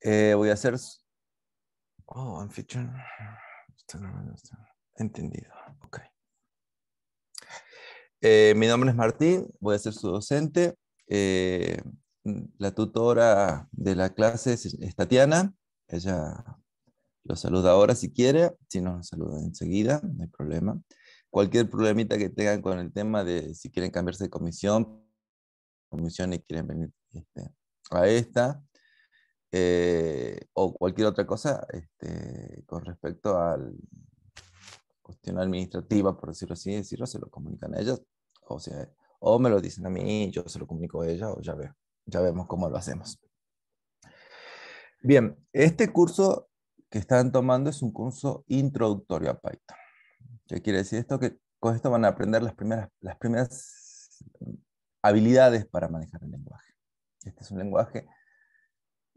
Eh, voy a hacer. Oh, feature Entendido. Ok. Eh, mi nombre es Martín, voy a ser su docente. Eh, la tutora de la clase es Tatiana. Ella lo saluda ahora si quiere, si no, saluda enseguida, no hay problema. Cualquier problemita que tengan con el tema de si quieren cambiarse de comisión, comisión y quieren venir este, a esta, eh, o cualquier otra cosa este, con respecto a la cuestión administrativa, por decirlo así, decirlo, se lo comunican a ellas, o sea, o me lo dicen a mí, yo se lo comunico a ellas o ya, veo, ya vemos cómo lo hacemos. Bien, este curso que están tomando es un curso introductorio a Python. ¿Qué quiere decir esto? Que con esto van a aprender las primeras, las primeras habilidades para manejar el lenguaje. Este es un lenguaje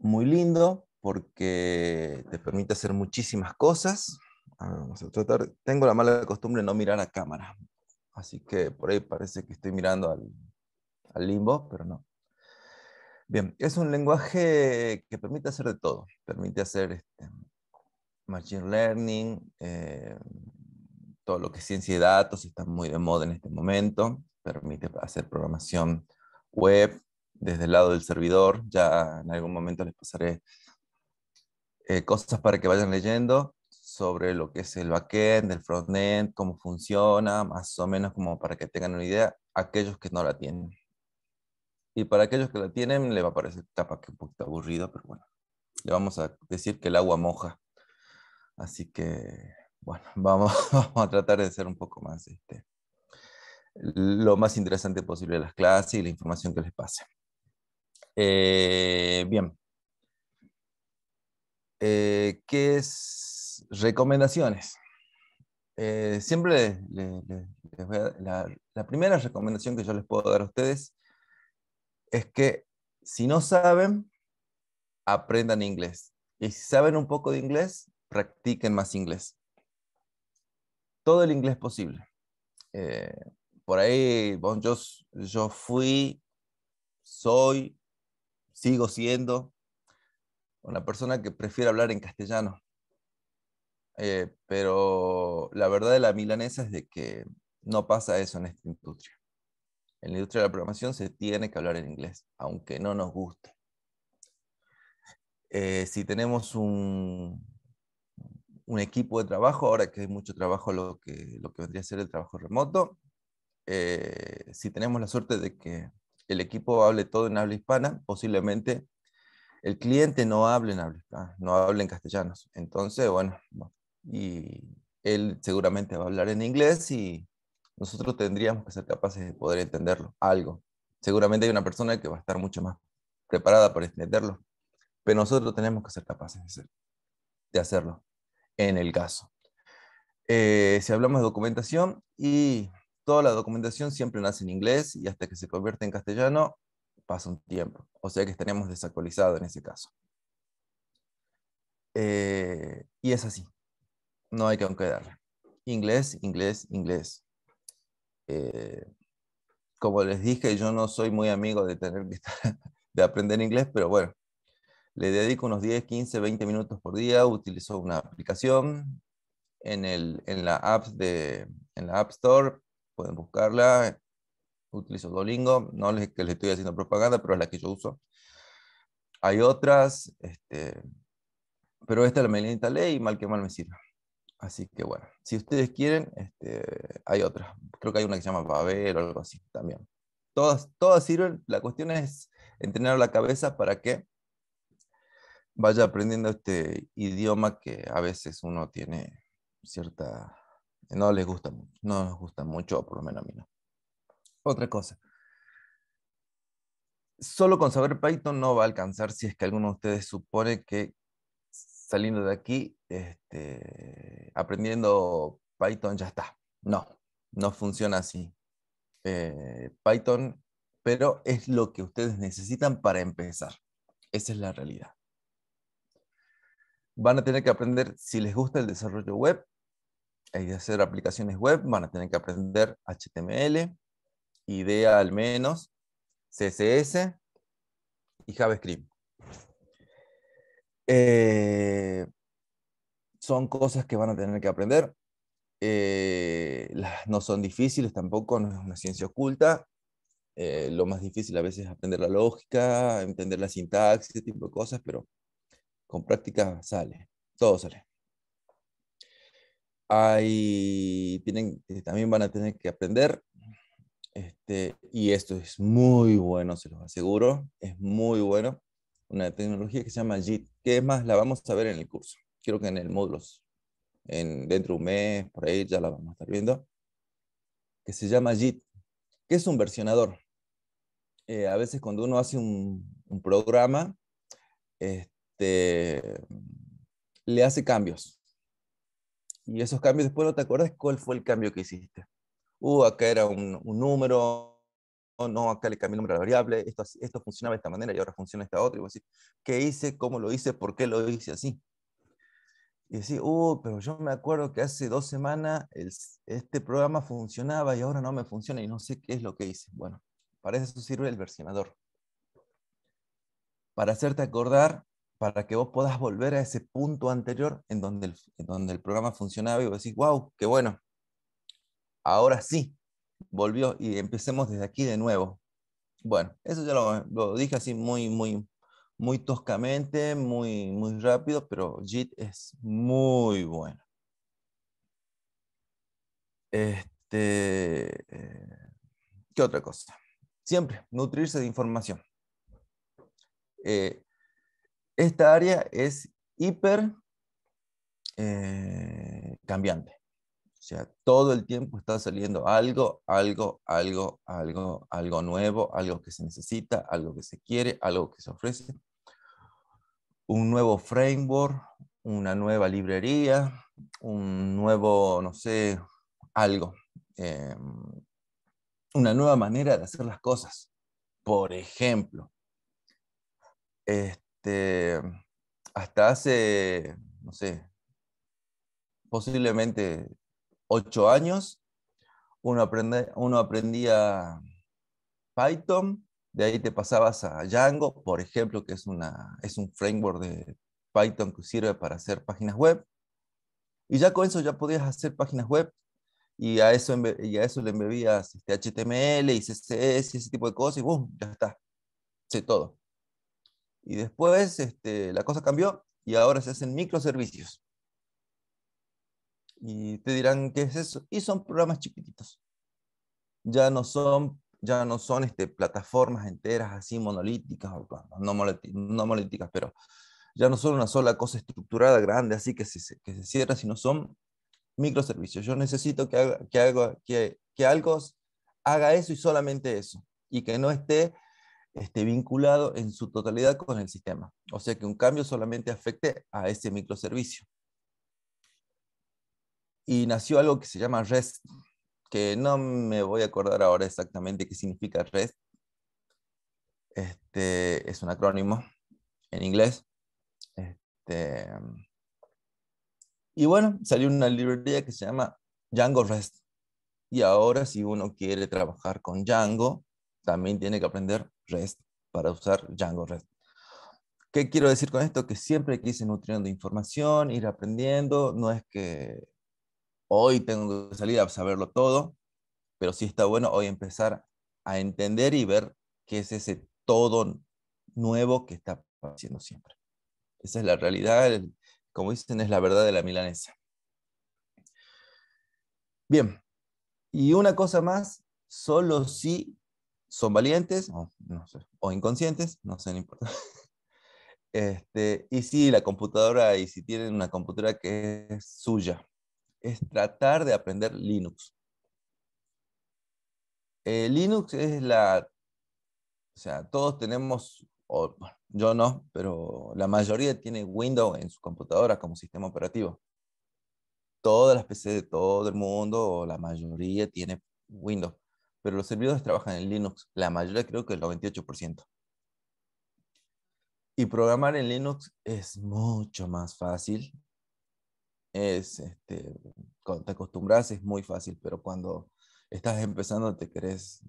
muy lindo porque te permite hacer muchísimas cosas. vamos ah, a tratar. Tengo la mala costumbre de no mirar a cámara, así que por ahí parece que estoy mirando al, al limbo, pero no. Bien, es un lenguaje que permite hacer de todo. Permite hacer este, machine learning, eh, todo lo que es ciencia y datos está muy de moda en este momento. Permite hacer programación web, desde el lado del servidor. Ya en algún momento les pasaré eh, cosas para que vayan leyendo sobre lo que es el backend, el frontend, cómo funciona, más o menos como para que tengan una idea aquellos que no la tienen. Y para aquellos que la tienen, le va a parecer capaz que un poquito aburrido, pero bueno, le vamos a decir que el agua moja. Así que, bueno, vamos, vamos a tratar de ser un poco más este, lo más interesante posible de las clases y la información que les pase. Eh, bien. Eh, ¿Qué es recomendaciones? Eh, siempre les, voy a, la, la primera recomendación que yo les puedo dar a ustedes es que si no saben, aprendan inglés. Y si saben un poco de inglés, practiquen más inglés. Todo el inglés posible. por ahí, yo, yo fui, soy sigo siendo una persona que prefiere hablar en castellano. Eh, pero la verdad de la milanesa es de que no pasa eso en esta industria. En la industria de la programación se tiene que hablar en inglés, aunque no nos guste. Eh, si tenemos un, equipo de trabajo, ahora que hay mucho trabajo, lo que, lo que vendría a ser el trabajo remoto, eh, si tenemos la suerte de que el equipo hable todo en habla hispana, posiblemente el cliente no hable en habla hispana, no hable en castellano. Entonces, bueno, y él seguramente va a hablar en inglés y nosotros tendríamos que ser capaces de poder entenderlo, algo. Seguramente hay una persona que va a estar mucho más preparada para entenderlo, pero nosotros tenemos que ser capaces de, hacerlo, en el caso. Eh, si hablamos de documentación y toda la documentación siempre nace en inglés y hasta que se convierte en castellano pasa un tiempo. O sea que estaremos desactualizados en ese caso. Eh, y es así. No hay que quedarle. Inglés, inglés, inglés. Eh, como les dije, yo no soy muy amigo de tener de aprender inglés, pero bueno, le dedico unos 10, 15, 20 minutos por día, utilizo una aplicación en, la app de, en la App Store, pueden buscarla. Utilizo Dolingo, no es que les estoy haciendo propaganda, pero es la que yo uso. Hay otras, este, pero esta es la Ley ley mal que mal me sirve. Así que bueno, si ustedes quieren, este, hay otras. Creo que hay una que se llama Babel o algo así también. Todas, todas sirven, la cuestión es entrenar la cabeza para que vaya aprendiendo este idioma que a veces uno tiene cierta no les gusta mucho, no nos gusta mucho, por lo menos a mí no. Otra cosa. Solo con saber Python no va a alcanzar si es que alguno de ustedes supone que saliendo de aquí, este, aprendiendo Python ya está. No, no funciona así. Eh, Python, pero es lo que ustedes necesitan para empezar. Esa es la realidad. Van a tener que aprender si les gusta el desarrollo web hay que hacer aplicaciones web, van a tener que aprender HTML, IDEA al menos, CSS y JavaScript. Eh, son cosas que van a tener que aprender. Eh, no son difíciles tampoco, no es una ciencia oculta. Eh, lo más difícil a veces es aprender la lógica, entender la sintaxis, ese tipo de cosas, pero con práctica sale, todo sale hay, tienen, eh, también van a tener que aprender. Este, y esto es muy bueno, se los aseguro, es muy bueno. Una tecnología que se llama JIT, que es más, la vamos a ver en el curso. Creo que en el módulo, en, dentro de un mes, por ahí ya la vamos a estar viendo. Que se llama JIT, que es un versionador. Eh, a veces cuando uno hace un, un programa, este, le hace cambios y esos cambios después no te acuerdas cuál fue el cambio que hiciste. Uh, acá era un, número, no, acá le cambié el nombre a la variable, esto, esto funcionaba de esta manera y ahora funciona de esta otra. Y ¿qué hice? ¿Cómo lo hice? ¿Por qué lo hice así? Y decís, uh, pero yo me acuerdo que hace dos semanas este programa funcionaba y ahora no me funciona y no sé qué es lo que hice. Bueno, para eso sirve el versionador. Para hacerte acordar para que vos puedas volver a ese punto anterior en donde el, donde el programa funcionaba y vos decís, wow, qué bueno, ahora sí, volvió y empecemos desde aquí de nuevo. Bueno, eso ya lo, dije así muy, muy, muy toscamente, muy, muy rápido, pero JIT es muy bueno. Este, eh, ¿Qué otra cosa? Siempre, nutrirse de información. Eh, esta área es hiper eh, cambiante. O sea, todo el tiempo está saliendo algo, algo, algo, algo, algo nuevo, algo que se necesita, algo que se quiere, algo que se ofrece. Un nuevo framework, una nueva librería, un nuevo, no sé, algo. Em, una nueva manera de hacer las cosas. Por ejemplo, eh, este, hasta hace, no sé, posiblemente ocho años, uno, uno aprendía Python, de ahí te pasabas a Django, por ejemplo, que es, una, es un framework de Python que sirve para hacer páginas web. Y ya con eso ya podías hacer páginas web y a eso, eso le embebías este, HTML y CSS y ese tipo de cosas y ¡boom! Ya está. Sé todo. Y después este, la cosa cambió y ahora se hacen microservicios. Y te dirán qué es eso. Y son programas chiquititos. Ya no son, ya no son este, plataformas enteras así monolíticas, no, no monolíticas, pero ya no son una sola cosa estructurada grande, así que se, se cierra, sino son microservicios. Yo necesito que, que, que, que algo haga eso y solamente eso, y que no esté esté vinculado en su totalidad con el sistema. O sea que un cambio solamente afecte a ese microservicio. Y nació algo que se llama REST, que no me voy a acordar ahora exactamente qué significa REST. Este, es un acrónimo en inglés. Este, y bueno, salió una librería que se llama Django REST. Y ahora si uno quiere trabajar con Django, también tiene que aprender REST para usar Django REST. ¿Qué quiero decir con esto? Que siempre quise que nutriendo información, ir aprendiendo. No es que hoy tengo que salir a saberlo todo, pero sí está bueno hoy empezar a entender y ver qué es ese todo nuevo que está pasando siempre. Esa es la realidad, como dicen, es la verdad de la milanesa. Bien, y una cosa más, solo si son valientes o, inconscientes, no sé, no importa. Este, y si la computadora, y si tienen una computadora que es suya, es tratar de aprender Linux. Eh, Linux es la, o sea, todos tenemos, yo no, pero la mayoría tiene Windows en su computadora como sistema operativo. Todas las PC de todo el mundo, la mayoría tiene Windows pero los servidores trabajan en Linux, la mayoría creo que el 98%. Y programar en Linux es mucho más fácil. Es, este, cuando te acostumbras es muy fácil, pero cuando estás empezando te querés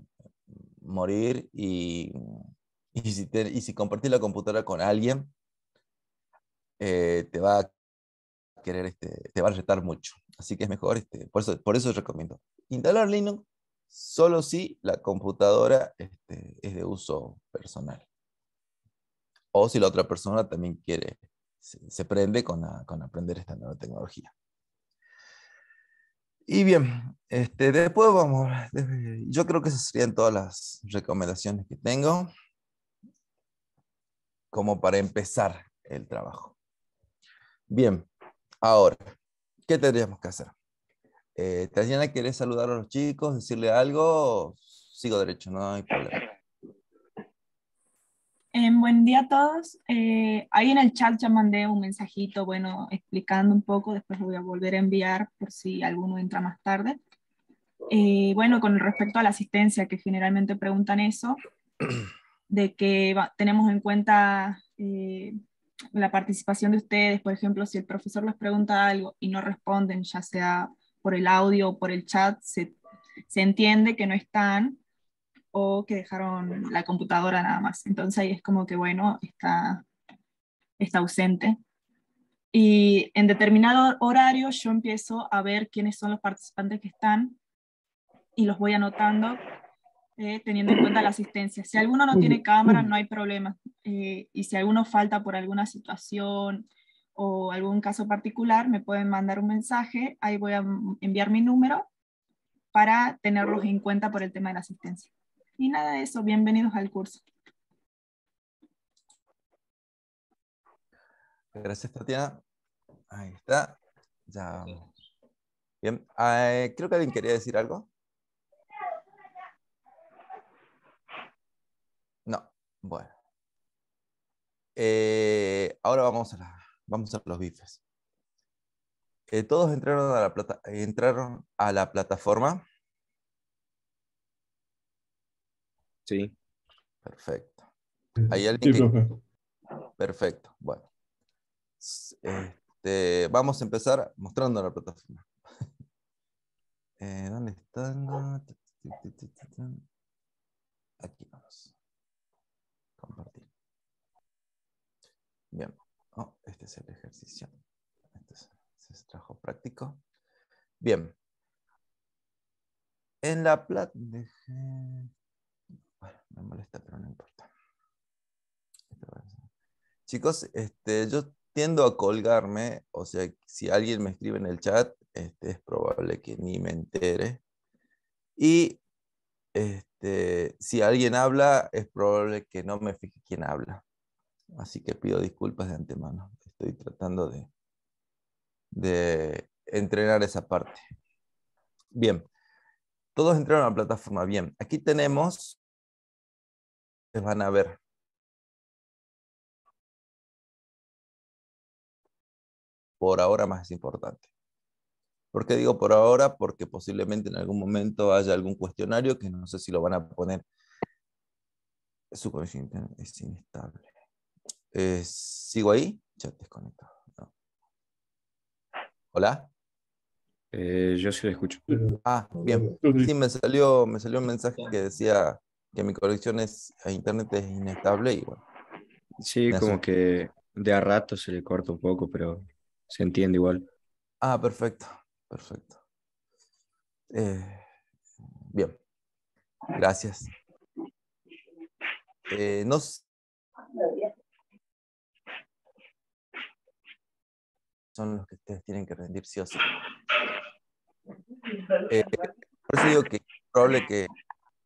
morir y, y, si, y si compartís la computadora con alguien, eh, te va a querer, este, te va a retar mucho. Así que es mejor, este, por, eso, por eso recomiendo instalar Linux solo si la computadora este, es de uso personal. O si la otra persona también quiere, se, prende con, aprender esta nueva tecnología. Y bien, este, después vamos, yo creo que esas serían todas las recomendaciones que tengo como para empezar el trabajo. Bien, ahora, ¿qué tendríamos que hacer? Eh, Tatiana, ¿querés saludar a los chicos, decirle algo? Sigo derecho, no hay problema. Em, buen día a todos. Eh, ahí en el chat ya mandé un mensajito, bueno, explicando un poco, después lo voy a volver a enviar por si alguno entra más tarde. Eh, bueno, con respecto a la asistencia, que generalmente preguntan eso, de que tenemos en cuenta eh, la participación de ustedes, por ejemplo, si el profesor les pregunta algo y no responden, ya sea por el audio o por el chat se, se entiende que no están o que dejaron la computadora nada más. Entonces ahí es como que, bueno, está, está ausente. Y en determinado horario yo empiezo a ver quiénes son los participantes que están y los voy anotando eh, teniendo en cuenta la asistencia. Si alguno no tiene cámara, no hay problema. Eh, y si alguno falta por alguna situación, o algún caso particular, me pueden mandar un mensaje, ahí voy a enviar mi número para tenerlos en cuenta por el tema de la asistencia. Y nada de eso, bienvenidos al curso. Gracias, Tatiana. Ahí está. Ya. Bien, eh, creo que alguien quería decir algo. No, bueno. Eh, ahora vamos a las vamos a los bifes. Eh, todos entraron a, la plataforma. Sí. Perfecto. ¿Hay alguien sí, Perfecto. Bueno. Este, vamos a empezar mostrando la plataforma. Eh, ¿Dónde están? Aquí vamos. Compartir. Bien. Oh, este es el ejercicio. Este, este es, trabajo práctico. Bien. En la plata... Dejé... Bueno, me molesta, pero no importa. Chicos, este, yo tiendo a colgarme, o sea, si alguien me escribe en el chat, este, es probable que ni me entere. Y este, si alguien habla, es probable que no me fije quién habla. Así que pido disculpas de antemano. Estoy tratando de, entrenar esa parte. Bien, todos entraron a la plataforma. Bien, aquí tenemos, les van a ver. Por ahora más es importante. ¿Por qué digo por ahora? Porque posiblemente en algún momento haya algún cuestionario que no sé si lo van a poner. Su es inestable. Eh, ¿Sigo ahí? Ya desconectado. No. ¿Hola? Eh, yo sí lo escucho. Ah, bien. Sí, me salió, me salió un mensaje que decía que mi conexión es, a internet es inestable y bueno. Sí, como que de a rato se le corta un poco, pero se entiende igual. Ah, perfecto, perfecto. Eh, bien, gracias. Eh, son los que ustedes tienen que rendir sí o sí. Eh, eh, por eso digo que es probable que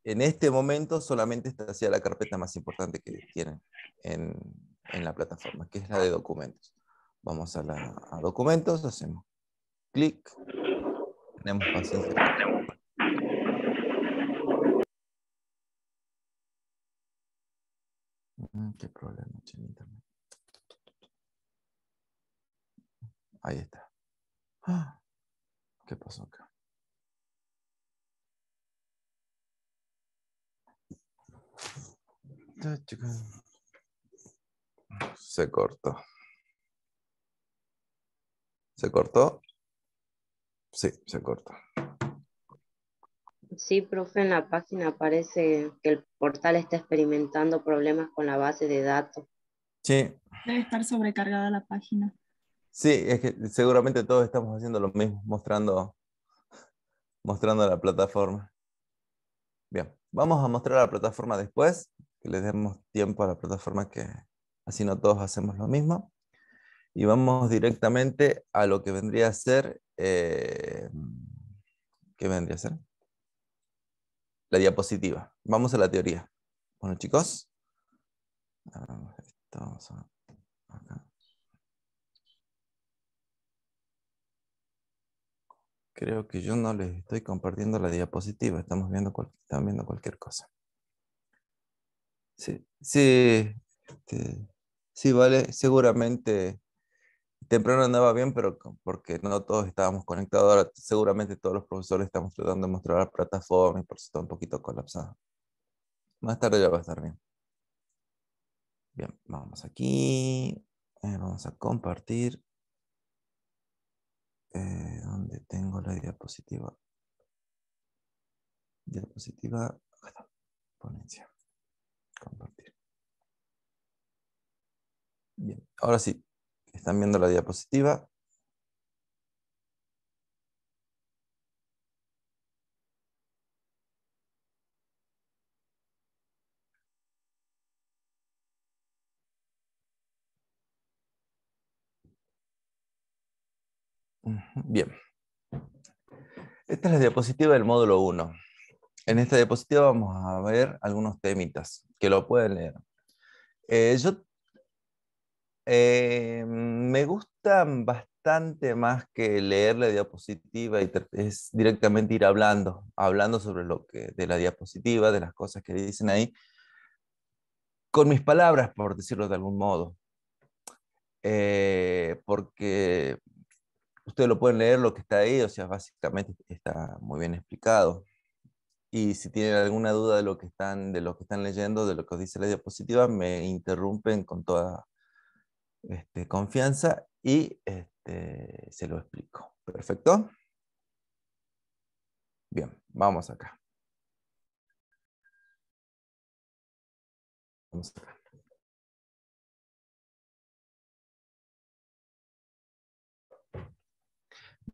en este momento solamente esta sea la carpeta más importante que tienen en, la plataforma, que es la de documentos. Vamos a, la, documentos, hacemos clic, tenemos paciencia. Mm, ¿Qué problema tiene internet? Ahí está. Ah, ¿Qué pasó acá? Se cortó. ¿Se cortó? Sí, se cortó. Sí, profe, en la página parece que el portal está experimentando problemas con la base de datos. Sí. Debe estar sobrecargada la página. Sí, es que seguramente todos estamos haciendo lo mismo, mostrando, mostrando la plataforma. Bien, vamos a mostrar la plataforma después, que le demos tiempo a la plataforma que así no todos hacemos lo mismo. Y vamos directamente a lo que vendría a ser, eh, ¿qué vendría a ser? La diapositiva. Vamos a la teoría. Bueno chicos, esto, acá. Creo que yo no les estoy compartiendo la diapositiva, estamos viendo están viendo cualquier cosa. Sí, este, sí, vale, seguramente temprano andaba bien, pero porque no todos estábamos conectados, ahora seguramente todos los profesores estamos tratando de mostrar la plataforma y por eso está un poquito colapsada. Más tarde ya va a estar bien. Bien, vamos aquí, eh, vamos a compartir eh, donde tengo la diapositiva. Diapositiva, ponencia, compartir. Bien, ahora sí, están viendo la diapositiva. Bien. Esta es la diapositiva del módulo 1. En esta diapositiva vamos a ver algunos temitas que lo pueden leer. Eh, yo eh, me gustan bastante más que leer la diapositiva y es directamente ir hablando, hablando sobre lo que de la diapositiva, de las cosas que dicen ahí, con mis palabras, por decirlo de algún modo. Eh, porque Ustedes lo pueden leer lo que está ahí, o sea, básicamente está muy bien explicado. Y si tienen alguna duda de lo que están, de lo que están leyendo, de lo que os dice la diapositiva, me interrumpen con toda este, confianza y este, se lo explico. ¿Perfecto? Bien, vamos acá. Vamos acá.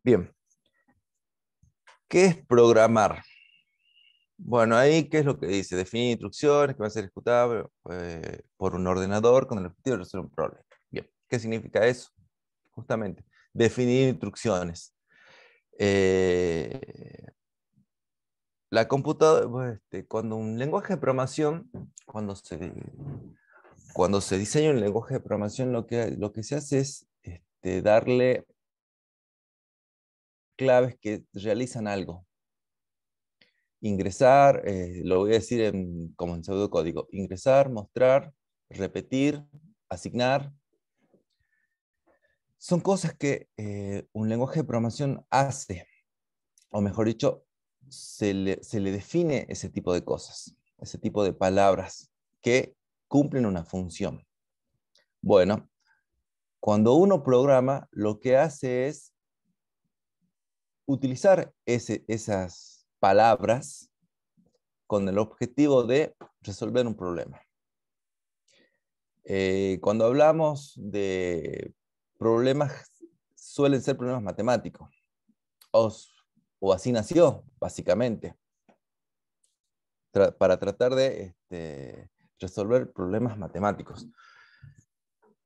Bien. ¿Qué es programar? Bueno, ahí, ¿qué es lo que dice? Definir instrucciones que van a ser ejecutadas eh, por un ordenador con el objetivo de resolver un problema. Bien, ¿qué significa eso? Justamente, definir instrucciones. Eh, la computadora, este, cuando un lenguaje de programación, cuando se, cuando se diseña un lenguaje de programación, lo que, lo que se hace es este, darle claves que realizan algo. Ingresar, eh, lo voy a decir en, como en código, ingresar, mostrar, repetir, asignar. Son cosas que eh, un lenguaje de programación hace, o mejor dicho, se le define ese tipo de cosas, ese tipo de palabras que cumplen una función. Bueno, cuando uno programa, lo que hace es utilizar esas palabras con el objetivo de resolver un problema. Eh, cuando hablamos de problemas, suelen ser problemas matemáticos, o, así nació, básicamente, para tratar de este, resolver problemas matemáticos.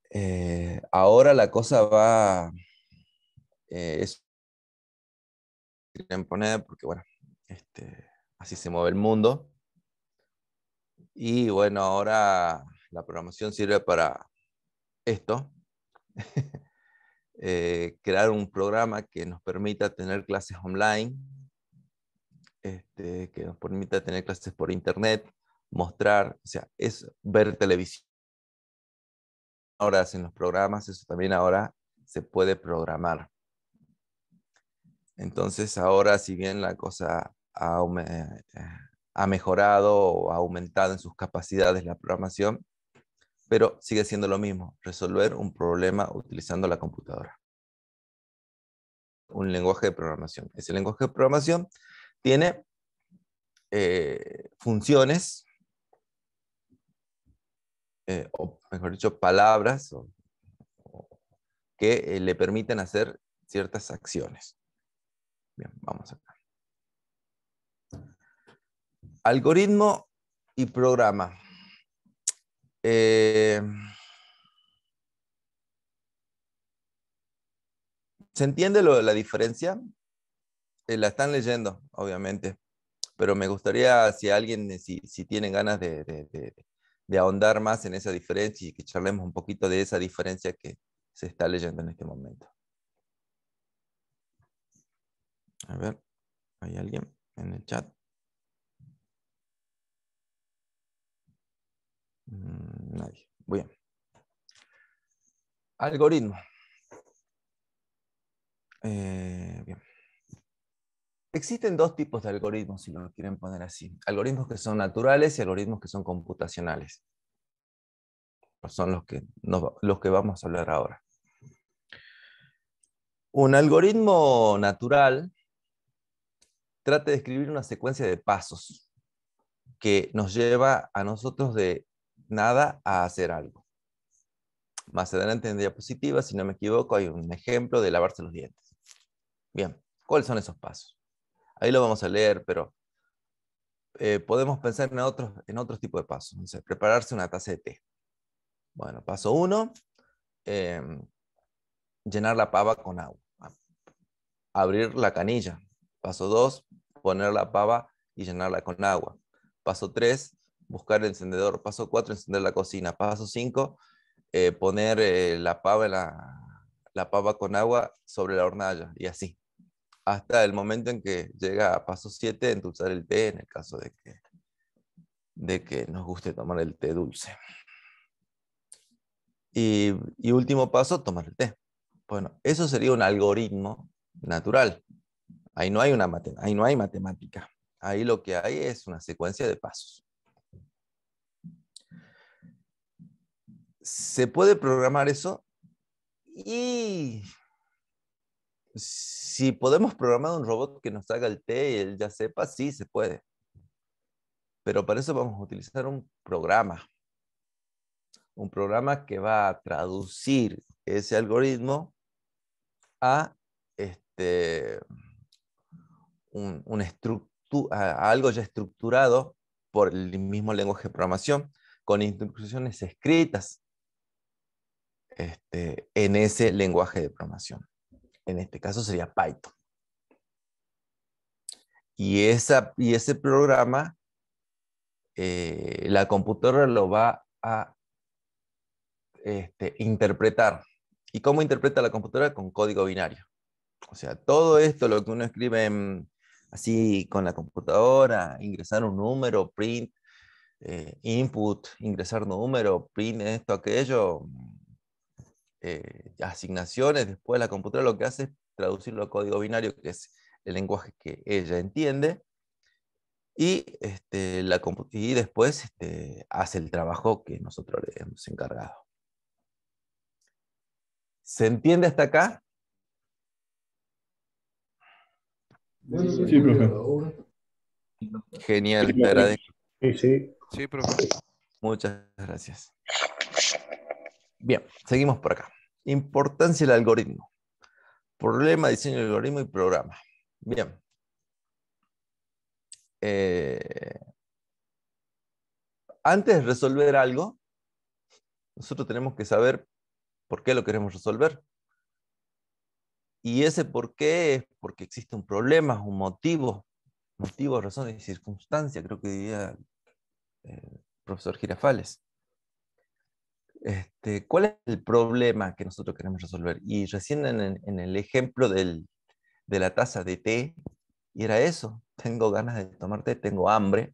Eh, ahora la cosa va, eh, es quieren poner, porque bueno, este, así se mueve el mundo. Y bueno, ahora la programación sirve para esto, eh, crear un programa que nos permita tener clases online, este, que nos permita tener clases por internet, mostrar, o sea, es ver televisión. Ahora hacen los programas, eso también ahora se puede programar. Entonces ahora, si bien la cosa eh, ha, mejorado o ha aumentado en sus capacidades la programación, pero sigue siendo lo mismo, resolver un problema utilizando la computadora. Un lenguaje de programación. Ese lenguaje de programación tiene eh, funciones, eh, o mejor dicho, palabras que le permiten hacer ciertas acciones. Bien, vamos acá. Algoritmo y programa. Eh, ¿Se entiende lo, la diferencia? Eh, la están leyendo, obviamente, pero me gustaría si alguien, si, tienen ganas de, de, ahondar más en esa diferencia y que charlemos un poquito de esa diferencia que se está leyendo en este momento. A ver, ¿hay alguien en el chat? Mm, nadie. Muy bien. Algoritmo. Eh, bien. Existen dos tipos de algoritmos, si lo quieren poner así. Algoritmos que son naturales y algoritmos que son computacionales. Pues son los que, los que vamos a hablar ahora. Un algoritmo natural trate de escribir una secuencia de pasos que nos lleva a nosotros de nada a hacer algo. Más adelante en diapositiva, si no me equivoco, hay un ejemplo de lavarse los dientes. Bien, ¿cuáles son esos pasos? Ahí lo vamos a leer, pero eh, podemos pensar en otros en otro tipo de pasos. prepararse una taza de té. Bueno, paso uno, em, llenar la pava con agua. Abrir la canilla, Paso 2, poner la pava y llenarla con agua. Paso 3, buscar el encendedor. Paso 4, encender la cocina. Paso 5, eh, poner eh, la, pava con agua sobre la hornalla y así. Hasta el momento en que llega a paso 7, endulzar el té en el caso de que, de que nos guste tomar el té dulce. Y, y último paso, tomar el té. Bueno, eso sería un algoritmo natural. Ahí no hay, una ahí no hay matemática. Ahí lo que hay es una secuencia de pasos. ¿Se puede programar eso? Y si podemos programar un robot que nos haga el té y él ya sepa, sí se puede. Pero para eso vamos a utilizar un programa. Un programa que va a traducir ese algoritmo a este, algo ya estructurado por el mismo lenguaje de programación, con instrucciones escritas este, en ese lenguaje de programación. En este caso sería Python. Y, esa, y ese programa, eh, la computadora lo va a este, interpretar. ¿Y cómo interpreta la computadora? Con código binario. O sea, todo esto, lo que uno escribe en, así con la computadora, ingresar un número, print, eh, input, ingresar número, print, esto, aquello, eh, asignaciones, después la computadora lo que hace es traducirlo a código binario, que es el lenguaje que ella entiende, y, este, la, y después este, hace el trabajo que nosotros le hemos encargado. ¿Se entiende hasta acá? sí, profe. Genial, te Sí, sí. Sí, profe. Muchas gracias. Bien, seguimos por acá. Importancia del algoritmo. Problema, diseño del algoritmo y programa. Bien. Eh, antes de resolver algo, nosotros tenemos que saber por qué lo queremos resolver. Y ese por qué es porque existe un problema, un motivo, motivo, razón y circunstancia, creo que diría el eh, profesor Girafales. Este, ¿Cuál es el problema que nosotros queremos resolver? Y recién en, en el ejemplo del, de la taza de té, y era eso, tengo ganas de tomar té, tengo hambre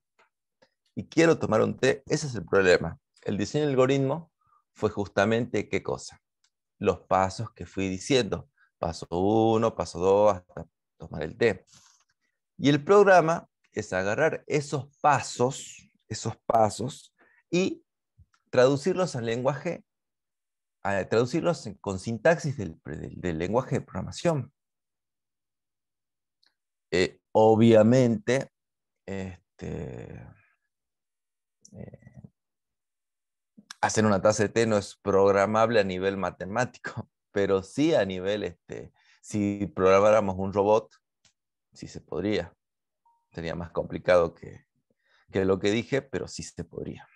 y quiero tomar un té, ese es el problema. El diseño del algoritmo fue justamente qué cosa? Los pasos que fui diciendo paso 1, paso 2, hasta tomar el té. Y el programa es agarrar esos pasos, esos pasos, y traducirlos al lenguaje, a traducirlos con sintaxis del, lenguaje de programación. Eh, obviamente, este, eh, hacer una taza de té no es programable a nivel matemático pero sí a nivel, este, si programáramos un robot, sí se podría. Sería más complicado que, lo que dije, pero sí se podría.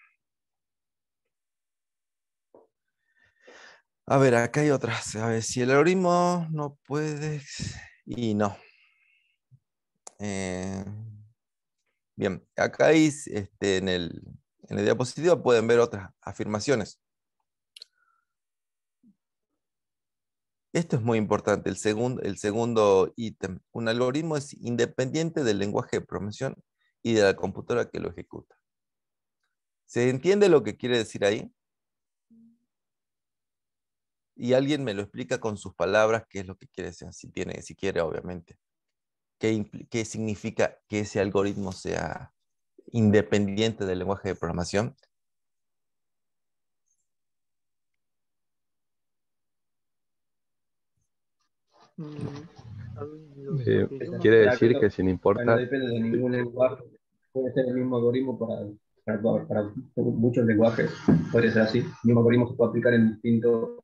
A ver, acá hay otras. A ver, si el algoritmo no puede... Y no. Eh, bien, acá este, en, el, en la diapositiva pueden ver otras afirmaciones. Esto es muy importante, el, segundo, el segundo ítem. Un algoritmo es independiente del lenguaje de programación y de la computadora que lo ejecuta. ¿Se entiende lo que quiere decir ahí? Y alguien me lo explica con sus palabras qué es lo que quiere decir, si, tiene, si quiere, obviamente. ¿Qué, qué significa que ese algoritmo sea independiente del lenguaje de programación? Mm. quiere decir que sin importar. No depende de ningún lenguaje. Puede ser el mismo algoritmo para, muchos lenguajes. Puede ser así. El mismo algoritmo se puede aplicar en distintos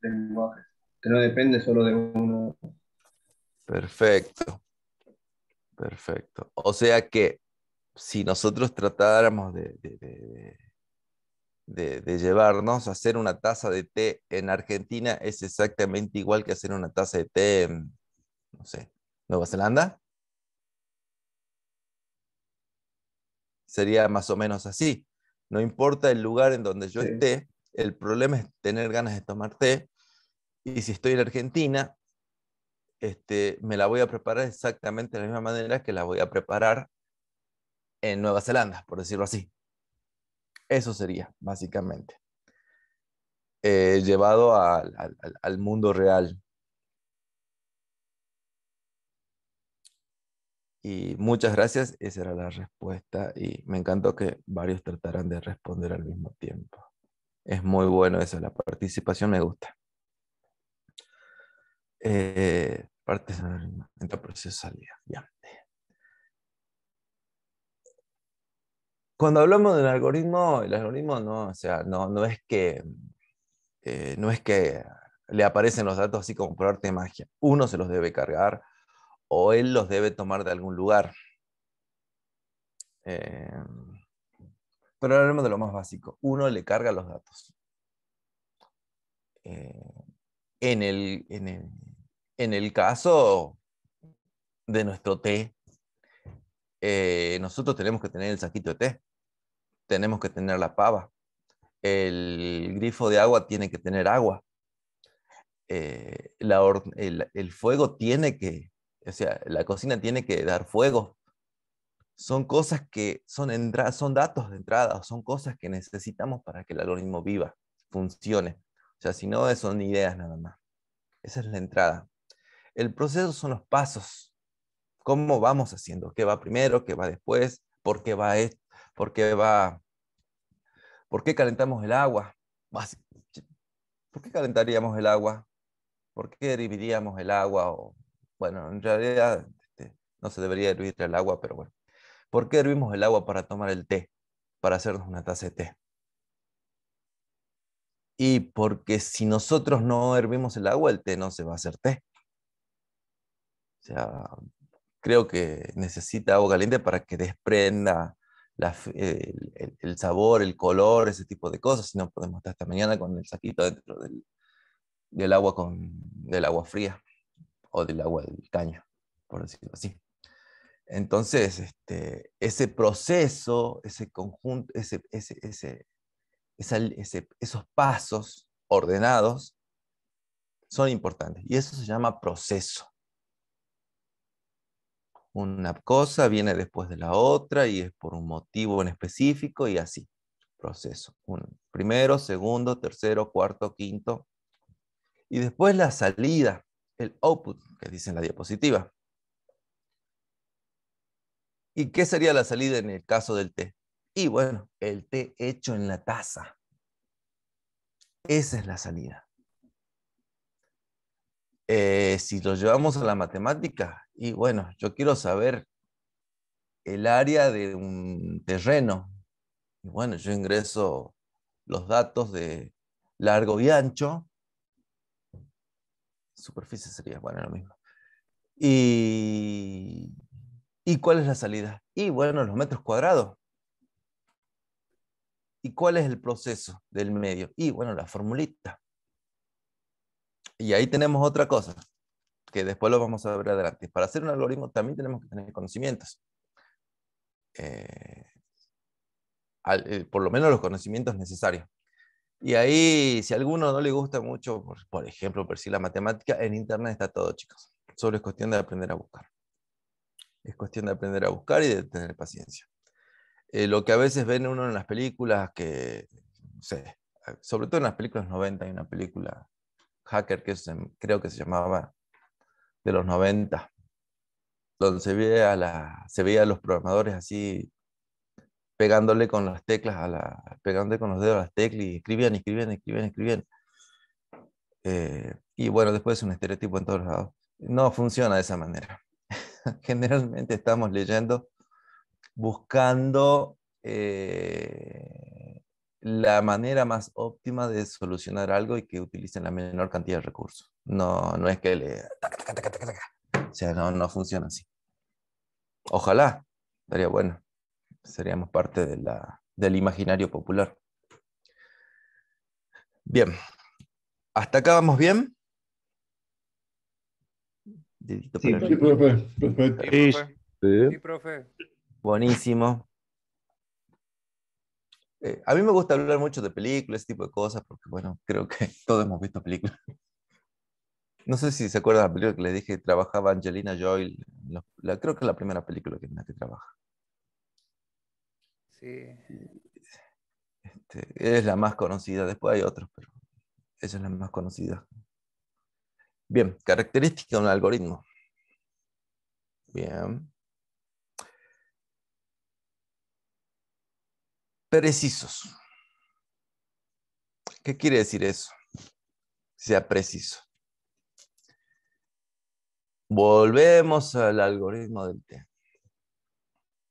lenguajes. Que no depende solo de uno. Perfecto. Perfecto. O sea que si nosotros tratáramos de de, llevarnos a hacer una taza de té en Argentina es exactamente igual que hacer una taza de té en, no sé, Nueva Zelanda. Sería más o menos así. No importa el lugar en donde yo esté, el problema es tener ganas de tomar té. Y si estoy en Argentina, este, me la voy a preparar exactamente de la misma manera que la voy a preparar en Nueva Zelanda, por decirlo así. Eso sería, básicamente. Eh, llevado al mundo real. Y muchas gracias, esa era la respuesta y me encantó que varios trataran de responder al mismo tiempo. Es muy bueno esa la participación me gusta. Eh, parte de ya. cuando hablamos del algoritmo, el algoritmo no, o sea, no, es que eh, no es que le aparecen los datos así como por arte de magia. Uno se los debe cargar o él los debe tomar de algún lugar. Em, pero hablemos de lo más básico. Uno le carga los datos. Eh, en, el, en, el, en, el, caso de nuestro té, eh, nosotros tenemos que tener el saquito de té tenemos que tener la pava. El grifo de agua tiene que tener agua. Eh, la el, fuego tiene que, o sea, la cocina tiene que dar fuego. Son cosas que son, son datos de entrada, son cosas que necesitamos para que el algoritmo viva, funcione. O sea, si no, son ideas nada más. Esa es la entrada. El proceso son los pasos. ¿Cómo vamos haciendo? ¿Qué va primero? ¿Qué va después? ¿Por qué va esto? ¿Por qué va? calentamos el agua? ¿Por qué calentaríamos el agua? ¿Por qué herviríamos el agua? O, bueno, en realidad este, no se debería hervir el agua, pero bueno. ¿Por qué hervimos el agua para tomar el té? Para hacernos una taza de té. Y porque si nosotros no hervimos el agua, el té no se va a hacer té. O sea, creo que necesita agua caliente para que desprenda el, sabor, el color, ese tipo de cosas, si no podemos estar esta mañana con el saquito dentro del, agua del agua fría o del agua del caño, por decirlo así. Entonces, este, ese proceso, ese conjunto, ese, esos pasos ordenados son importantes y eso se llama proceso. Una cosa viene después de la otra y es por un motivo en específico y así. Proceso. primero, segundo, tercero, cuarto, quinto. Y después la salida, el output, que dice en la diapositiva. ¿Y qué sería la salida en el caso del té? Y bueno, el té hecho en la taza. Esa es la salida. Eh, si lo llevamos a la matemática, y bueno, yo quiero saber el área de un terreno. Y bueno, yo ingreso los datos de largo y ancho. Superficie sería, bueno, lo mismo. Y, ¿Y cuál es la salida? Y bueno, los metros cuadrados. ¿Y cuál es el proceso del medio? Y bueno, la formulita. Y ahí tenemos otra cosa, que después lo vamos a ver adelante. Para hacer un algoritmo también tenemos que tener conocimientos. Eh, eh, por lo menos los conocimientos necesarios. Y ahí, si a alguno no le gusta mucho, por, ejemplo, por si la matemática, en internet está todo, chicos. Solo es cuestión de aprender a buscar. Es cuestión de aprender a buscar y de tener paciencia. Eh, lo que a veces ven uno en las películas, que, no sé, sobre todo en las películas 90 hay una película hacker que creo que se llamaba de los 90, donde se veía, la, se a los programadores así pegándole con las teclas, a la, pegándole con los dedos a las teclas y escribían, escribían, escribían, escribían. Eh, y bueno, después es un estereotipo en todos lados. No funciona de esa manera. Generalmente estamos leyendo buscando eh, la manera más óptima de solucionar algo y que utilicen la menor cantidad de recursos. No, no es que le... O sea, no, no funciona así. Ojalá, estaría bueno. Seríamos parte de la, del imaginario popular. Bien, ¿hasta acá vamos bien? sí, profe. Sí, profe. Buenísimo. Eh, a mí me gusta hablar mucho de películas, ese tipo de cosas, porque bueno, creo que todos hemos visto películas. No sé si se acuerdan de la película que les dije, trabajaba Angelina Joy, creo que es la primera película que, en la que trabaja. Sí. Este, es la más conocida, después hay otros, pero esa es la más conocida. Bien, características de un algoritmo. Bien. Precisos. ¿Qué quiere decir eso? Sea preciso. Volvemos al algoritmo del té.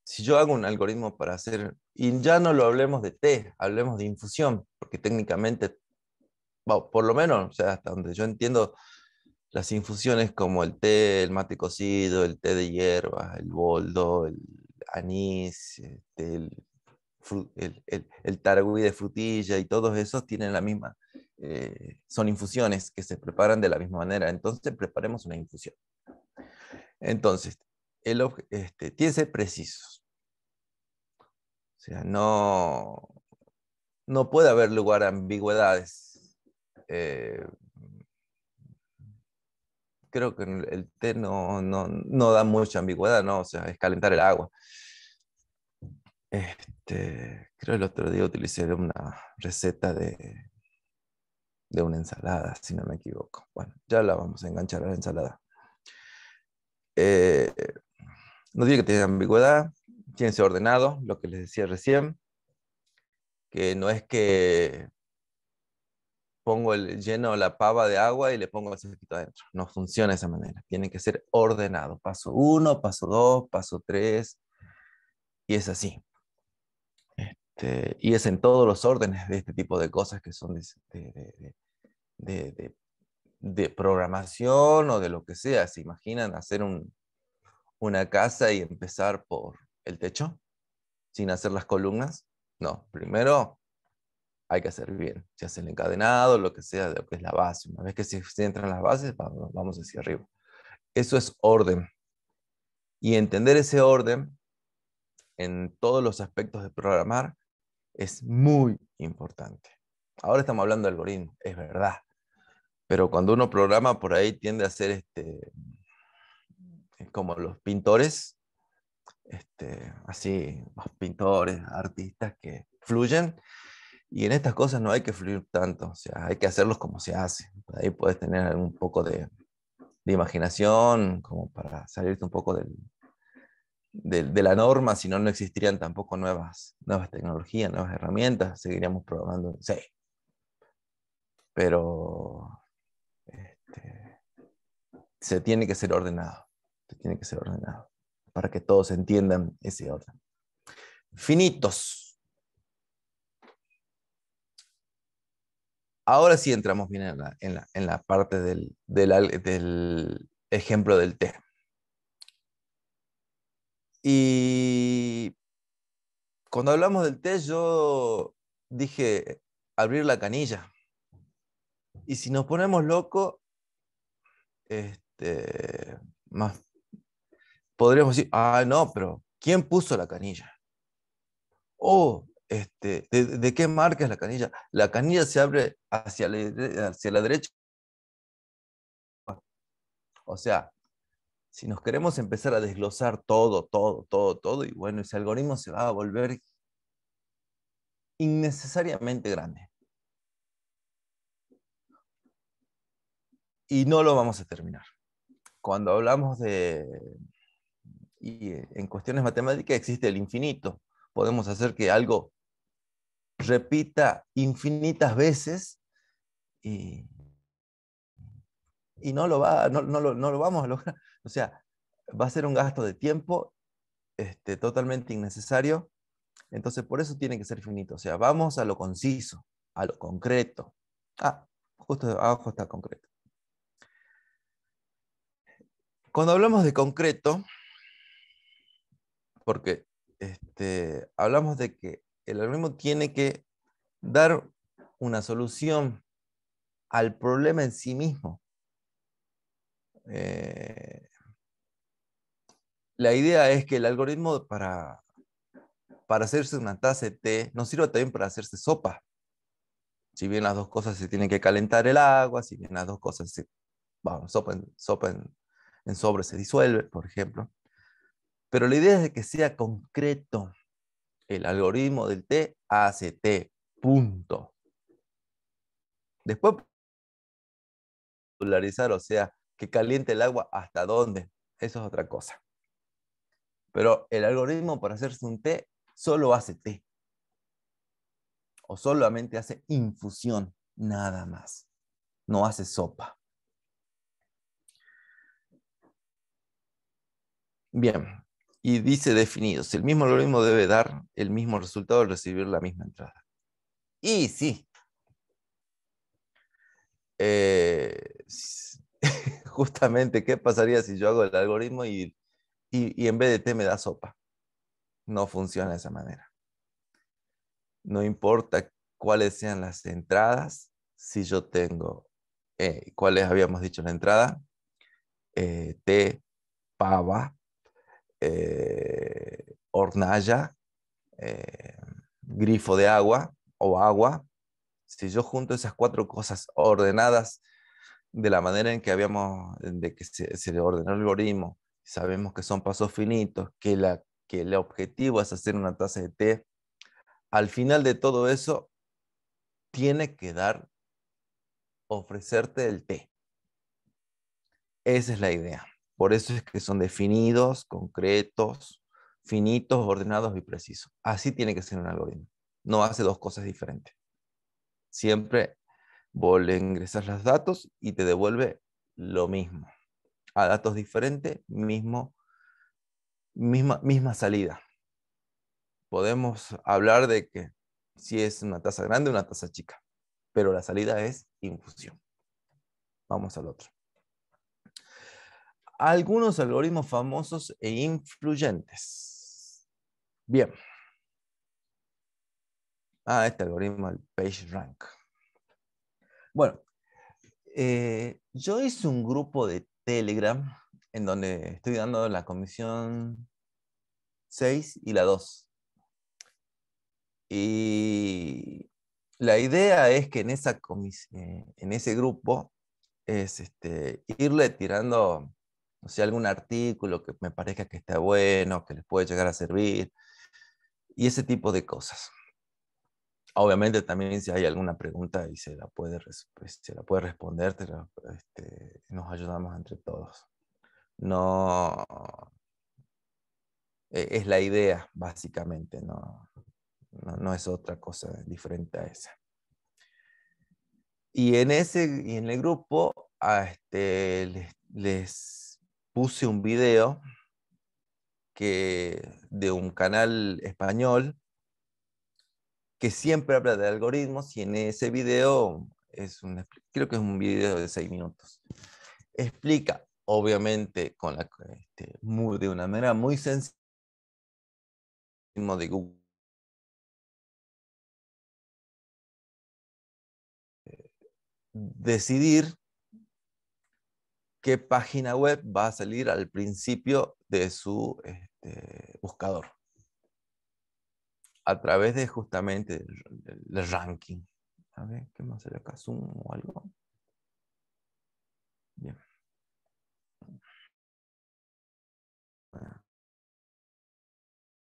Si yo hago un algoritmo para hacer, y ya no lo hablemos de té, hablemos de infusión, porque técnicamente, por lo menos, hasta donde yo entiendo, las infusiones como el té, el mate cocido, el té de hierbas, el boldo, el anís, este, el, el, el, de frutilla y todos esos tienen la misma, eh, son infusiones que se preparan de la misma manera. Entonces preparemos una infusión. Entonces, el este, tiene que ser preciso O sea, no, no puede haber lugar a ambigüedades. Eh, creo que el té no, no da mucha ambigüedad, ¿no? O sea, es calentar el agua. Este, creo el otro día utilicé una receta de, de una ensalada, si no me equivoco. Bueno, ya la vamos a enganchar a la ensalada. Eh, no digo que tenga ambigüedad, tiene que ser ordenado, lo que les decía recién, que no es que pongo el, lleno la pava de agua y le pongo el saquito adentro. No funciona de esa manera. Tiene que ser ordenado. Paso uno, paso dos, paso tres. Y es así. Este, y es en todos los órdenes de este tipo de cosas que son de, programación o de lo que sea. ¿Se imaginan hacer una casa y empezar por el techo sin hacer las columnas? No, primero hay que hacer bien. Se hace el encadenado, lo que sea, lo que es la base. Una vez que se entran las bases, vamos hacia arriba. Eso es orden. Y entender ese orden en todos los aspectos de programar es muy importante. Ahora estamos hablando de algoritmos, es verdad. Pero cuando uno programa por ahí tiende a ser este, como los pintores, este, así, los pintores, artistas que fluyen. Y en estas cosas no hay que fluir tanto, o sea, hay que hacerlos como se hace. Ahí puedes tener un poco de, de imaginación, como para salirte un poco del, de, la norma, si no, no existirían tampoco nuevas, nuevas tecnologías, nuevas herramientas, seguiríamos programando, sí. Pero este, se tiene que ser ordenado, se tiene que ser ordenado, para que todos entiendan ese orden. Finitos. Ahora sí entramos bien en la, parte del, del, del ejemplo del tema. Y cuando hablamos del té, yo dije abrir la canilla. Y si nos ponemos locos, este, más, podríamos decir, ah, no, pero ¿quién puso la canilla? O, oh, este, ¿de, qué marca es la canilla? La canilla se abre hacia hacia la derecha. O sea, si nos queremos empezar a desglosar todo, todo, todo, todo, y bueno, ese algoritmo se va a volver innecesariamente grande. Y no lo vamos a terminar. Cuando hablamos de... Y eh, en cuestiones matemáticas existe el infinito. Podemos hacer que algo repita infinitas veces y, y no, lo va, no lo vamos a lograr. O sea, va a ser un gasto de tiempo este, totalmente innecesario. Entonces, por eso tiene que ser finito. O sea, vamos a lo conciso, a lo concreto. Ah, justo abajo está concreto. Cuando hablamos de concreto, porque este, hablamos de que el algoritmo tiene que dar una solución al problema en sí mismo. Eh, la idea es que el algoritmo para, para hacerse una taza de té nos sirva también para hacerse sopa. Si bien las dos cosas se tienen que calentar el agua, si bien las dos cosas se, sopa, en, sobre se disuelve, por ejemplo. Pero la idea es de que sea concreto. El algoritmo del té hace T, punto. Después, popularizar, o sea, que caliente el agua hasta dónde, eso es otra cosa. Pero el algoritmo para hacerse un té solo hace té. O solamente hace infusión, nada más. No hace sopa. Bien, y dice definido. Si el mismo algoritmo debe dar el mismo resultado al recibir la misma entrada. Y sí. Eh, justamente qué pasaría si yo hago el algoritmo y, en vez de té me da sopa. No funciona de esa manera. No importa cuáles sean las entradas, si yo tengo, eh, cuáles habíamos dicho la entrada, eh, té, pava, eh, hornalla, eh, grifo de agua o agua. Si yo junto esas cuatro cosas ordenadas de la manera en que habíamos, de que se, se el algoritmo, sabemos que son pasos finitos, que, la, que el objetivo es hacer una taza de té, al final de todo eso tiene que dar, ofrecerte el té. Esa es la idea. Por eso es que son definidos, concretos, finitos, ordenados y precisos. Así tiene que ser un algoritmo. No hace dos cosas diferentes. Siempre Vuelve a ingresas los datos y te devuelve lo mismo. A datos diferentes, mismo, misma, misma salida. Podemos hablar de que si es una tasa grande o una tasa chica, pero la salida es infusión. Vamos al otro. Algunos algoritmos famosos e influyentes. Bien. Ah, este algoritmo, el PageRank. Bueno, eh, yo hice un grupo de Telegram en donde estoy dando la comisión 6 y la 2. Y la idea es que en, eh, ese grupo es este, irle tirando, no algún artículo que me parezca que está bueno, que les puede llegar a servir, y ese tipo de cosas. Obviamente también si hay alguna pregunta y se la puede, pues, la puede responder, este, nos ayudamos entre todos. No e-, es la idea, básicamente, no, es otra cosa diferente a esa. Y en, ese, en el grupo este, les, puse un video que, de un canal español que siempre habla de algoritmos y en ese video, es creo que es un video de seis minutos, explica, obviamente, con la, este, de una manera muy sencilla, de Google. decidir qué página web va a salir al principio de su este, buscador a través de justamente el ranking. A ver, ¿qué más será acá? ¿Zoom o algo? Bien.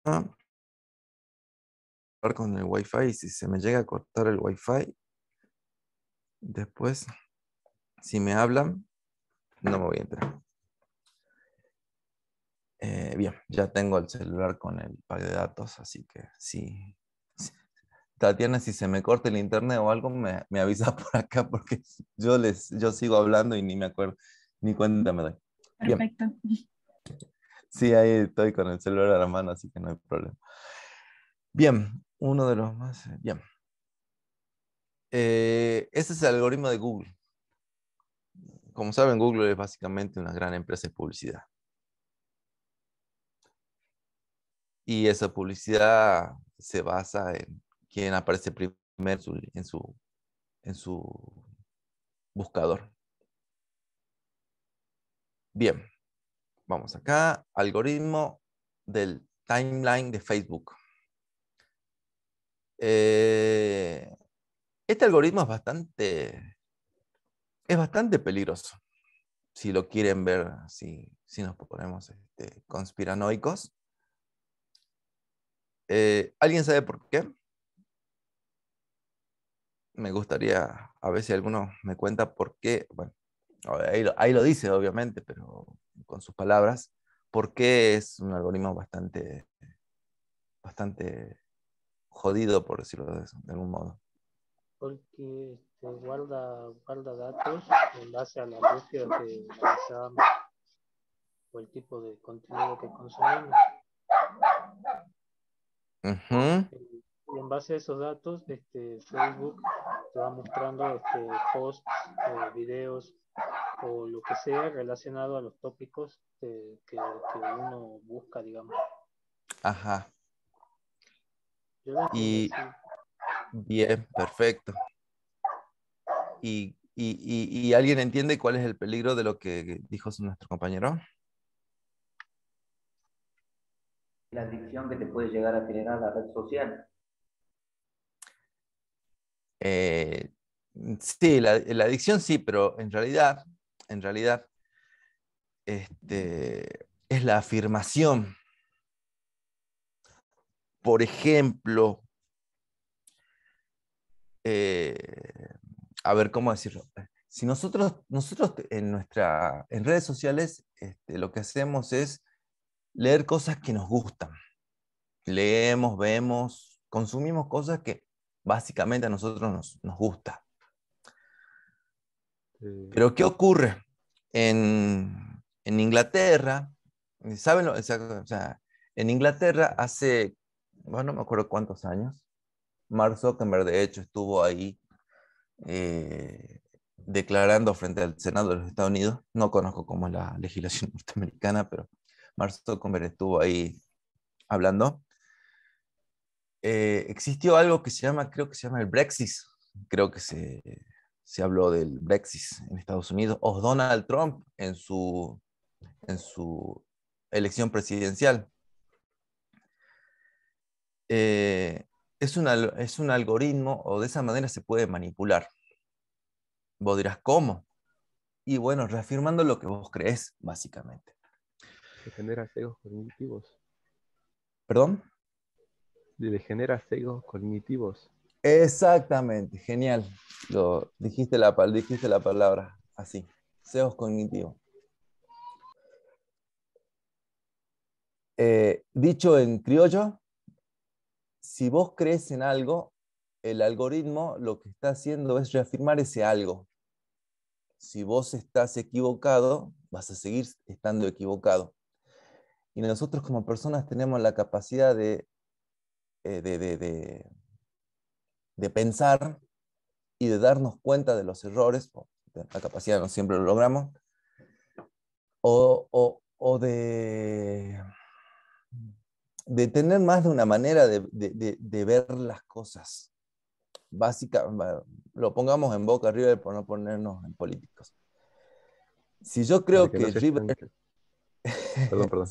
Ah. con el wifi y si se me llega a cortar el wifi después si me hablan no me voy a entrar eh, bien, ya tengo el celular con el pack de datos, así que sí. Tatiana, si se me corta el internet o algo, me, avisa por acá porque yo, les, yo sigo hablando y ni me acuerdo, ni cuenta me doy. Perfecto. Sí, ahí estoy con el celular a la mano, así que no hay problema. Bien, uno de los más. Bien. Eh, ese es el algoritmo de Google. Como saben, Google es básicamente una gran empresa de publicidad. y esa publicidad se basa en quien aparece primero en su, en su, buscador. Bien, vamos acá, algoritmo del timeline de Facebook. Eh, este algoritmo es bastante, es bastante peligroso. Si lo quieren ver, si, si nos ponemos este, conspiranoicos, eh, ¿Alguien sabe por qué? Me gustaría, a ver si alguno me cuenta por qué, bueno, ahí lo, dice obviamente, pero con sus palabras, por qué es un algoritmo bastante, bastante jodido, por decirlo de, algún modo. Porque este, guarda, guarda datos en base a la búsqueda que realizamos o el tipo de contenido que consumimos. Eh, y en base a esos datos, este, Facebook te va mostrando este, posts, eh, videos o lo que sea relacionado a los tópicos eh, que, uno busca, digamos. Ajá. Y bien, perfecto. Y, y, y, ¿Y alguien entiende cuál es el peligro de lo que dijo nuestro compañero? la adicción que te puede llegar a generar la red social. Eh, sí, la, adicción sí, pero en realidad, en realidad, este, es la afirmación. Por ejemplo, eh, a ver, ¿cómo decirlo? Si nosotros, nosotros en, nuestra, en redes sociales este, lo que hacemos es leer cosas que nos gustan. Leemos, vemos, consumimos cosas que básicamente a nosotros nos, nos gusta. Pero ¿qué ocurre? En, Inglaterra, ¿saben? Lo, en Inglaterra hace, bueno, no me acuerdo cuántos años, Mark Zuckerberg de hecho estuvo ahí eh, declarando frente al Senado de los Estados Unidos, no conozco cómo es la legislación norteamericana, pero Marcelo Zuckerberg estuvo ahí hablando. Eh, existió algo que se llama, creo que se llama el Brexit, creo que se, habló del Brexit en Estados Unidos, o Donald Trump en su, en su elección presidencial. Eh, es, es un algoritmo o de esa manera se puede manipular. Vos dirás, ¿cómo? Y bueno, reafirmando lo que vos crees, básicamente genera sesgos cognitivos. ¿Perdón? Le genera sesgos cognitivos. Exactamente, genial. Lo, dijiste, la, dijiste la palabra así, sesgos cognitivos. Eh, dicho en criollo, si vos crees en algo, el algoritmo lo que está haciendo es reafirmar ese algo. Si vos estás equivocado, vas a seguir estando equivocado y nosotros como personas tenemos la capacidad eh, de, de, de, de pensar y de darnos cuenta de los errores, la capacidad no siempre lo logramos, o, o, o de, de tener más de una manera de, de, de, ver las cosas. Básica, lo pongamos en boca arriba por no ponernos en políticos. Si yo creo que, River... Perdón, perdón.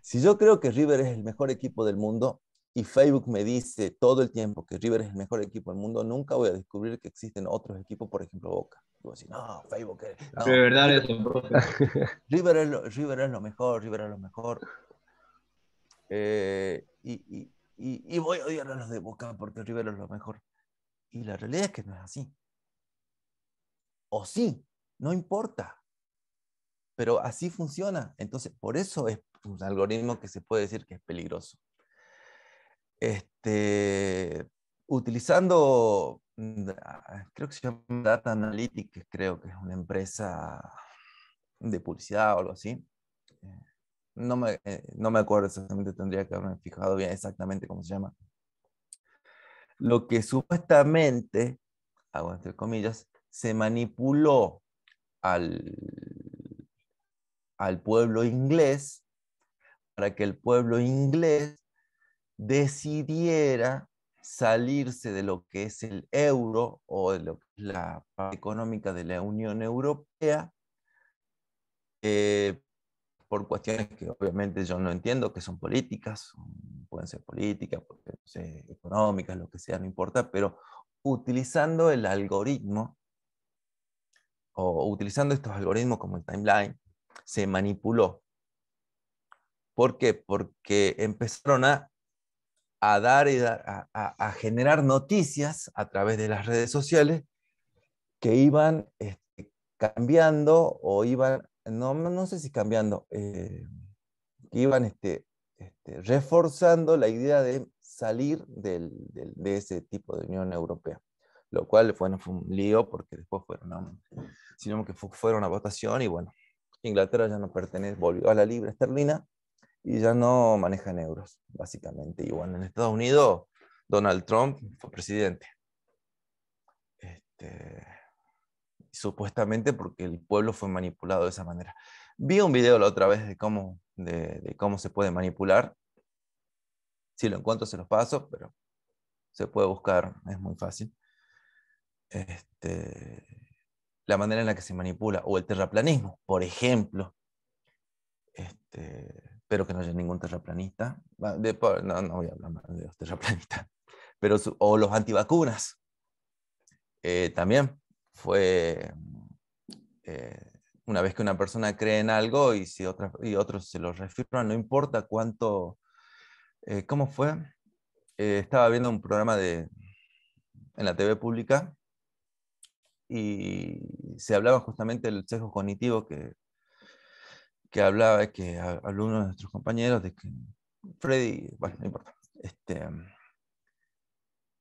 si yo, creo que River es el mejor equipo del mundo y Facebook me dice todo el tiempo que River es el mejor equipo del mundo, nunca voy a descubrir que existen otros equipos, por ejemplo Boca. Yo así, no, Facebook de verdad River, es lo, River es lo mejor, River es lo mejor. Eh, y, y, voy a odiar a los de Boca porque River es lo mejor. Y la realidad es que no es así. O sí, no importa pero así funciona. Entonces, por eso es un algoritmo que se puede decir que es peligroso. Este, utilizando, mm, ah, creo que se llama Data Analytics, creo que es una empresa de publicidad o algo así. Eh, no me, eh, no me acuerdo exactamente, tendría que haberme fijado bien exactamente cómo se llama. Lo que supuestamente, hago entre comillas, se manipuló al, al pueblo inglés para que el pueblo inglés decidiera salirse de lo que es el euro o de lo que es la parte económica de la Unión Europea eh, por cuestiones que obviamente yo no entiendo, que son políticas, pueden ser políticas, económicas, lo que sea, no importa, pero utilizando el algoritmo o utilizando estos algoritmos como el timeline, se manipuló. ¿Por qué? Porque empezaron a, a dar y a, a, generar noticias a través de las redes sociales que iban este, cambiando o iban, no, no sé si cambiando, eh, que iban este, este, reforzando la idea de salir de ese tipo de Unión Europea lo cual fue un lío porque después fueron sino que fueron a votación y bueno, Inglaterra ya no pertenece, volvió a la libra esterlina y ya no maneja euros, básicamente. Y bueno, en Estados Unidos, Donald Trump fue presidente. Este, supuestamente porque el pueblo fue manipulado de esa manera. Vi un video la otra vez de cómo, de, de cómo se puede manipular. Si lo encuentro, se los paso, pero se puede buscar, es muy fácil. Este, la manera en la que se manipula, o el terraplanismo, por ejemplo. Este, espero que no haya ningún terraplanista. no, voy a hablar más de los terraplanistas. Pero o los antivacunas. Eh, también fue eh, una vez que una persona cree en algo y, si y otros se lo refirman, no importa cuánto... Eh, ¿Cómo fue? estaba viendo un programa de, en la TV pública y se hablaba justamente del sesgo cognitivo que, que hablaba, que habló de nuestros compañeros, de que Freddy, bueno, no importa. Este,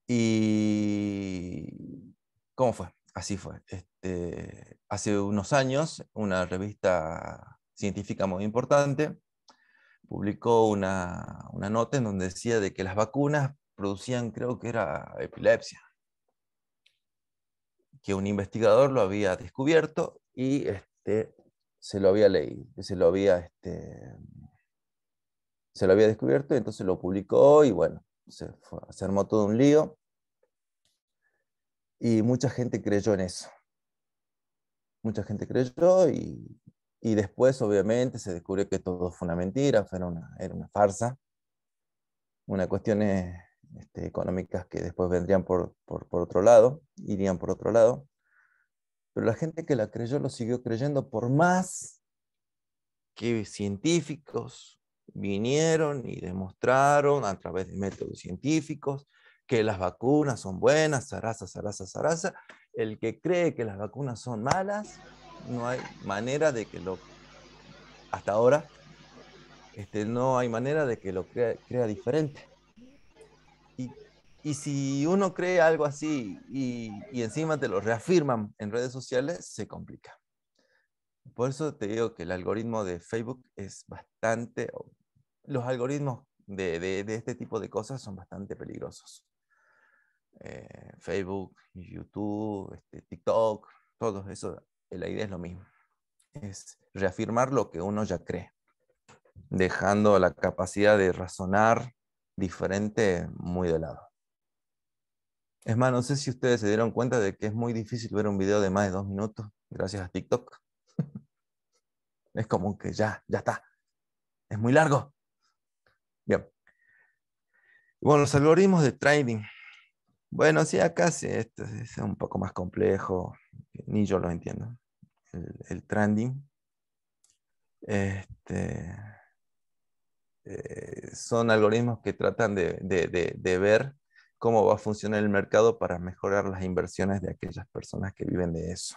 y cómo fue, así fue. Este, hace unos años, una revista científica muy importante publicó una, una nota en donde decía de que las vacunas producían, creo que era epilepsia, que un investigador lo había descubierto y este, se lo había leído, se lo había, este, se lo había descubierto y entonces lo publicó y bueno, se, armó todo un lío. Y mucha gente creyó en eso. Mucha gente creyó y, después obviamente se descubrió que todo fue una mentira, fue una, era una farsa. Una cuestión es este, económicas que después vendrían por, por, otro lado, irían por otro lado. Pero la gente que la creyó lo siguió creyendo por más que científicos vinieron y demostraron a través de métodos científicos que las vacunas son buenas, zaraza, zaraza, zaraza. El que cree que las vacunas son malas, no hay manera de que lo, hasta ahora, este, no hay manera de que lo crea diferente. Y si uno cree algo así y, encima te lo reafirman en redes sociales, se complica. Por eso te digo que el algoritmo de Facebook es bastante, los algoritmos de, este tipo de cosas son bastante peligrosos. Eh, Facebook, YouTube, este, TikTok, todo eso, eh, la idea es lo mismo. Es reafirmar lo que uno ya cree, dejando la capacidad de razonar diferente muy de lado. Es más, no sé si ustedes se dieron cuenta de que es muy difícil ver un video de más de dos minutos gracias a TikTok. es como que ya, ya está. Es muy largo. Bien. Bueno, los algoritmos de trading. Bueno, sí, acá sí, este es un poco más complejo. Ni yo lo entiendo. El, trending. trading. Este, eh, son algoritmos que tratan de ver cómo va a funcionar el mercado para mejorar las inversiones de aquellas personas que viven de eso.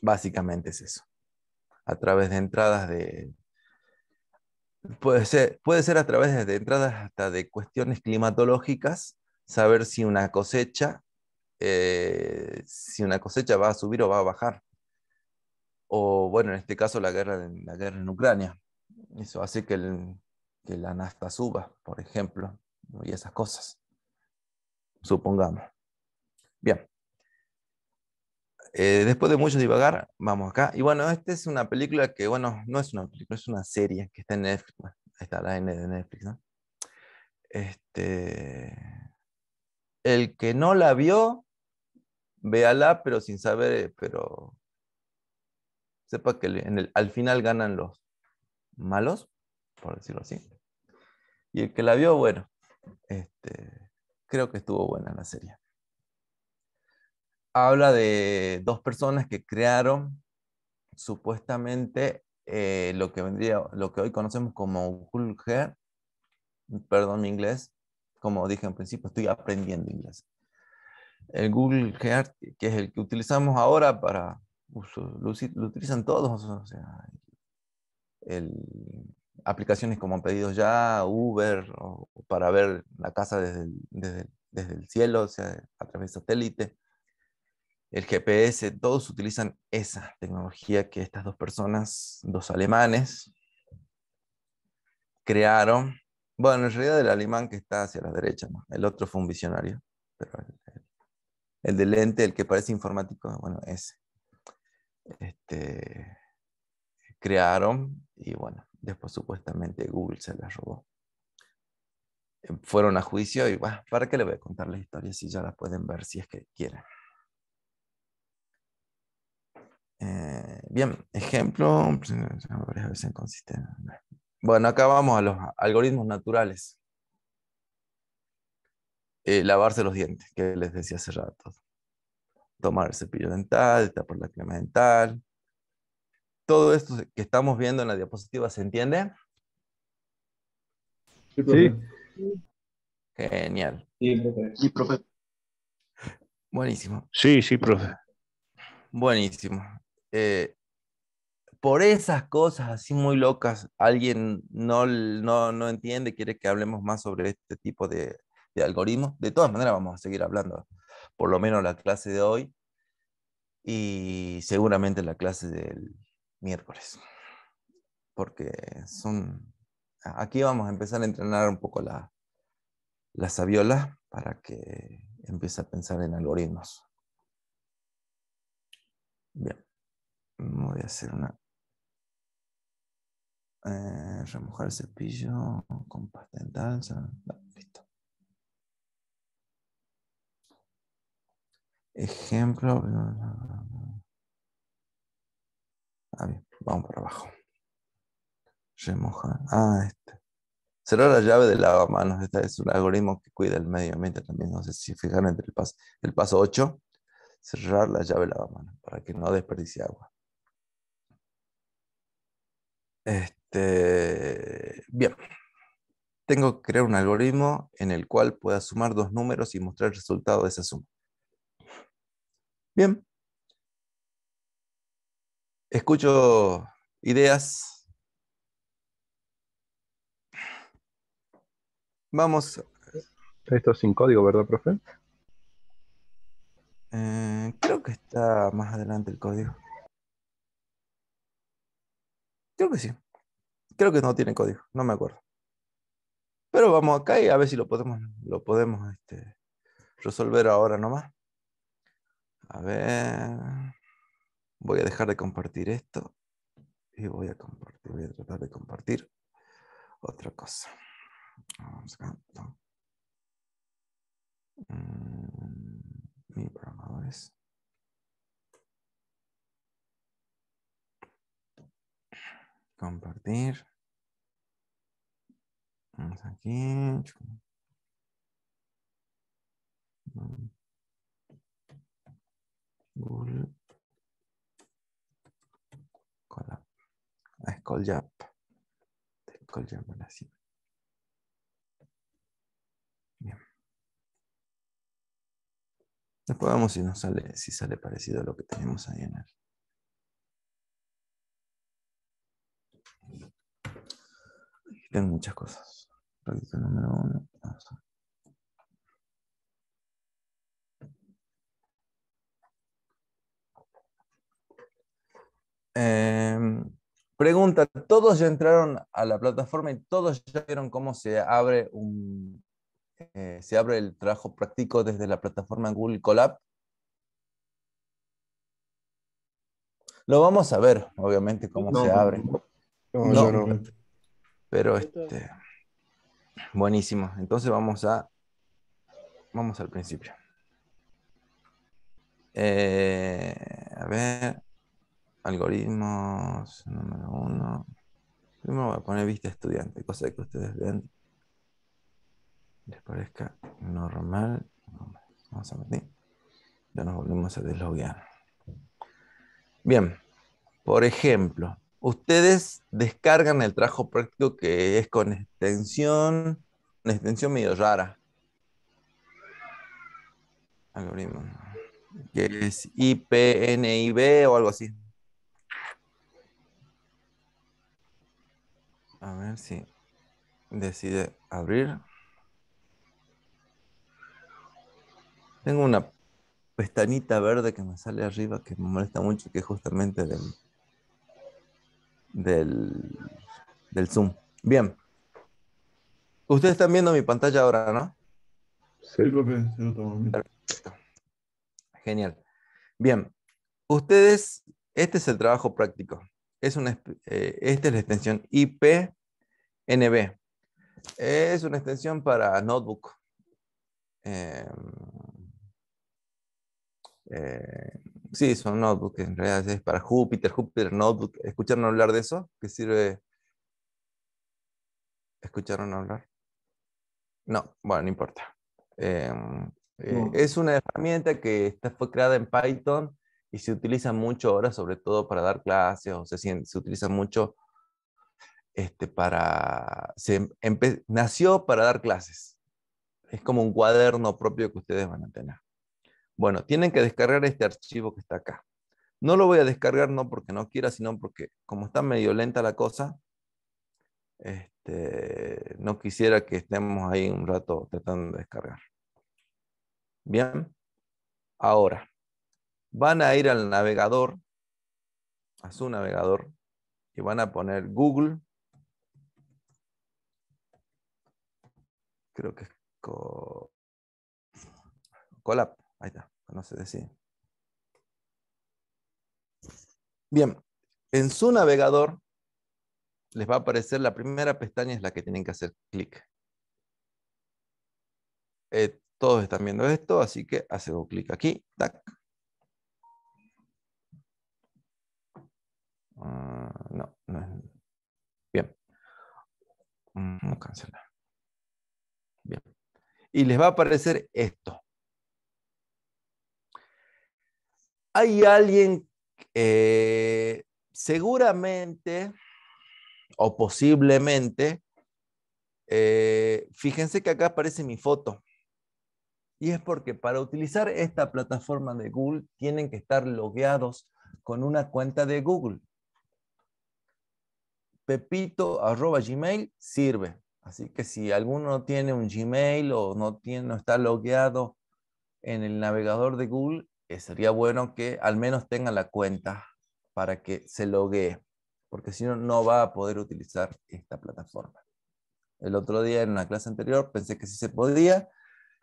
Básicamente es eso. A través de entradas de... Puede ser, puede ser a través de entradas hasta de cuestiones climatológicas, saber si una cosecha, eh, si una cosecha va a subir o va a bajar. O bueno, en este caso la guerra, en Ucrania. Eso hace que la nafta suba, por ejemplo y esas cosas. Supongamos. Bien. Eh, después de mucho divagar, vamos acá. Y bueno, esta es una película que, bueno, no es una película, es una serie que está en Netflix. está la N de Netflix, Este... El que no la vio, véala, pero sin saber, pero sepa que al final ganan los malos, por decirlo así. Y el que la vio, bueno, este, creo que estuvo buena la serie. Habla de dos personas que crearon supuestamente eh, lo que vendría, lo que hoy conocemos como Google, perdón mi inglés, como dije en principio, estoy aprendiendo inglés. El Google Earth, que es el que utilizamos ahora para lo, lo, utilizan todos, o sea, el, aplicaciones como han pedido Ya, Uber, o para ver la casa desde el, cielo, o sea, a través de satélite, el GPS, todos utilizan esa tecnología que estas dos personas, dos alemanes, crearon. Bueno, en realidad el alemán que está hacia la derecha, el otro fue un visionario, pero el, del de lente, el que parece informático, bueno, ese. Este, crearon y bueno, Después supuestamente Google se las robó. Eh, fueron a juicio y, bah, ¿para qué le voy a contar la historia si ya la pueden ver si es que quieren? Eh, bien, ejemplo, pues, eh, Bueno, acá vamos a los algoritmos naturales. lavarse los dientes, que les decía hace rato. Tomar el cepillo dental, tapar la crema dental, todo esto que estamos viendo en la diapositiva, ¿se entiende? Sí. Genial. Sí, profe. Sí, profe. Buenísimo. Sí, sí, profe. Buenísimo. Eh, por esas cosas así muy locas, alguien no, no, entiende, quiere que hablemos más sobre este tipo de, de algoritmos. De todas maneras, vamos a seguir hablando, por lo menos la clase de hoy y seguramente la clase del, miércoles, porque son... Aquí vamos a empezar a entrenar un poco la, la sabiola para que empiece a pensar en algoritmos. Bien, voy a hacer una... Eh, remojar el cepillo con pasta danza... listo. Ejemplo vamos para abajo. Remoja. Ah, este. Cerrar la llave de lavamanos. Este es un algoritmo que cuida el medio ambiente también. No sé si fijaron entre el paso, el paso 8. Cerrar la llave de lavamanos para que no desperdicie agua. Este, bien. Tengo que crear un algoritmo en el cual pueda sumar dos números y mostrar el resultado de esa suma. Bien. Escucho ideas. Vamos. Esto es sin código, ¿verdad, profe? Eh, creo que está más adelante el código. Creo que sí. Creo que no tiene código, no me acuerdo. Pero vamos acá y a ver si lo podemos, lo podemos este, resolver ahora nomás. A ver. Voy a dejar de compartir esto y voy a compartir, voy a tratar de compartir otra cosa. Vamos acá. Mm, mi programa es. Compartir. Vamos aquí. Mm. Google. Skoljap. Skoljap, así. Bien. Después vamos si nos sale, si sale parecido a lo que tenemos ahí en el. Tengo muchas cosas. Práctica número uno. Vamos a em, Pregunta, ¿todos ya entraron a la plataforma y todos ya vieron cómo se abre, un, eh, se abre el trabajo práctico desde la plataforma Google Colab? Lo vamos a ver, obviamente, cómo se abre. Pero este. Buenísimo. Entonces vamos a. Vamos al principio. Eh, a ver. Algoritmos, número uno. Primero voy a poner vista estudiante, cosa que ustedes ven. Les parezca normal. Vamos a meter. Ya nos volvemos a desloguear. Bien. Por ejemplo, ustedes descargan el trajo práctico que es con extensión, una extensión medio rara. Algoritmo. Que es IPNIB o algo así. A ver si decide abrir. Tengo una pestañita verde que me sale arriba que me molesta mucho, que es justamente del, del, Zoom. Bien. Ustedes están viendo mi pantalla ahora, ¿no? Sí, Perfecto. Genial. Bien. Ustedes, este es el trabajo práctico. Eh, esta es la extensión IPNB. Es una extensión para notebook. Em, eh, sí, son notebooks, en realidad es para Jupyter Júpiter Notebook. ¿Escucharon hablar de eso? ¿Qué sirve? ¿Escucharon hablar? No, bueno, no importa. Em, eh, es una herramienta que está, fue creada en Python y se utiliza mucho ahora, sobre todo para dar clases, o se, utiliza mucho este, para... Se em, nació para dar clases. Es como un cuaderno propio que ustedes van a tener. Bueno, tienen que descargar este archivo que está acá. No lo voy a descargar, no porque no quiera, sino porque como está medio lenta la cosa, este, no quisiera que estemos ahí un rato tratando de descargar. Bien, ahora van a ir al navegador, a su navegador, y van a poner Google. Creo que es Colab. Ahí está, no se decide. Bien, en su navegador les va a aparecer la primera pestaña es la que tienen que hacer clic. Eh, todos están viendo esto, así que hacen clic aquí, tac, Mm, no, no es. Bien. Vamos mm, a cancelar. Bien. Y les va a aparecer esto. Hay alguien, eh, seguramente o posiblemente, eh, fíjense que acá aparece mi foto. Y es porque para utilizar esta plataforma de Google tienen que estar logueados con una cuenta de Google pepito arroba gmail sirve. Así que si alguno no tiene un Gmail o no, tiene, no está logueado en el navegador de Google, eh, sería bueno que al menos tenga la cuenta para que se loguee, porque si no, no va a poder utilizar esta plataforma. El otro día en una clase anterior pensé que sí se podía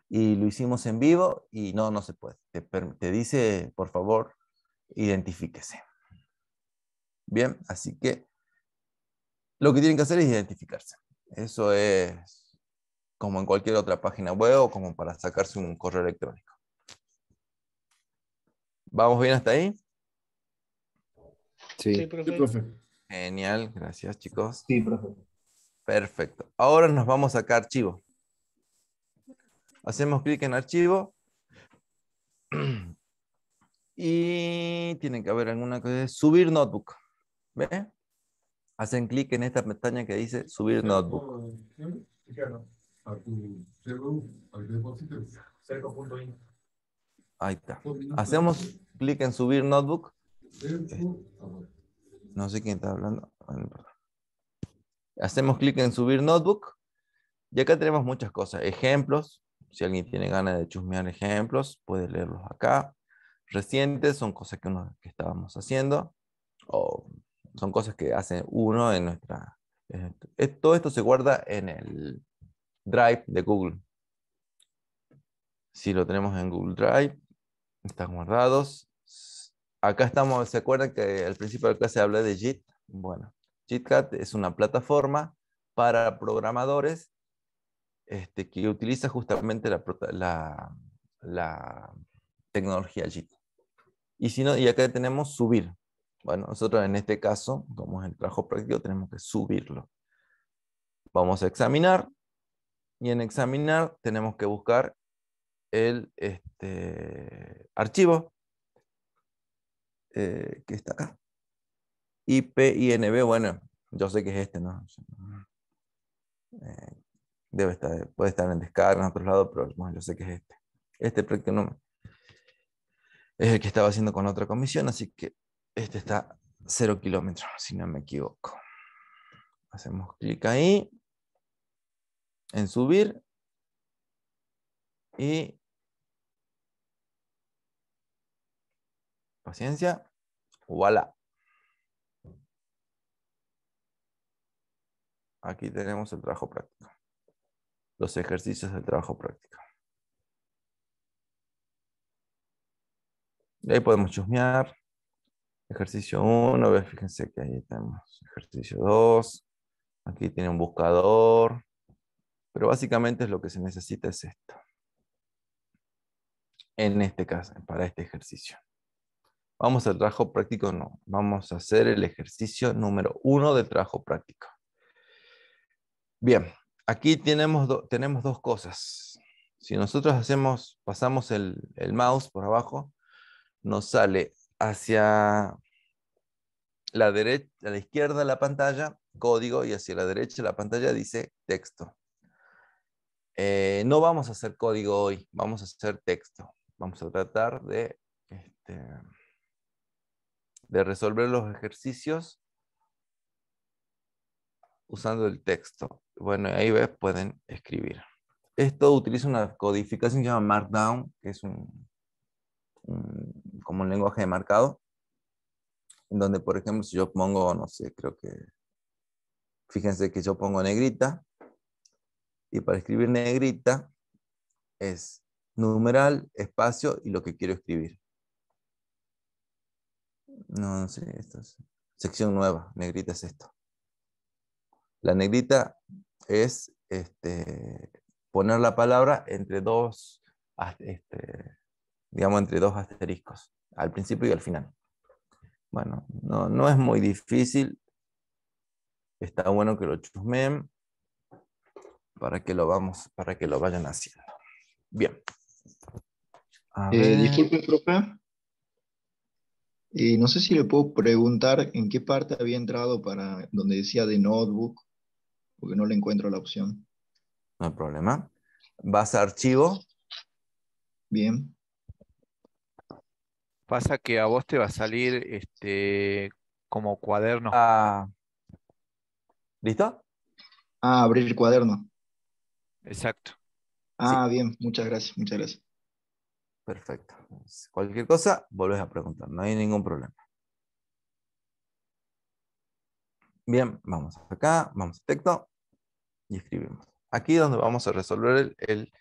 y lo hicimos en vivo y no, no se puede. Te, te dice, por favor, identifíquese. Bien, así que lo que tienen que hacer es identificarse. Eso es como en cualquier otra página web o como para sacarse un correo electrónico. ¿Vamos bien hasta ahí? Sí, profe. Genial, gracias chicos. Sí, profe. Perfecto. Ahora nos vamos acá a archivo. Hacemos clic en archivo. Y tiene que haber alguna cosa. Subir notebook. ¿Ve? hacen clic en esta pestaña que dice subir notebook. Ahí está. Hacemos clic en subir notebook. Eh, no sé quién está hablando. Hacemos clic en subir notebook. Y acá tenemos muchas cosas. Ejemplos. Si alguien tiene ganas de chusmear ejemplos, puede leerlos acá. Recientes son cosas que, uno, que estábamos haciendo. O son cosas que hace uno en nuestra... todo esto se guarda en el Drive de Google. Si lo tenemos en Google Drive, están guardados. Acá estamos, ¿se acuerdan que al principio de la clase hablé de JIT? Bueno, JITCAT es una plataforma para programadores este, que utiliza justamente la, la, tecnología JIT. Y, si no, y acá tenemos subir. Bueno, nosotros en este caso, como es el trabajo práctico, tenemos que subirlo. Vamos a examinar y en examinar tenemos que buscar el este, archivo eh, que está acá. IPINB, bueno, yo sé que es este, ¿no? Eh, debe estar, puede estar en descarga en otro lado, pero bueno, yo sé que es este. Este práctico no es el que estaba haciendo con otra comisión, así que este está cero kilómetros, si no me equivoco. Hacemos clic ahí, en subir, y paciencia, voilà. Aquí tenemos el trabajo práctico, los ejercicios del trabajo práctico. Y ahí podemos chusmear. Ejercicio 1, fíjense que ahí tenemos Ejercicio 2. Aquí tiene un buscador. Pero básicamente es lo que se necesita es esto. En este caso, para este ejercicio. Vamos al trabajo práctico, no. Vamos a hacer el ejercicio número 1 del trabajo práctico. Bien, aquí tenemos, tenemos dos cosas. Si nosotros hacemos, pasamos el mouse por abajo, nos sale hacia la derecha, la izquierda de la pantalla, código, y hacia la derecha de la pantalla dice texto. Eh, no vamos a hacer código hoy, vamos a hacer texto. Vamos a tratar de, este, de resolver los ejercicios usando el texto. Bueno, ahí ves, pueden escribir. Esto utiliza una codificación que llama Markdown, que es un Mm, como un lenguaje de marcado, en donde, por ejemplo, si yo pongo, no sé, creo que, fíjense que yo pongo negrita, y para escribir negrita es numeral, espacio y lo que quiero escribir. No, sé, esto es sección nueva, negrita es esto. La negrita es este, poner la palabra entre dos este, digamos, entre dos asteriscos, al principio y al final. Bueno, no, no es muy difícil. Está bueno que lo chusmeen para que lo vamos, para que lo vayan haciendo. Bien. Eh, disculpe, profe. Eh, no sé si le puedo preguntar en qué parte había entrado para donde decía de notebook, porque no le encuentro la opción. No hay problema. Vas a archivo. Bien. Pasa que a vos te va a salir este, como cuaderno. Ah. ¿Listo? A ah, abrir el cuaderno. Exacto. Ah, bien, muchas gracias, muchas gracias. Perfecto. Cualquier cosa, volvés a preguntar, no hay ningún problema. Bien, vamos acá, vamos a texto y escribimos. Aquí es donde vamos a resolver el, el,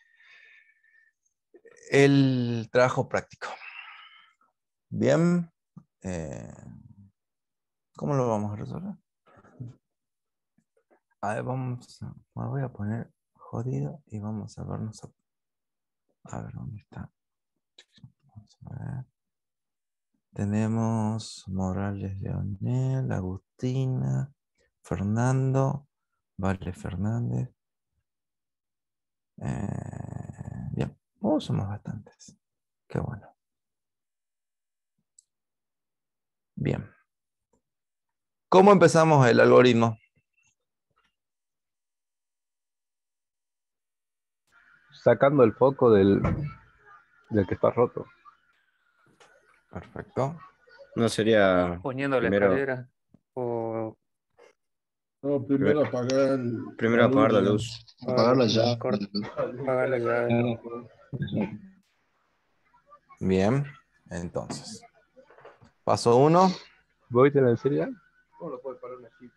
el trabajo práctico. Bien. Eh, ¿Cómo lo vamos a resolver? A ver, vamos. me voy a poner jodido y vamos a vernos. A, a ver, ¿dónde está? Tenemos Morales Leonel, Agustina, Fernando, Valle Fernández. Eh, bien, somos bastantes. Qué bueno. Bien. ¿Cómo empezamos el algoritmo? Sacando el foco del, del que está roto. Perfecto. No sería. poniéndole la primero... O... No, primero apagar. Primero apagar la luz. apagarla ya Apagarla ya. Bien, entonces. Paso uno. ¿Voy a la serie? ¿Cómo lo puedo parar aquí?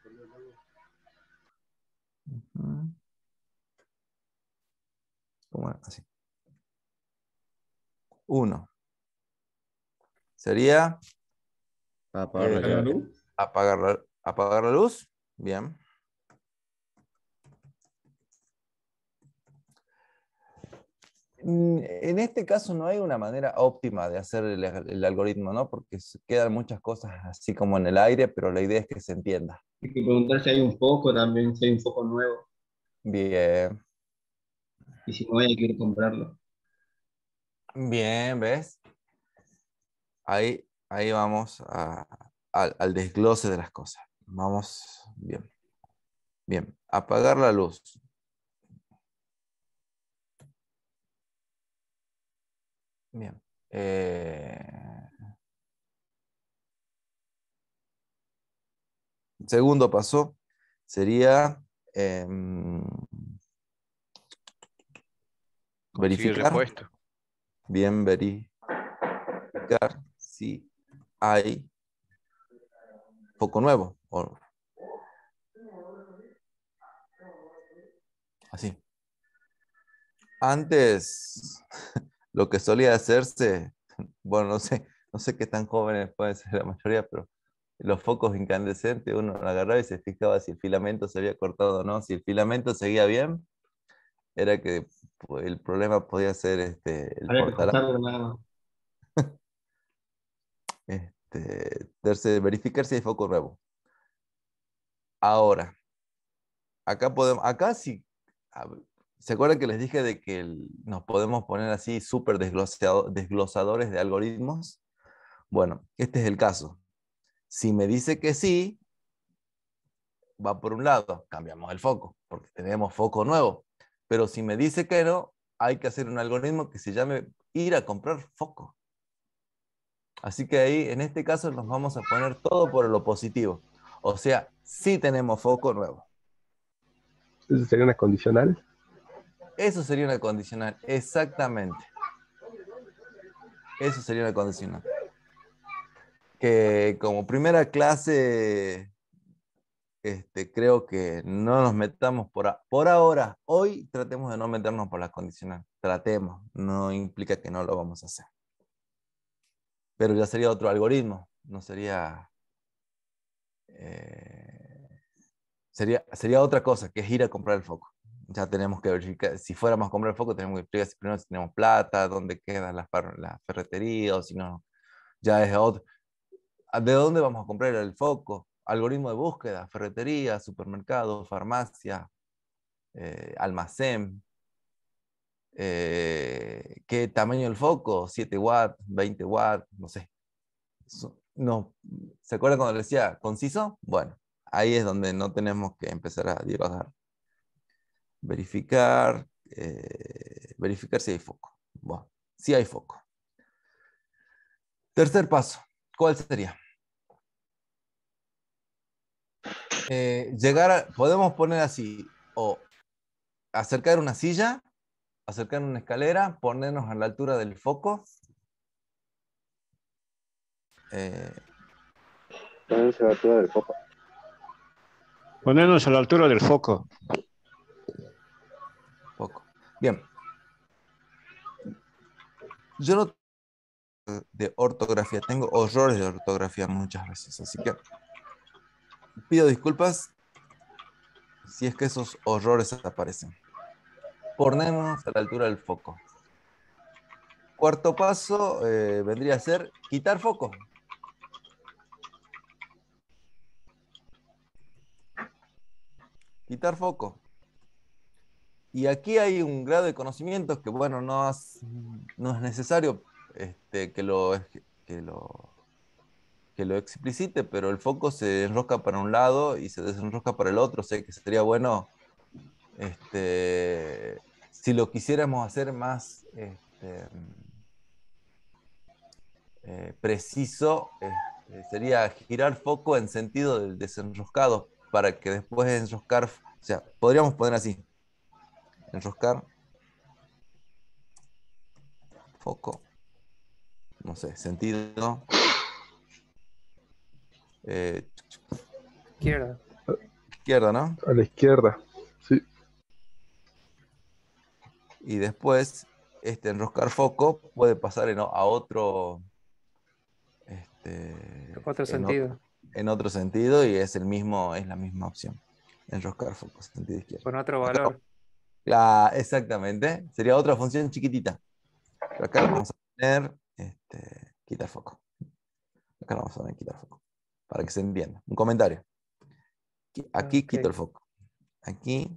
¿Cómo Así. Uno. Sería. Apagar, la, luz. apagar la luz. Bien. Mm, en este caso no hay una manera óptima de hacer el, algoritmo, ¿no? Porque quedan muchas cosas así como en el aire, pero la idea es que se entienda. Hay que preguntar si hay un foco también, si hay un foco nuevo. Bien. Y si no hay que ir a comprarlo. Bien, ¿ves? Ahí, ahí vamos al desglose de las cosas. Vamos, bien. Bien, apagar la luz. Bien. Eh, segundo paso sería em, verificar. Bien, verificar si hay poco nuevo. Así. Antes lo que solía hacerse, bueno, no sé, no sé qué tan jóvenes pueden ser la mayoría, pero los focos incandescentes, uno lo agarraba y se fijaba si el filamento se había cortado o no. Si el filamento seguía bien, era que pues, el problema podía ser este, el este, verificar si hay foco nuevo. Ahora, acá podemos, acá sí, ¿Se acuerdan que les dije de que nos podemos poner así súper desglosadores de algoritmos? Bueno, este es el caso. Si me dice que sí, va por un lado, cambiamos el foco, porque tenemos foco nuevo. Pero si me dice que no, hay que hacer un algoritmo que se llame ir a comprar foco. Así que ahí, en este caso, nos vamos a poner todo por lo positivo. O sea, sí tenemos foco nuevo. ¿Eso sería una condicional? Eso sería una condicional, exactamente. Eso sería una condicional. Que como primera clase, este, creo que no nos metamos por, por ahora. Hoy tratemos de no meternos por la condicional. Tratemos, no implica que no lo vamos a hacer. Pero ya sería otro algoritmo, no sería... Eh, sería, sería otra cosa que es ir a comprar el foco ya tenemos que verificar, si fuéramos a comprar el foco, tenemos que ver si primero tenemos plata, dónde quedan las, las ferreterías, o si no, ya es otro. Ah, ¿De dónde vamos a comprar el foco? Algoritmo de búsqueda, ferretería, supermercado, farmacia, eh, almacén. Eh, ¿Qué tamaño el foco? ¿7 watts? ¿20 watts? No sé. No, ¿Se acuerdan cuando decía conciso? Bueno, ahí es donde no tenemos que empezar a divagar verificar, eh, verificar si hay foco. Bueno, si hay foco. Tercer paso, ¿cuál sería? Eh, llegar podemos poner así, o acercar una silla, acercar una escalera, ponernos a la altura del foco. Eh, ponernos a la altura del foco. Ponernos a la altura del foco. Bien. Yo no tengo de ortografía, tengo horrores de ortografía muchas veces, así que pido disculpas si es que esos horrores aparecen. Ponemos a la altura del foco. Cuarto paso eh, vendría a ser quitar foco. Quitar foco. Y aquí hay un grado de conocimientos que, bueno, no, es necesario este, que, lo, que, que lo explicite, pero el foco se enrosca para un lado y se desenrosca para el otro. sé que sería bueno este, si lo quisiéramos hacer más este, eh, preciso, sería girar foco en sentido del desenroscado para que después enroscar, o sea, podríamos poner así, enroscar, foco, no sé, sentido. Eh, izquierda. Izquierda, ¿no? A la izquierda, sí. Y después, este enroscar foco puede pasar en, a otro. Este, otro sentido. en otro sentido y es el mismo, es la misma opción. Enroscar foco, sentido izquierdo. Con otro valor exactamente. Sería otra función chiquitita. Este, acá lo vamos a poner Quita el foco. Acá lo vamos a poner quitar foco. Para que se entienda. Un comentario. Aquí quito el foco. Aquí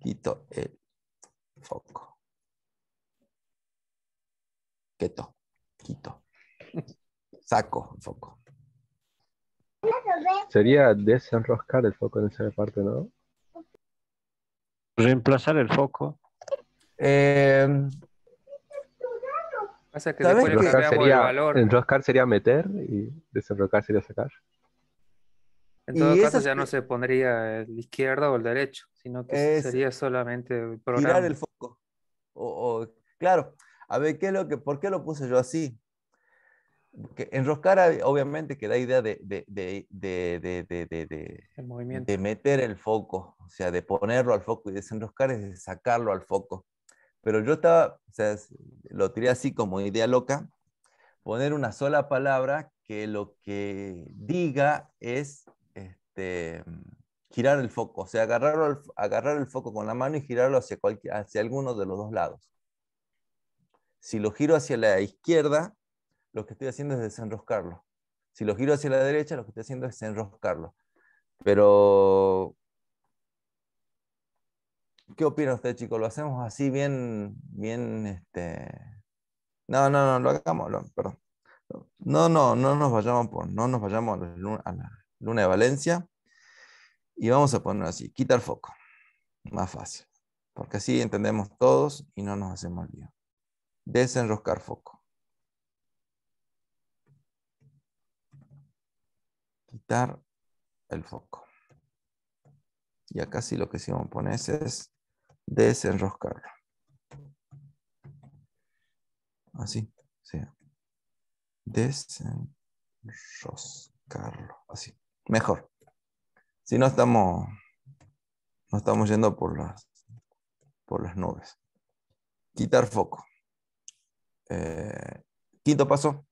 quito el foco. Quito. Quito. Saco el foco. Sería desenroscar el foco en esa parte, ¿no? Reemplazar el foco. Eh, enroscar, sería, meter y desenroscar sería sacar. En todo caso ya no se pondría el izquierda o el derecho, sino que sería solamente Tirar el foco. o, claro, a ver, ¿qué es lo que, ¿por qué lo puse yo así? enroscar obviamente que da idea de, de, meter el foco, o sea, de ponerlo al foco y desenroscar es de sacarlo al foco. Pero yo estaba, o sea, lo tiré así como idea loca, poner una sola palabra que lo que diga es este, girar el foco, o sea, agarrar el foco con la mano y girarlo hacia, cualquier, hacia alguno de los dos lados. Si lo giro hacia la izquierda, lo que estoy haciendo es desenroscarlo. Si lo giro hacia la derecha, lo que estoy haciendo es desenroscarlo. Pero, ¿qué opina usted, chicos? ¿Lo hacemos así bien, bien, este... No, no, no, lo hagamos, perdón. No, no, no nos vayamos por, no nos vayamos a la, luna, de Valencia. Y vamos a ponerlo así, quita el foco. Más fácil. Porque así entendemos todos y no nos hacemos lío. Desenroscar foco. quitar el foco. Y acá sí lo que sí vamos a poner es desenroscarlo. Así, sí. Desenroscarlo, así. Mejor. Si no estamos, no estamos yendo por las, por las nubes. Quitar foco. Eh, quinto paso,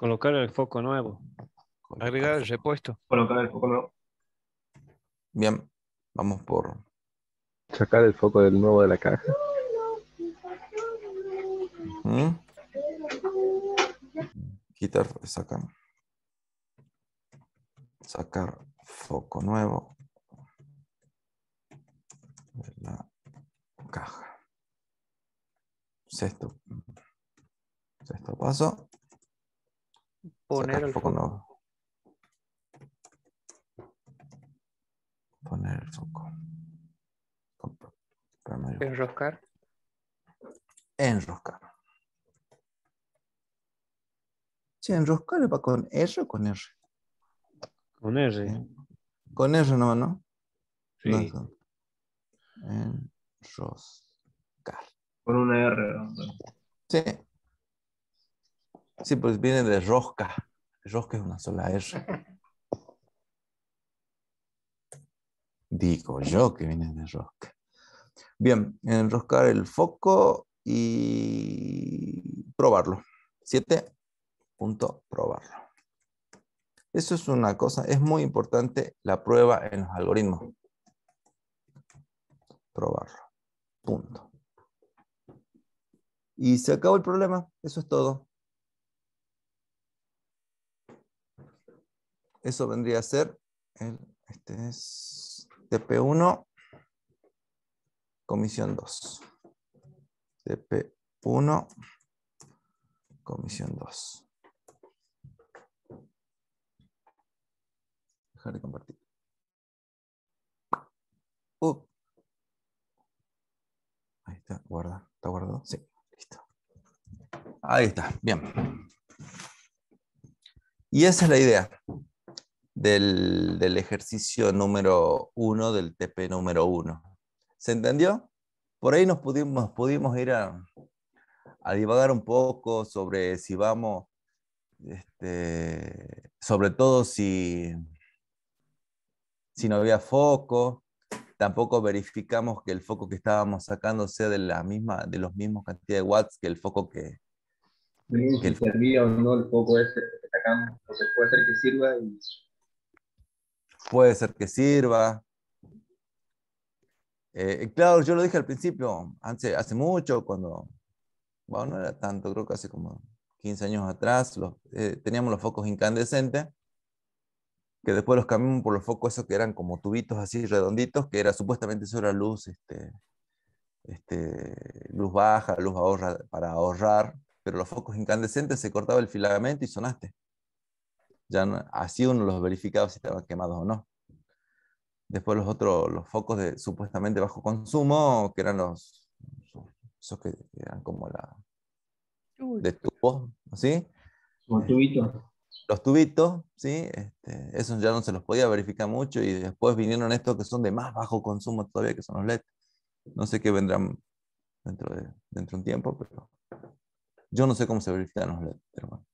Colocar el foco nuevo. Agregar el repuesto. Colocar el foco nuevo. Bien, vamos por... Sacar el foco del nuevo de la caja. Quitar, sacar. Sacar foco nuevo de la caja. Sexto, sexto paso poner el foco. No. Poner el foco. Enroscar. Enroscar. Sí, enroscar va con R o con R. Con R. Con R no, ¿no? Sí. enroscar. Con una R. ¿no? Sí. Sí, pues viene de rosca. Rosca es una sola R. Digo yo que viene de rosca. Bien, enroscar el foco y probarlo. Siete, punto, probarlo. Eso es una cosa, es muy importante la prueba en los algoritmos. Probarlo. Punto. Y se acabó el problema. Eso es todo. Eso vendría a ser, el, este es TP1, comisión 2. TP1, comisión 2. Dejar de compartir. Uh. Ahí está, guarda. ¿Está guardado? Sí, listo. Ahí está, bien. Y esa es la idea del, ejercicio número uno, del TP número uno. ¿Se entendió? Por ahí nos pudimos, pudimos ir a, divagar un poco sobre si vamos, este, sobre todo si, si no había foco, tampoco verificamos que el foco que estábamos sacando sea de la misma, de los mismos cantidad de watts que el foco que... servía o no el foco que sacamos, puede ser que sirva y puede ser que sirva. Eh, claro, yo lo dije al principio, hace, hace mucho, cuando, bueno, no era tanto, creo que hace como 15 años atrás, eh, teníamos los focos incandescentes, que después los cambiamos por los focos esos que eran como tubitos así redonditos, que era supuestamente eso era luz, este, este luz baja, luz ahorra, para ahorrar, pero los focos incandescentes se cortaba el filamento y sonaste ya así uno los verificaba si estaban quemados o no. Después los otros, los focos de supuestamente bajo consumo, que eran los, esos que eran como la, de tubos, ¿sí? Los tubitos. Los tubitos, ¿sí? Este, esos ya no se los podía verificar mucho y después vinieron estos que son de más bajo consumo todavía, que son los LED. No sé qué vendrán dentro de, dentro de un tiempo, pero yo no sé cómo se verifican los LED, pero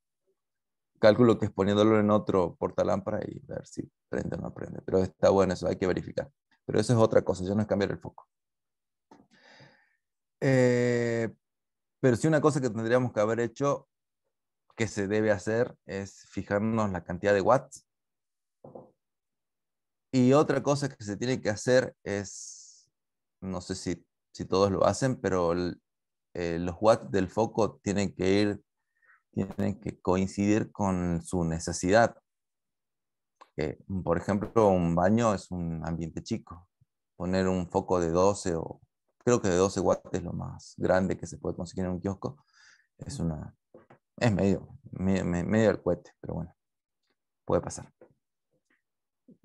cálculo que es poniéndolo en otro portalámpara y ver si prende o no prende. Pero está bueno, eso hay que verificar. Pero eso es otra cosa, ya no es cambiar el foco. Eh, pero sí una cosa que tendríamos que haber hecho, que se debe hacer, es fijarnos la cantidad de watts. Y otra cosa que se tiene que hacer es, no sé si, si todos lo hacen, pero eh, los watts del foco tienen que ir tienen que coincidir con su necesidad. Eh, por ejemplo, un baño es un ambiente chico. Poner un foco de 12 o creo que de 12 watts es lo más grande que se puede conseguir en un kiosco. Es una es medio, medio, el cohete, pero bueno, puede pasar.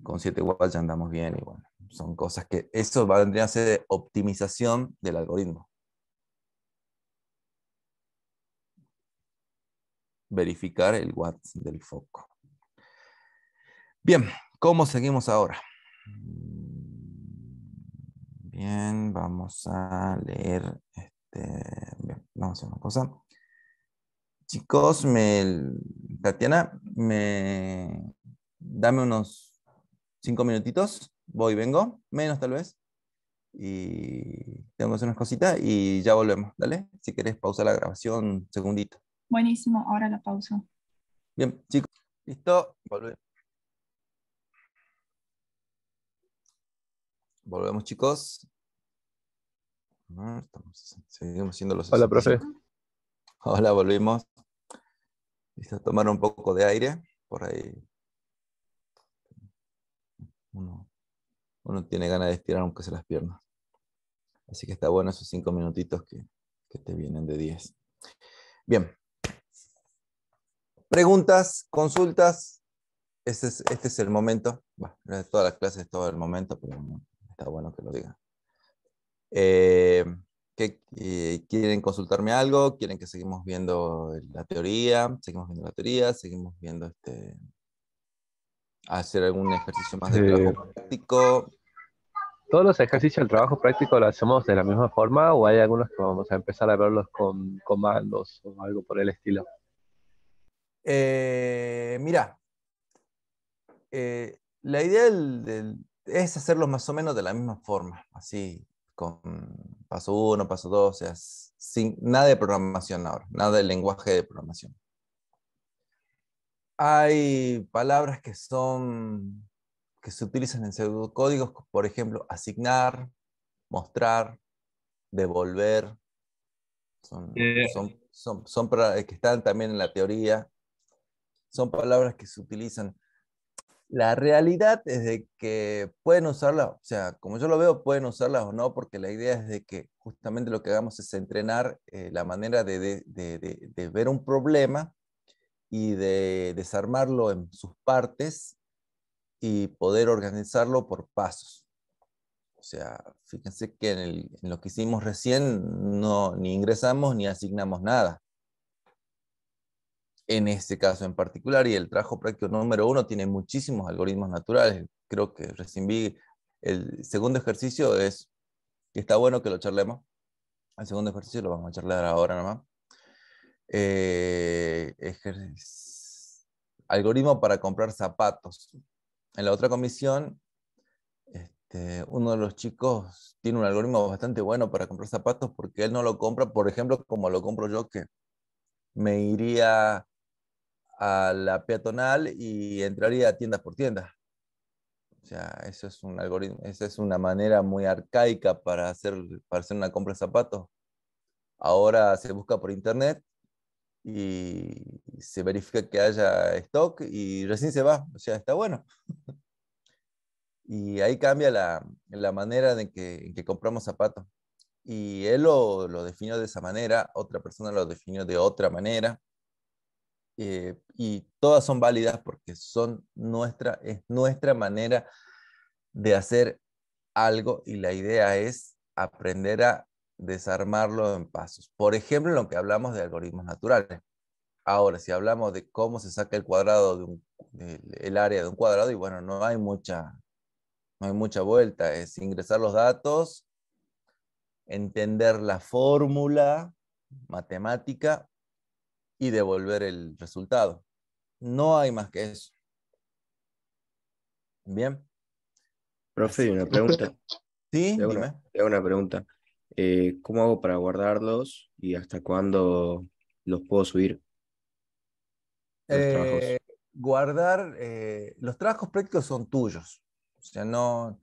Con 7 watts ya andamos bien y bueno, son cosas que eso va a ser de optimización del algoritmo. verificar el Watt del foco. Bien, ¿cómo seguimos ahora? Bien, vamos a leer. Este, vamos a hacer una cosa. Chicos, Tatiana, me, dame unos cinco minutitos. Voy, vengo, menos tal vez. Y tengo que hacer unas cositas y ya volvemos, ¿dale? Si querés, pausa la grabación un segundito. Buenísimo, ahora la pausa. Bien, chicos, listo, volvemos. Volvemos, chicos. Ah, seguimos siendo los. Hola, profe. Hola, volvimos. Listo, tomar un poco de aire. Por ahí. Uno, tiene ganas de estirar aunque se las piernas. Así que está bueno esos cinco minutitos que, que te vienen de diez. Bien, Preguntas, consultas. Este es, este es el momento. Bueno, todas las clases es todo el momento, pero está bueno que lo digan. Eh, eh, ¿Quieren consultarme algo? ¿Quieren que seguimos viendo la teoría? ¿Seguimos viendo la teoría? ¿Seguimos viendo este hacer algún ejercicio más de trabajo práctico? ¿Todos los ejercicios del trabajo práctico lo hacemos de la misma forma o hay algunos que vamos a empezar a verlos con comandos o algo por el estilo? Eh, mira, eh, la idea es hacerlos más o menos de la misma forma, así, con paso uno, paso dos, sin, nada de programación ahora, nada de lenguaje de programación. Hay palabras que son, que se utilizan en pseudocódigos, por ejemplo, asignar, mostrar, devolver, son, eh. que están también en la teoría son palabras que se utilizan. La realidad es de que pueden usarlas, o sea, como yo lo veo, pueden usarlas o no, porque la idea es de que justamente lo que hagamos es entrenar eh, la manera de, de, de, ver un problema y de desarmarlo en sus partes y poder organizarlo por pasos. O sea, fíjense que en, en lo que hicimos recién no ni ingresamos ni asignamos nada en este caso en particular y el trabajo práctico número uno tiene muchísimos algoritmos naturales. Creo que recibí el segundo ejercicio es, está bueno que lo charlemos. El segundo ejercicio lo vamos a charlar ahora nomás. Eh, algoritmo para comprar zapatos. En la otra comisión, este, uno de los chicos tiene un algoritmo bastante bueno para comprar zapatos porque él no lo compra, por ejemplo, como lo compro yo, que me iría a la peatonal y entraría tienda por tienda. O sea, eso es un algoritmo, esa es una manera muy arcaica para hacer, para hacer una compra de zapatos. Ahora se busca por internet y se verifica que haya stock y recién se va. O sea, está bueno. Y ahí cambia la, manera de que, en que compramos zapatos. Y él lo definió de esa manera, otra persona lo definió de otra manera. Eh, y todas son válidas porque son nuestra, es nuestra manera de hacer algo y la idea es aprender a desarmarlo en pasos. Por ejemplo, lo que hablamos de algoritmos naturales. Ahora, si hablamos de cómo se saca el cuadrado de un, el, área de un cuadrado, y bueno, no hay mucha, no hay mucha vuelta, es ingresar los datos, entender la fórmula matemática y devolver el resultado. No hay más que eso. Bien. Profe, una pregunta. Sí, una, pregunta. ¿Cómo hago para guardarlos y hasta cuándo los puedo subir? Eh, guardar, eh, los trabajos prácticos son tuyos. O sea, no.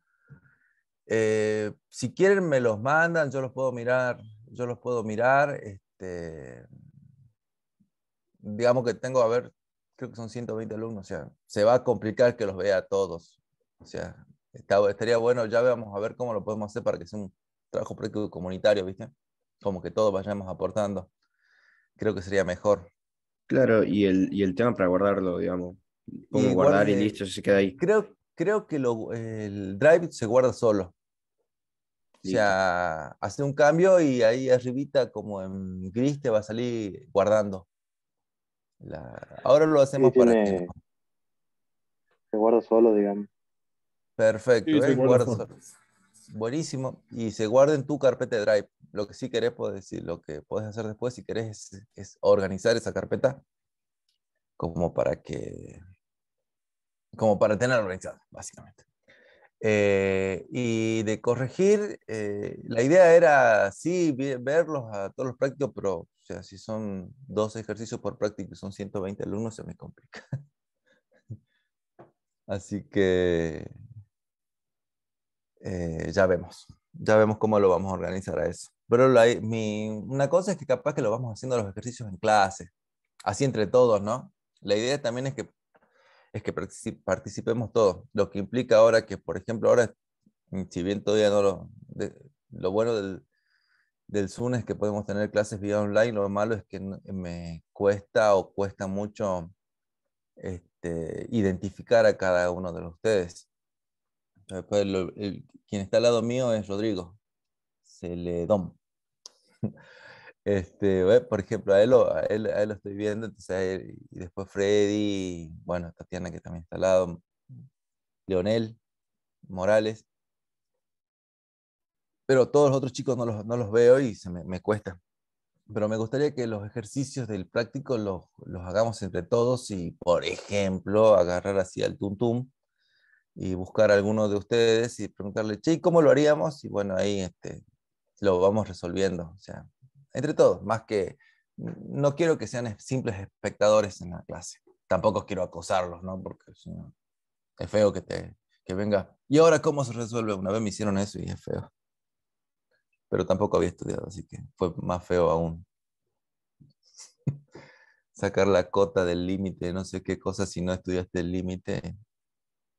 Eh, si quieren, me los mandan, yo los puedo mirar. Yo los puedo mirar. Este, digamos que tengo, a ver, creo que son 120 alumnos, o sea, se va a complicar que los vea a todos. O sea, estaría bueno, ya veamos a ver cómo lo podemos hacer para que sea un trabajo práctico comunitario, ¿viste? Como que todos vayamos aportando. Creo que sería mejor. Claro, y el, y el tema para guardarlo, digamos. Como guardar y listo, se queda ahí. Creo, creo que lo, el drive se guarda solo. O sea, hace un cambio y ahí arribita, como en gris, te va a salir guardando. Ahora lo hacemos para Se guarda solo, digamos. Perfecto, ¿eh? Buenísimo. Y se guarda en tu carpeta de Drive. Lo que sí querés, puedes lo que puedes hacer después, si querés, es, organizar esa carpeta como para que como para tenerla organizada básicamente. Eh, y de corregir, eh, la idea era sí verlos a todos los prácticos, pero o sea, si son dos ejercicios por práctica y son 120 alumnos, se me complica. Así que eh, ya vemos. Ya vemos cómo lo vamos a organizar a eso. Pero una cosa es que capaz que lo vamos haciendo los ejercicios en clase, así entre todos, ¿no? La idea también es que, es que participemos todos, lo que implica ahora que, por ejemplo, ahora, mm, si bien todavía no lo, lo bueno del, del Zoom es que podemos tener clases vía online, lo malo es que me cuesta o cuesta mucho este, identificar a cada uno de ustedes. Pues, quien está al lado mío es Rodrigo se Celedón. Este, por ejemplo, a él, lo estoy viendo, y después Freddy, bueno, Tatiana que también está al lado, Leonel Morales, pero todos los otros chicos no los, veo y se me, cuesta. Pero me gustaría que los ejercicios del práctico los, hagamos entre todos y, por ejemplo, agarrar así al tuntum y buscar a alguno de ustedes y preguntarle, che, ¿cómo lo haríamos? Y bueno, ahí este, lo vamos resolviendo, o sea, entre todos, más que, no quiero que sean simples espectadores en la clase, tampoco quiero acosarlos, ¿no? Porque es feo que te, que venga, y ahora cómo se resuelve, una vez me hicieron eso y es feo pero tampoco había estudiado, así que fue más feo aún. Sacar la cota del límite, no sé qué cosa, si no estudiaste el límite,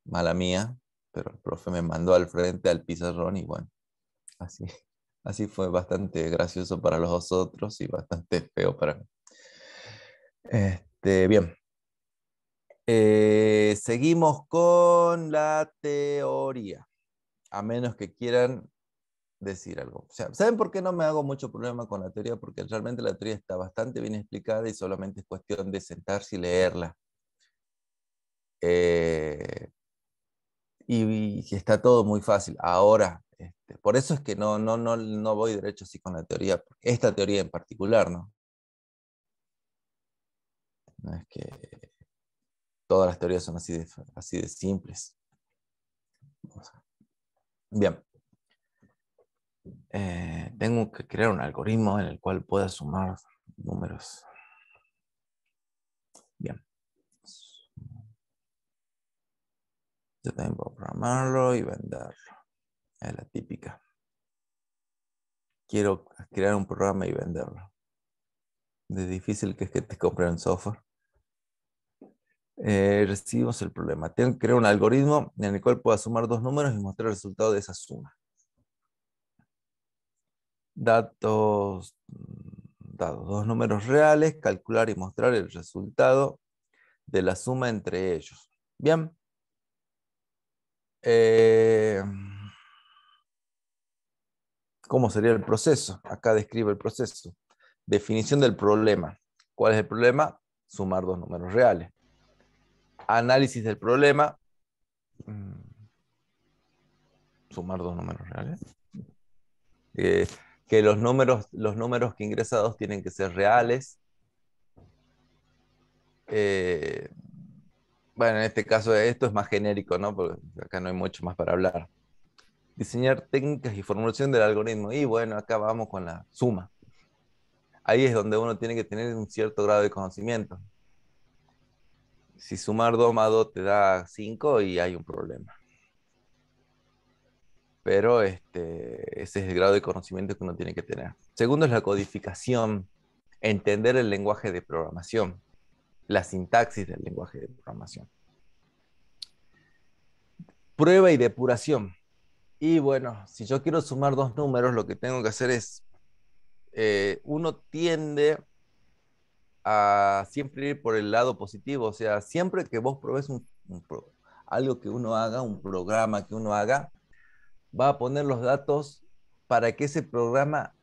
mala mía, pero el profe me mandó al frente, al pizarrón y bueno, así, así fue bastante gracioso para los otros y bastante feo para mí. Este, bien. Eh, seguimos con la teoría, a menos que quieran decir algo. O sea, ¿saben por qué no me hago mucho problema con la teoría? Porque realmente la teoría está bastante bien explicada y solamente es cuestión de sentarse y leerla. Eh, y, está todo muy fácil. Ahora, este, por eso es que no, no, no, no voy derecho así con la teoría, esta teoría en particular, ¿no? No es que todas las teorías son así así de simples. Bien. Eh, tengo que crear un algoritmo en el cual pueda sumar números. Bien. Yo también puedo programarlo y venderlo. Es la típica. Quiero crear un programa y venderlo. De difícil que es que te compren software. Eh, recibimos el problema. Tengo que crear un algoritmo en el cual pueda sumar dos números y mostrar el resultado de esa suma. Mm, datos, dos números reales, calcular y mostrar el resultado de la suma entre ellos. Bien. Eh, ¿Cómo sería el proceso? Acá describo el proceso. Definición del problema. ¿Cuál es el problema? Sumar dos números reales. Análisis del problema. Mm. Sumar dos números reales. Eh, que los números, los números que ingresados tienen que ser reales. Eh, bueno, en este caso esto es más genérico, ¿no? Porque acá no hay mucho más para hablar. Diseñar técnicas y formulación del algoritmo. Y bueno, acá vamos con la suma. Ahí es donde uno tiene que tener un cierto grado de conocimiento. Si sumar 2 más 2 te da 5 y hay un problema pero este, ese es el grado de conocimiento que uno tiene que tener. Segundo es la codificación, entender el lenguaje de programación, la sintaxis del lenguaje de programación. Prueba y depuración. Y bueno, si yo quiero sumar dos números, lo que tengo que hacer es, eh, uno tiende a siempre ir por el lado positivo, o sea, siempre que vos probés algo que uno haga, un programa que uno haga, va a poner los datos para que ese programa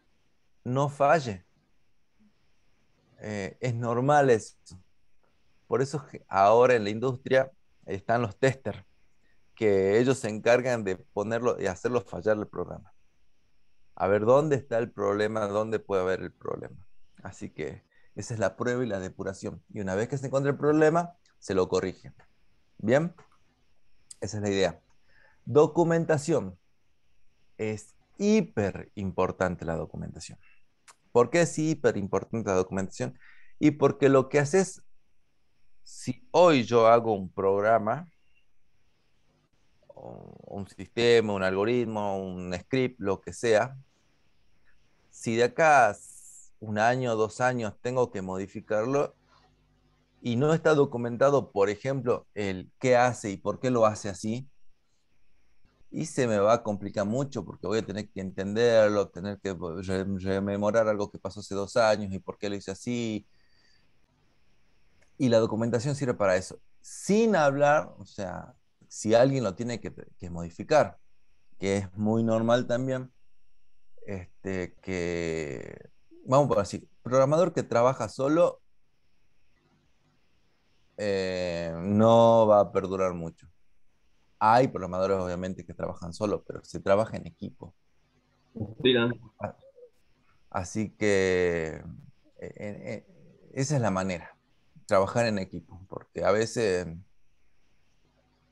no falle. Eh, es normal eso. Por eso ahora en la industria están los testers, que ellos se encargan de ponerlo y hacerlo fallar el programa. A ver dónde está el problema, dónde puede haber el problema. Así que esa es la prueba y la depuración. Y una vez que se encuentra el problema, se lo corrigen. Bien, esa es la idea. Documentación es hiper importante la documentación. ¿Por qué es hiper importante la documentación? Y porque lo que haces, si hoy yo hago un programa, un sistema, un algoritmo, un script, lo que sea, si de acá un año, dos años tengo que modificarlo y no está documentado, por ejemplo, el qué hace y por qué lo hace así, y se me va a complicar mucho porque voy a tener que entenderlo, tener que rememorar algo que pasó hace dos años y por qué lo hice así. Y la documentación sirve para eso. Sin hablar, o sea, si alguien lo tiene que, modificar, que es muy normal también, este, que, vamos por así, programador que trabaja solo eh, no va a perdurar mucho. Hay programadores, obviamente, que trabajan solo, pero se trabaja en equipo. Ah, así que eh, eh, eh, esa es la manera, trabajar en equipo, porque a veces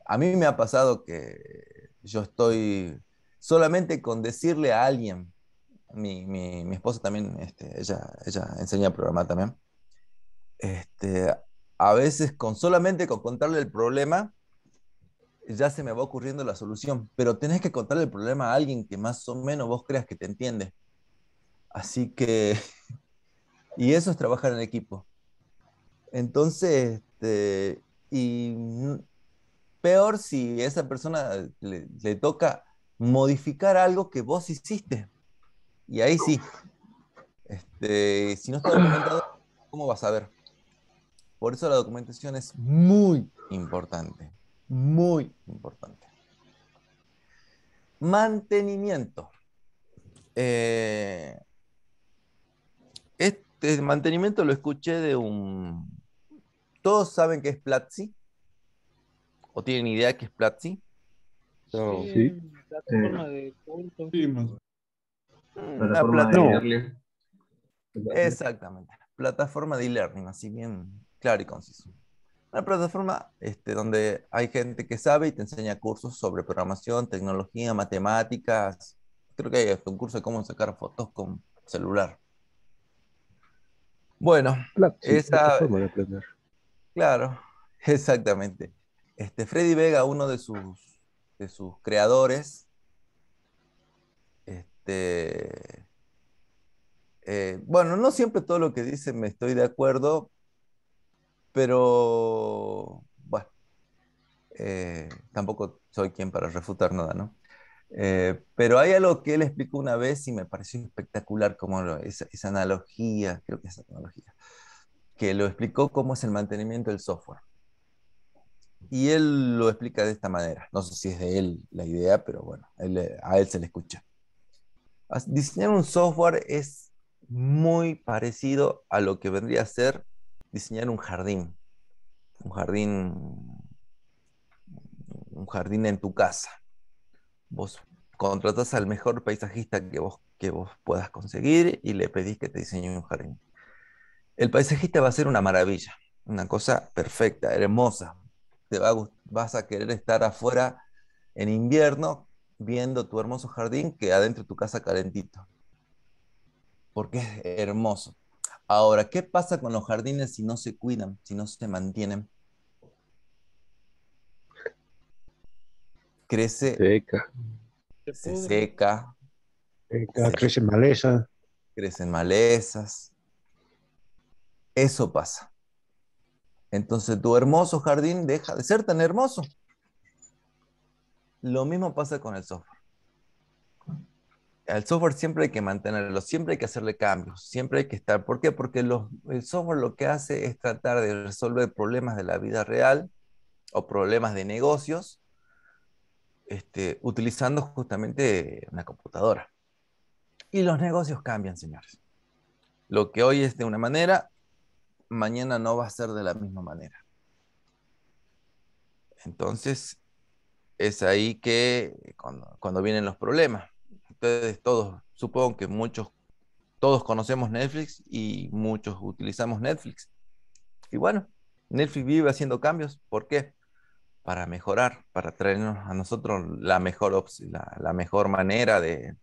a mí me ha pasado que yo estoy solamente con decirle a alguien, mi, esposa también, este, ella, ella enseña a programar también, este, a veces con solamente con contarle el problema, ya se me va ocurriendo la solución, pero tenés que contar el problema a alguien que más o menos vos creas que te entiende. Así que, y eso es trabajar en equipo. Entonces, este, y peor si esa persona le, toca modificar algo que vos hiciste. Y ahí sí, este, si no está documentado, ¿cómo vas a ver? Por eso la documentación es muy importante muy importante. Mantenimiento. Eh, este mantenimiento lo escuché de un... Todos saben que es Platzi. ¿O tienen idea que es Platzi? sí. Plataforma de plataforma de Exactamente. Plataforma de e-learning, así bien claro y conciso. Una plataforma este, donde hay gente que sabe y te enseña cursos sobre programación, tecnología, matemáticas. Creo que hay un curso de cómo sacar fotos con celular. Bueno, esa... Claro, exactamente. Este, Freddy Vega, uno de sus, de sus creadores, este, eh, bueno, no siempre todo lo que dice me estoy de acuerdo, pero, bueno, eh, tampoco soy quien para refutar nada, ¿no? Eh, pero hay algo que él explicó una vez y me pareció espectacular, como esa, analogía, creo que esa analogía, que lo explicó cómo es el mantenimiento del software. Y él lo explica de esta manera. No sé si es de él la idea, pero bueno, a él se le escucha. Diseñar un software es muy parecido a lo que vendría a ser diseñar un jardín, un jardín, un jardín en tu casa. Vos contratás al mejor paisajista que vos, que vos puedas conseguir y le pedís que te diseñe un jardín. El paisajista va a ser una maravilla, una cosa perfecta, hermosa. Te vas a querer estar afuera en invierno viendo tu hermoso jardín que adentro de tu casa calentito. Porque es hermoso. Ahora, ¿qué pasa con los jardines si no se cuidan, si no se mantienen? Crece. Seca. Se seca. crecen malezas. Crecen malezas. Eso pasa. Entonces tu hermoso jardín deja de ser tan hermoso. Lo mismo pasa con el sofá al software siempre hay que mantenerlo, siempre hay que hacerle cambios, siempre hay que estar. ¿Por qué? Porque el software lo que hace es tratar de resolver problemas de la vida real o problemas de negocios este, utilizando justamente una computadora. Y los negocios cambian, señores. Lo que hoy es de una manera, mañana no va a ser de la misma manera. Entonces, es ahí que cuando vienen los problemas todos, supongo que muchos, todos conocemos Netflix y muchos utilizamos Netflix. Y bueno, Netflix vive haciendo cambios. ¿Por qué? Para mejorar, para traernos a nosotros la mejor, la, la mejor manera de,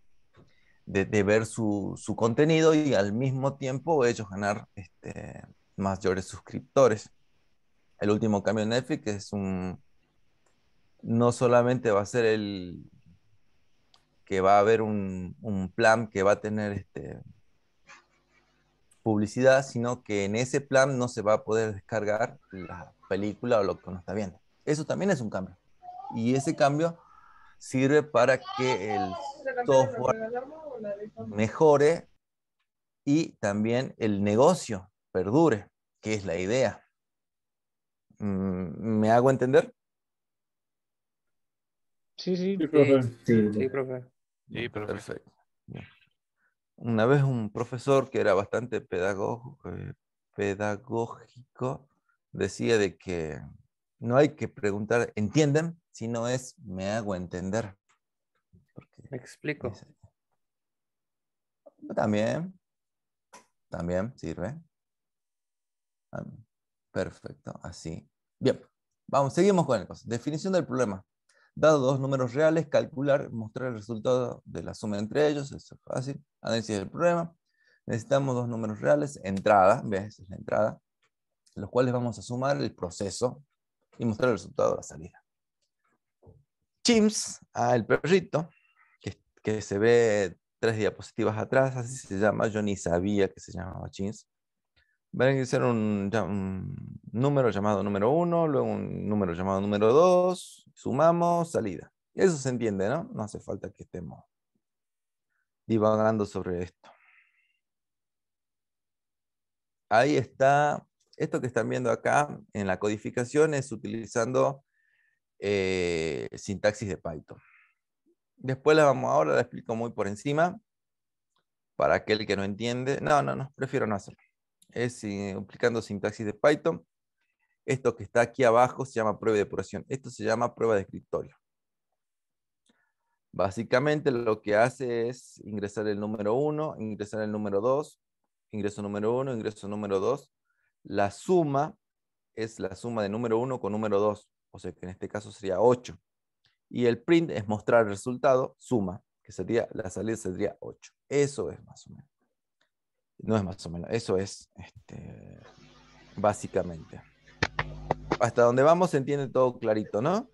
de, ver su, contenido y al mismo tiempo ellos ganar este, mayores suscriptores. El último cambio en Netflix es un... No solamente va a ser el, que va a haber un, plan que va a tener este, publicidad, sino que en ese plan no se va a poder descargar la película o lo que uno está viendo. Eso también es un cambio. Y ese cambio sirve para que el software mejore y también el negocio perdure, que es la idea. Mm, ¿Me hago entender? Sí, sí, sí, profe. Eh, sí, profe. Sí, ah, perfecto. Una vez un profesor que era bastante eh, pedagógico decía de que no hay que preguntar, ¿entienden? Sino es, me hago entender. Porque, explico. Ah, también, también sirve. Ah, perfecto, así. Bien, vamos, seguimos con el Definición del problema. Dado dos números reales, calcular, mostrar el resultado de la suma entre ellos, eso es fácil. Análisis del problema. Necesitamos dos números reales, entrada, ¿ves? Es la entrada, los cuales vamos a sumar el proceso y mostrar el resultado de la salida. Chimps, ah, el perrito, que, que se ve tres diapositivas atrás, así se llama, yo ni sabía que se llamaba Chimps. Van a hacer un, número llamado número 1, luego un número llamado número 2, sumamos, salida. Eso se entiende, ¿no? No hace falta que estemos divagando sobre esto. Ahí está, esto que están viendo acá en la codificación es utilizando eh, sintaxis de Python. Después la vamos ahora, la explico muy por encima, para aquel que no entiende. No, no, no, prefiero no hacerlo es aplicando sintaxis de Python. Esto que está aquí abajo se llama prueba de depuración. Esto se llama prueba de escritorio. Básicamente lo que hace es ingresar el número 1, ingresar el número 2, ingreso número 1, ingreso número 2. La suma es la suma de número 1 con número 2, o sea que en este caso sería 8. Y el print es mostrar el resultado, suma, que sería la salida sería 8. Eso es más o menos. No es más o menos, eso es este, básicamente. Hasta donde vamos se entiende todo clarito, ¿no?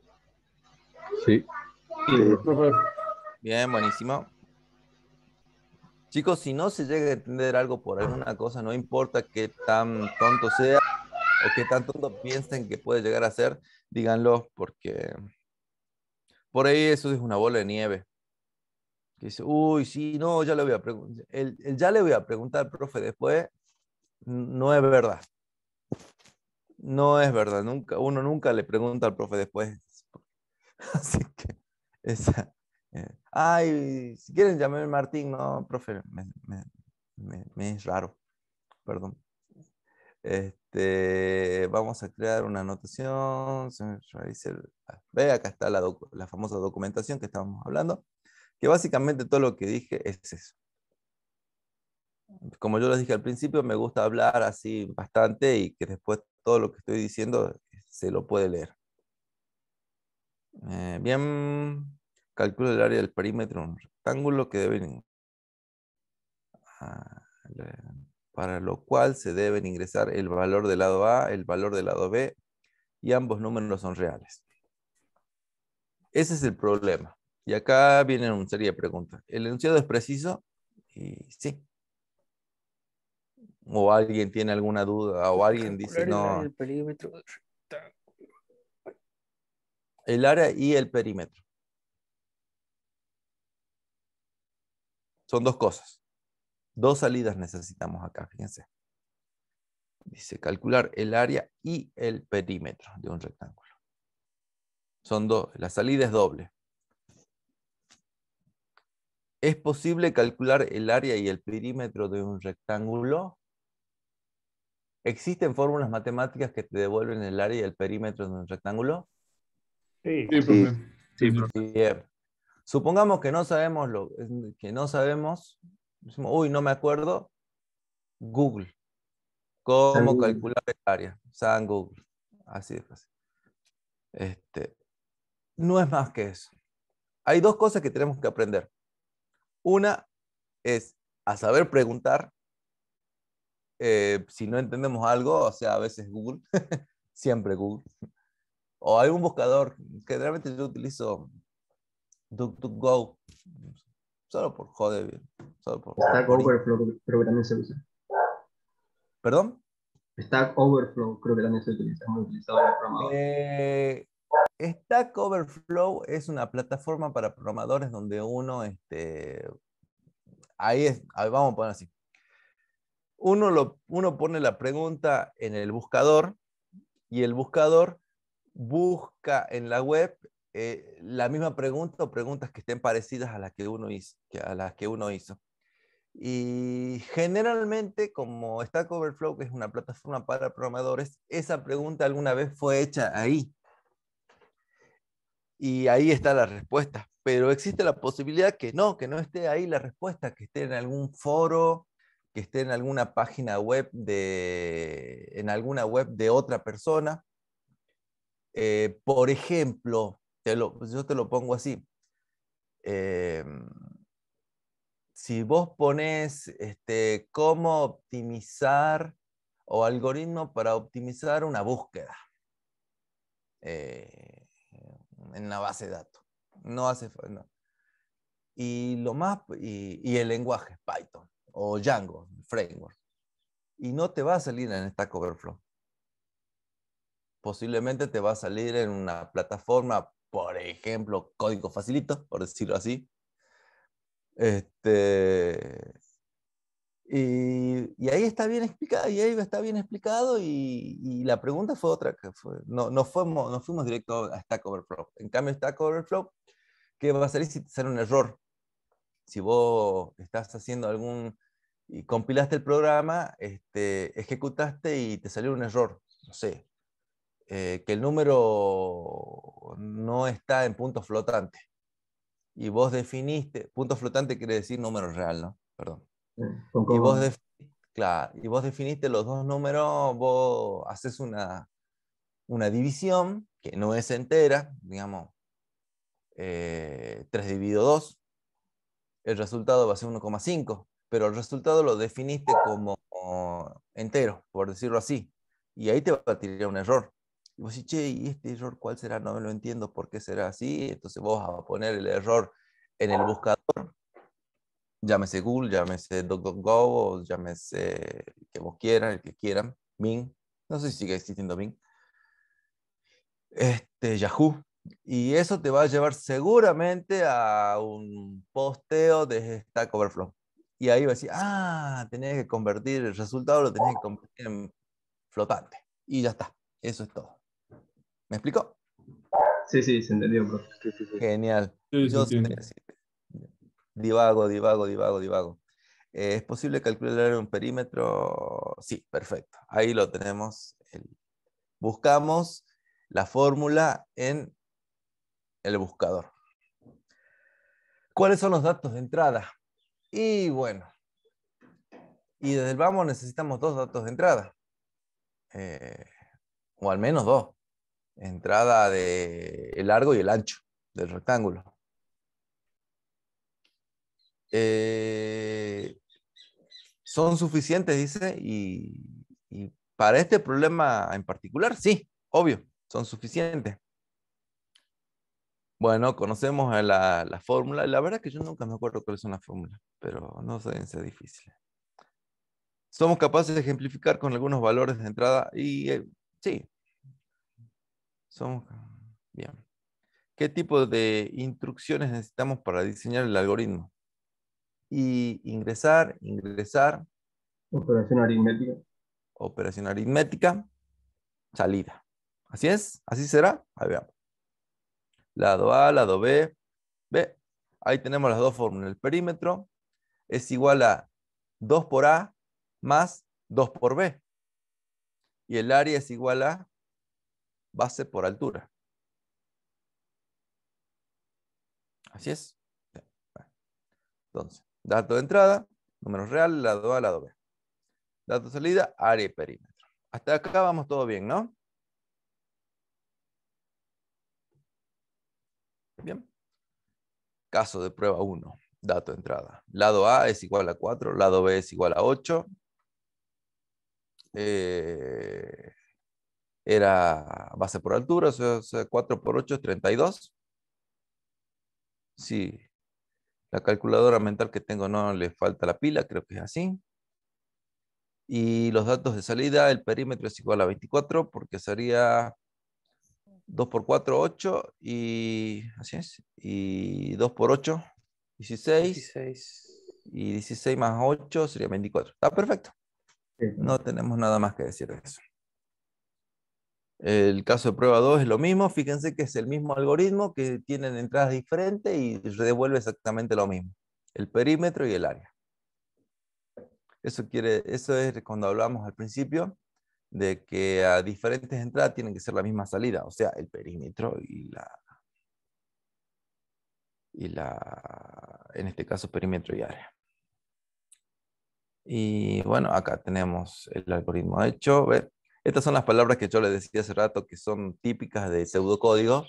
Sí. Bien, buenísimo. Chicos, si no se llega a entender algo por alguna cosa, no importa qué tan tonto sea o qué tan tonto piensen que puede llegar a ser, díganlo porque por ahí eso es una bola de nieve dice, uy, sí, no, ya le voy a preguntar. El, ya le voy a preguntar, profe, después, no es verdad. No es verdad, nunca, uno nunca le pregunta al profe después. Así que, eh, ay, si quieren llamarme Martín, no, profe, me, es raro, perdón. Este, vamos a crear una anotación. Ah, ve, acá está la, la famosa documentación que estábamos hablando. Que básicamente todo lo que dije es eso. Como yo les dije al principio, me gusta hablar así bastante y que después todo lo que estoy diciendo se lo puede leer. Eh, bien, calculo el área del perímetro, un rectángulo que deben, ah, para lo cual se deben ingresar el valor del lado A, el valor del lado B, y ambos números son reales. Ese es el problema. Y acá vienen una serie de preguntas. ¿El enunciado es preciso? Eh, sí. O alguien tiene alguna duda, o alguien dice no. El perímetro El área y el perímetro. Son dos cosas. Dos salidas necesitamos acá, fíjense. Dice calcular el área y el perímetro de un rectángulo. Son dos, la salida es doble. ¿Es posible calcular el área y el perímetro de un rectángulo? ¿Existen fórmulas matemáticas que te devuelven el área y el perímetro de un rectángulo? Sí, sí, Supongamos que no sabemos lo que no sabemos, uy, no me acuerdo. Google. ¿Cómo calcular el área? San Google. Así de fácil. Este, no es más que eso. Hay dos cosas que tenemos que aprender. Una es a saber preguntar. Eh, si no entendemos algo, o sea, a veces Google, siempre Google, o algún buscador, que realmente yo utilizo DuckDuckGo, solo por joder Solo por, Stack Overflow creo que también se usa. ¿Perdón? Stack Overflow creo que también se utiliza, utilizado Eh, Stack Overflow es una plataforma para programadores donde uno, este, ahí vamos a poner así. Uno, uno pone la pregunta en el buscador y el buscador busca en la web eh, la misma pregunta o preguntas que estén parecidas a las que uno hizo. A las que uno hizo. Y generalmente, como Stack Overflow, que es una plataforma para programadores, esa pregunta alguna vez fue hecha ahí y ahí está la respuesta. Pero existe la posibilidad que no, que no esté ahí la respuesta, que esté en algún foro, que esté en alguna página web de, en alguna web de otra persona. Eh, por ejemplo, te pues, yo te lo pongo así. Em, si vos pones este, cómo optimizar o algoritmo para optimizar una búsqueda. Eh, en la base de datos. No hace falta. Y lo más, y, el lenguaje Python o Django, framework. Y no te va a salir en Stack Overflow. Posiblemente te va a salir en una plataforma, por ejemplo, código facilito, por decirlo así. Este, y, ahí está bien explicado, y ahí está bien explicado, y, la pregunta fue otra, que fue, no, no, fuimos, no fuimos directo a Stack Overflow. En cambio, Stack Overflow, ¿qué va a salir si te sale un error? Si vos estás haciendo algún, y compilaste el programa, este, ejecutaste y te salió un error, no sé, eh, que el número no está en punto flotante. Y vos definiste, punto flotante quiere decir número real, ¿no? Perdón y, vos claro, y vos definiste los dos números, vos haces una, una división que no es entera, digamos, 3 eh, dividido 2, el resultado va a ser 1,5, pero el resultado lo definiste como entero, por decirlo así, y ahí te va a tirar un error. Y vos decís, che, ¿y este error cuál será? No me lo entiendo, ¿por qué será así? Entonces vos vas a poner el error en el buscador llámese Google, llámese DuckDuckGo, o llámese el que vos quieran, el que quieran, Bing, no sé si sigue existiendo Bing, este, Yahoo. Y eso te va a llevar seguramente a un posteo de Stack Overflow. Y ahí va a decir, ah, tenés que convertir el resultado, lo tenés que convertir en flotante. Y ya está, eso es todo. ¿Me explicó? Sí, sí, se entendió, profe. Sí, sí, sí. Genial divago, divago, divago, divago. ¿Es posible calcular un perímetro? Sí, perfecto. Ahí lo tenemos. Buscamos la fórmula en el buscador. ¿Cuáles son los datos de entrada? Y bueno, y desde el vamos necesitamos dos datos de entrada. Eh, o al menos dos. Entrada del el largo y el ancho del rectángulo. Eh, son suficientes, dice, y, para este problema en particular, sí, obvio, son suficientes. Bueno, conocemos la, fórmula. La verdad que yo nunca me acuerdo cuál es las fórmula pero no sé, es difícil Somos capaces de ejemplificar con algunos valores de entrada y eh, sí. Somos bien. ¿Qué tipo de instrucciones necesitamos para diseñar el algoritmo? y ingresar, ingresar. Operación aritmética. Operación aritmética, salida. Así es, así será. A ver. Lado A, lado B, B. Ahí tenemos las dos fórmulas. El perímetro es igual a 2 por A más 2 por B. Y el área es igual a base por altura. Así es. Entonces, Dato de entrada, número real, lado A, lado B. Dato de salida, área y perímetro. Hasta acá vamos todo bien, ¿no? Bien. Caso de prueba 1, dato de entrada. Lado A es igual a 4, lado B es igual a 8. Eh, era base por altura, o sea, 4 por 8 es 32. Sí, la calculadora mental que tengo no le falta la pila, creo que es así. Y los datos de salida, el perímetro es igual a 24 porque sería 2 por 4, 8 y así es. Y 2 por 8, 16. 16. Y 16 más 8 sería 24. Está perfecto. No tenemos nada más que decir de eso. El caso de prueba 2 es lo mismo, fíjense que es el mismo algoritmo que tienen entradas diferentes y devuelve exactamente lo mismo, el perímetro y el área. Eso, quiere, eso es cuando hablamos al principio de que a diferentes entradas tienen que ser la misma salida, o sea, el perímetro y la, y la en este caso, perímetro y área. Y bueno, acá tenemos el algoritmo hecho, ¿ver? Estas son las palabras que yo les decía hace rato que son típicas de pseudocódigo,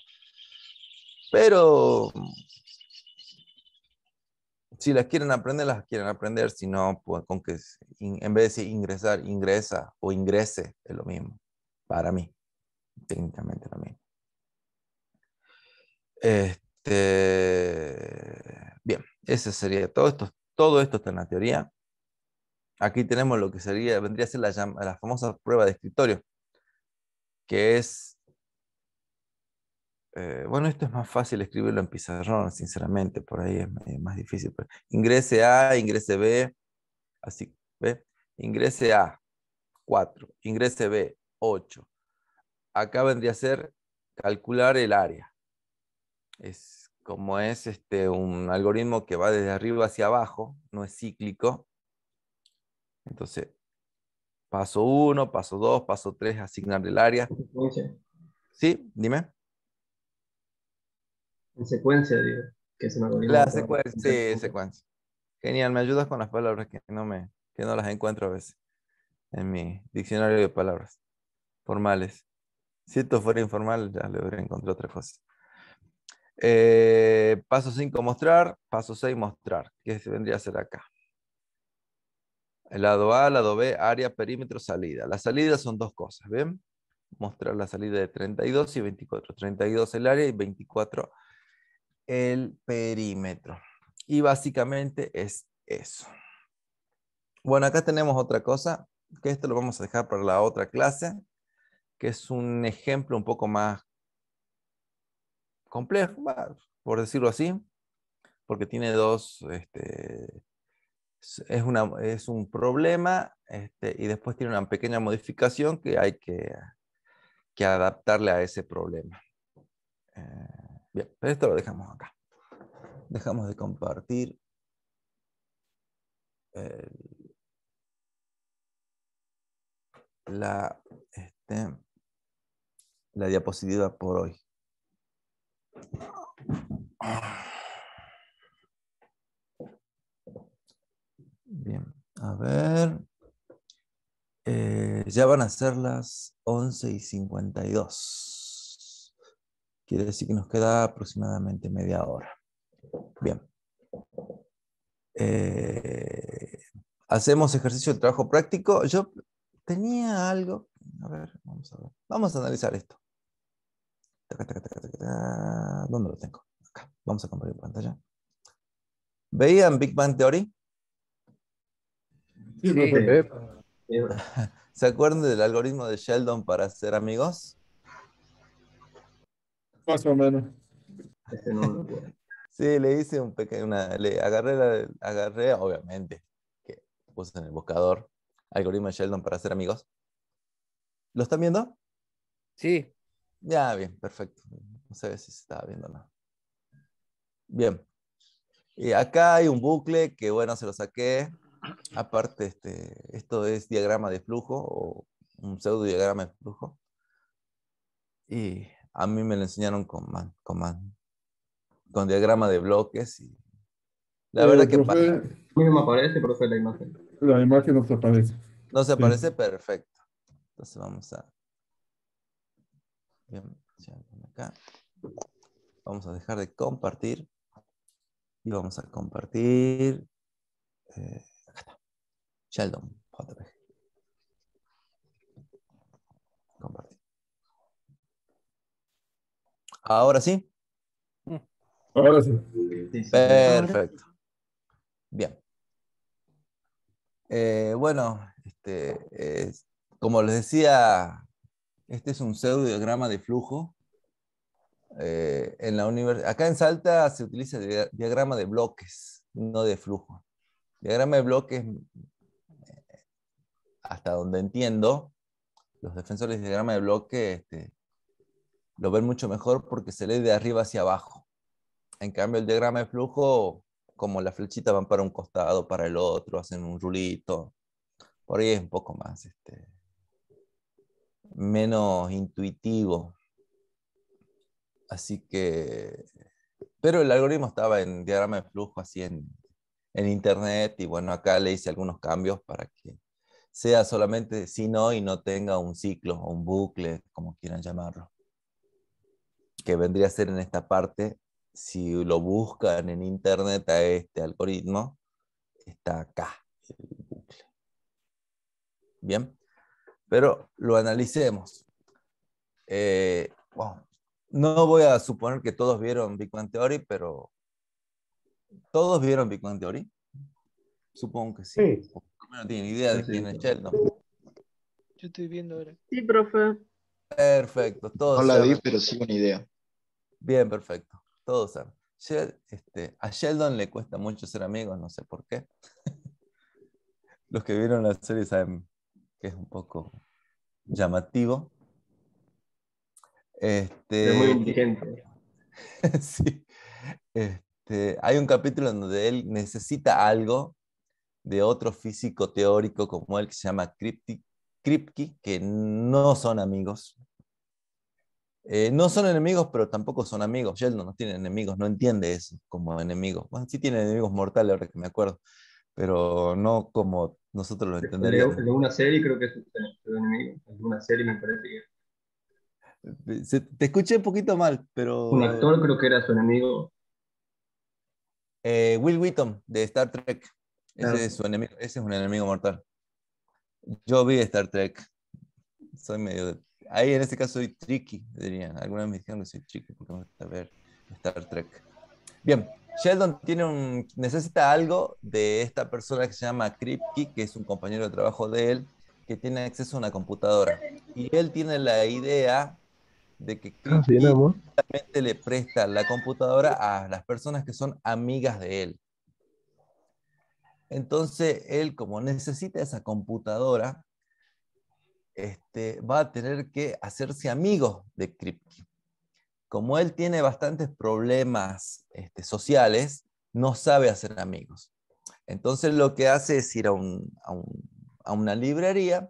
pero mm, si las quieren aprender, las quieren aprender, si no, pues, con que en vez de ingresar, ingresa o ingrese, es lo mismo, para mí, técnicamente lo mismo. Este, bien, ese sería todo esto. Todo esto está en la teoría aquí tenemos lo que sería, vendría a ser la, famosa prueba de escritorio, que es, eh, bueno, esto es más fácil escribirlo en pizarrón, sinceramente, por ahí es más difícil. Pues. ingrese A, ingrese B, así, ¿ve? Ingrese A, 4, ingrese B, 8. Acá vendría a ser calcular el área. Es como es este, un algoritmo que va desde arriba hacia abajo, no es cíclico, entonces, paso 1, paso 2, paso 3, asignar el área. Sí, dime. En secuencia, digo. Que la secuencia, sí, secuencia. Genial, me ayudas con las palabras que no, me, que no las encuentro a veces en mi diccionario de palabras formales. Si esto fuera informal, ya le hubiera encontrado otra cosa. Eh, paso 5, mostrar. Paso 6, mostrar. se vendría a hacer acá. El lado A, lado B, área, perímetro, salida. Las salidas son dos cosas, ¿ven? Mostrar la salida de 32 y 24. 32 el área y 24 el perímetro. Y básicamente es eso. Bueno, acá tenemos otra cosa, que esto lo vamos a dejar para la otra clase, que es un ejemplo un poco más complejo, por decirlo así, porque tiene dos, este, es, es un problema este, y después tiene una pequeña modificación que hay que, que adaptarle a ese problema. Eh, bien, pero esto lo dejamos acá. Dejamos de compartir. la, este, la diapositiva por hoy. Bien, a ver. Eh, ya van a ser las 11 y 52. Quiere decir que nos queda aproximadamente media hora. Bien. Eh, Hacemos ejercicio de trabajo práctico. Yo tenía algo. A ver, vamos a ver. Vamos a analizar esto. ¿Dónde lo tengo? Acá. Vamos a compartir pantalla. ¿Veían Big Bang Theory? Eh, ¿Se acuerdan del algoritmo de Sheldon para ser amigos? Más o menos. sí, le hice un pequeño, le agarré, agarré, obviamente, que puse en el buscador, algoritmo de Sheldon para ser amigos. ¿Lo están viendo? Sí. Ya, bien, perfecto. No sé si se estaba viendo o no. Bien. Y acá hay un bucle que, bueno, se lo saqué Aparte, este, esto es diagrama de flujo o un pseudo diagrama de flujo. Y a mí me lo enseñaron con man, con con diagrama de bloques. Y... La eh, verdad que profe, no me aparece, profe, la imagen. La imagen no se aparece. No se aparece, perfecto. Entonces vamos a... Vamos a dejar de compartir. Y vamos a compartir. Eh... Sheldon. Compartir. Ahora sí. Ahora sí. Perfecto. Bien. Eh, bueno, este, como les decía, este es un pseudodiagrama de flujo. Eh, en la Acá en Salta se utiliza el diagrama de bloques, no de flujo. Diagrama de bloques hasta donde entiendo, los defensores de diagrama de bloque este, lo ven mucho mejor porque se lee de arriba hacia abajo. En cambio, el diagrama de flujo, como las flechitas van para un costado, para el otro, hacen un rulito. Por ahí es un poco más, este, menos intuitivo. Así que, pero el algoritmo estaba en diagrama de flujo, así en, en internet, y bueno, acá le hice algunos cambios para que sea solamente sí, no y no tenga un ciclo o un bucle, como quieran llamarlo. Que vendría a ser en esta parte, si lo buscan en internet a este algoritmo, está acá el bucle. Bien, pero lo analicemos. Eh, no voy a suponer que todos vieron Big Bang Theory, pero ¿todos vieron Big Bang Theory? Supongo que sí. sí no tiene idea de quién es Sheldon. Yo estoy viendo ahora. Sí, profe. Perfecto, No la vi, pero sí una idea. Bien, perfecto. Todos saben. Este, a Sheldon le cuesta mucho ser amigo, no sé por qué. Los que vieron la serie saben que es un poco llamativo. Este, muy inteligente. sí. Este, hay un capítulo donde él necesita algo de otro físico teórico como él que se llama Kripke, que no son amigos. Eh, no son enemigos, pero tampoco son amigos. Sheldon no tiene enemigos, no entiende eso como enemigos. Bueno, sí tiene enemigos mortales, ahora que me acuerdo, pero no como nosotros lo entendemos. En alguna serie creo que es un enemigo. En alguna serie me parece que te escuché un poquito mal, pero. Un actor creo que era su enemigo. Eh, Will Wheaton, de Star Trek. Ese, es su enemigo, ese es un enemigo mortal. Yo vi Star Trek. Soy medio. Ahí en este caso soy tricky, diría. Algunas me dijeron que soy tricky porque me gusta ver Star Trek. Bien, Sheldon tiene necesita algo de esta persona que se llama Kripke, que es un compañero de trabajo de él, que tiene acceso a una computadora. Y él tiene la idea de que ah, Kripke le presta la computadora a las personas que son amigas de él. Entonces, él como necesita esa computadora, este, va a tener que hacerse amigo de Kripke. Como él tiene bastantes problemas este, sociales, no sabe hacer amigos. Entonces lo que hace es ir a, una librería,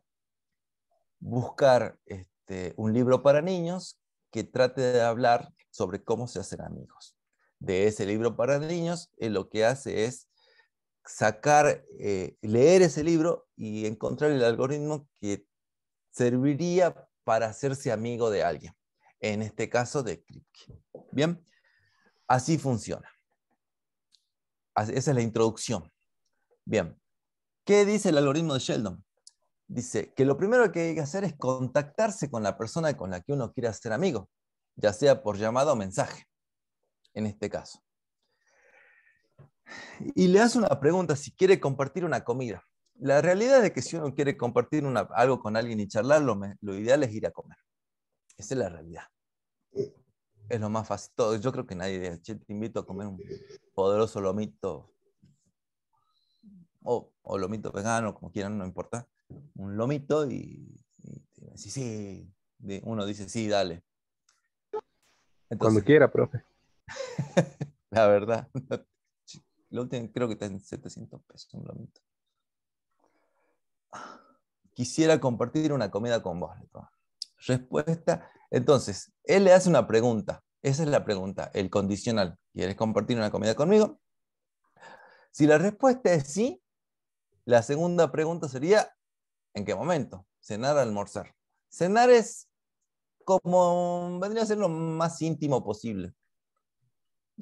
buscar este, un libro para niños que trate de hablar sobre cómo se hacen amigos. De ese libro para niños, él lo que hace es sacar, eh, leer ese libro y encontrar el algoritmo que serviría para hacerse amigo de alguien, en este caso de Kripke. Bien, así funciona. Esa es la introducción. Bien, ¿qué dice el algoritmo de Sheldon? Dice que lo primero que hay que hacer es contactarse con la persona con la que uno quiera ser amigo, ya sea por llamada o mensaje, en este caso y le hace una pregunta si quiere compartir una comida. La realidad es que si uno quiere compartir algo con alguien y charlarlo, lo ideal es ir a comer. Esa es la realidad. Eh. Es lo más fácil. Todo, yo creo que nadie te invito a comer un poderoso lomito o, o, lomito vegano, como quieran, no importa. Un lomito y, sí, sí. Uno dice, sí, dale. Cuando quiera, profe. la verdad creo que está en 700 pesos Quisiera compartir una comida con vos, Respuesta. Entonces, él le hace una pregunta. Esa es la pregunta, el condicional. ¿Quieres compartir una comida conmigo? Si la respuesta es sí, la segunda pregunta sería, ¿en qué momento? Cenar, almorzar. Cenar es como vendría a ser lo más íntimo posible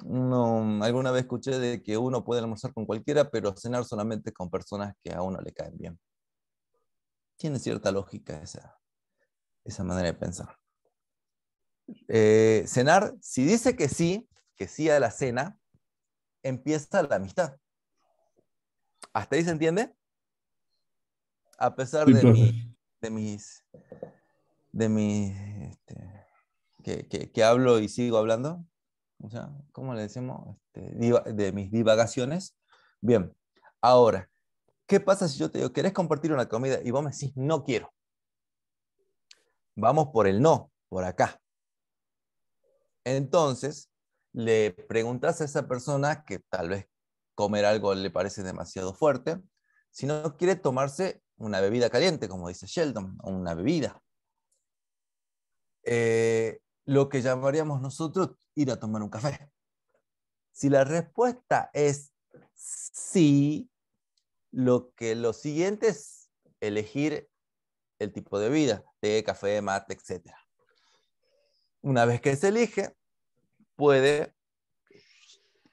no, alguna vez escuché de que uno puede almorzar con cualquiera, pero cenar solamente con personas que a uno le caen bien. Tiene cierta lógica esa, esa manera de pensar. Eh, cenar, si dice que sí, que sí a la cena, empieza la amistad. ¿Hasta ahí se entiende? A pesar de, mi, de mis... De mis este, que, que hablo y sigo hablando o sea, ¿cómo le decimos? Este, de mis divagaciones. Bien, ahora, ¿qué pasa si yo te digo, ¿querés compartir una comida? Y vos me decís, no quiero. Vamos por el no, por acá. Entonces, le preguntas a esa persona que tal vez comer algo le parece demasiado fuerte, si no quiere tomarse una bebida caliente, como dice Sheldon, o una bebida. Eh, lo que llamaríamos nosotros ir a tomar un café. Si la respuesta es sí, lo que lo siguiente es elegir el tipo de vida, té, café, mate, etc. Una vez que se elige, puede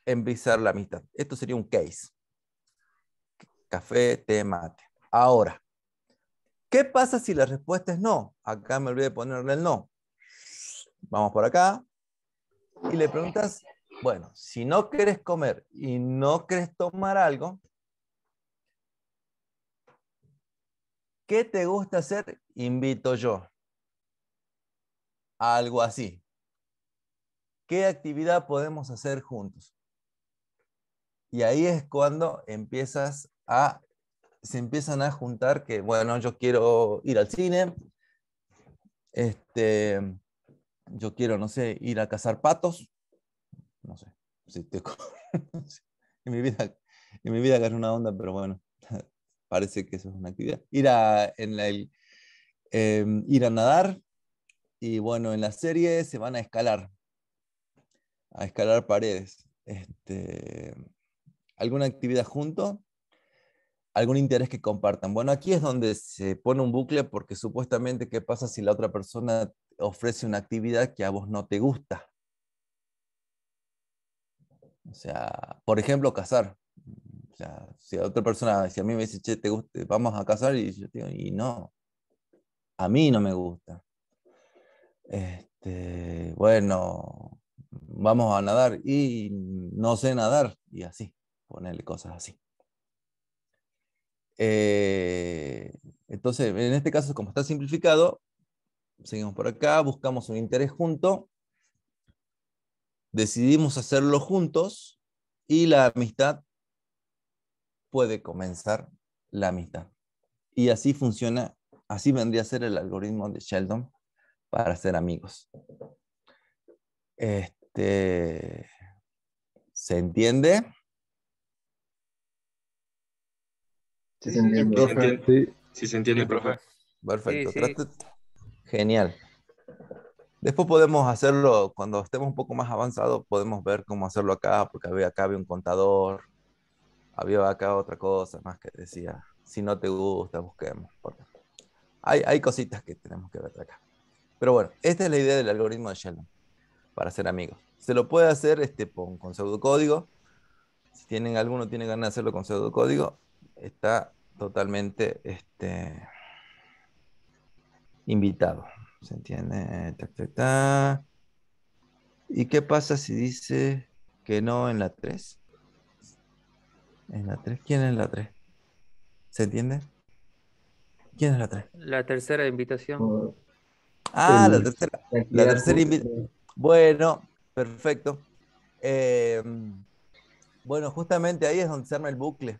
empezar la amistad. Esto sería un case. Café, té, mate. Ahora, ¿qué pasa si la respuesta es no? Acá me olvidé de ponerle el no vamos por acá, y le preguntas, bueno, si no quieres comer y no quieres tomar algo, ¿qué te gusta hacer? Invito yo. Algo así. ¿Qué actividad podemos hacer juntos? Y ahí es cuando empiezas a, se empiezan a juntar que, bueno, yo quiero ir al cine, este, yo quiero, no sé, ir a cazar patos, no sé, si te... en mi vida, en mi vida agarré una onda, pero bueno, parece que eso es una actividad. Ir a, em, ir a nadar y bueno, en la serie se van a escalar, a escalar paredes. Este, alguna actividad junto, algún interés que compartan. Bueno, aquí es donde se pone un bucle porque supuestamente qué pasa si la otra persona ofrece una actividad que a vos no te gusta. O sea, por ejemplo, cazar. O sea, si a otra persona, si a mí me dice, che, te guste, vamos a cazar, y yo digo, y no, a mí no me gusta. Este, bueno, vamos a nadar y no sé nadar, y así, ponerle cosas así. Eh, entonces, en este caso, como está simplificado, seguimos por acá, buscamos un interés junto, decidimos hacerlo juntos y la amistad puede comenzar la amistad. Y así funciona, así vendría a ser el algoritmo de Sheldon para ser amigos. Este, ¿Se entiende? Sí, se entiende, profe. se entiende, profe. Perfecto. Genial. Después podemos hacerlo, cuando estemos un poco más avanzados, podemos ver cómo hacerlo acá, porque había, acá había un contador, había acá otra cosa más que decía, si no te gusta, busquemos. hay, hay cositas que tenemos que ver acá. Pero bueno, esta es la idea del algoritmo de Sheldon, para ser amigos. Se lo puede hacer este, con, con pseudocódigo. Si tienen alguno, tiene ganas de hacerlo con pseudocódigo, está totalmente... Este, invitado. ¿Se entiende? Eh, ta, ¿Y qué pasa si dice que no en la 3? ¿En la 3? ¿Quién es la 3? ¿Se entiende? ¿Quién es la 3? La tercera invitación. Ah, la tercera. La tercera invitación. Bueno, perfecto. Eh, bueno, justamente ahí es donde se arma el bucle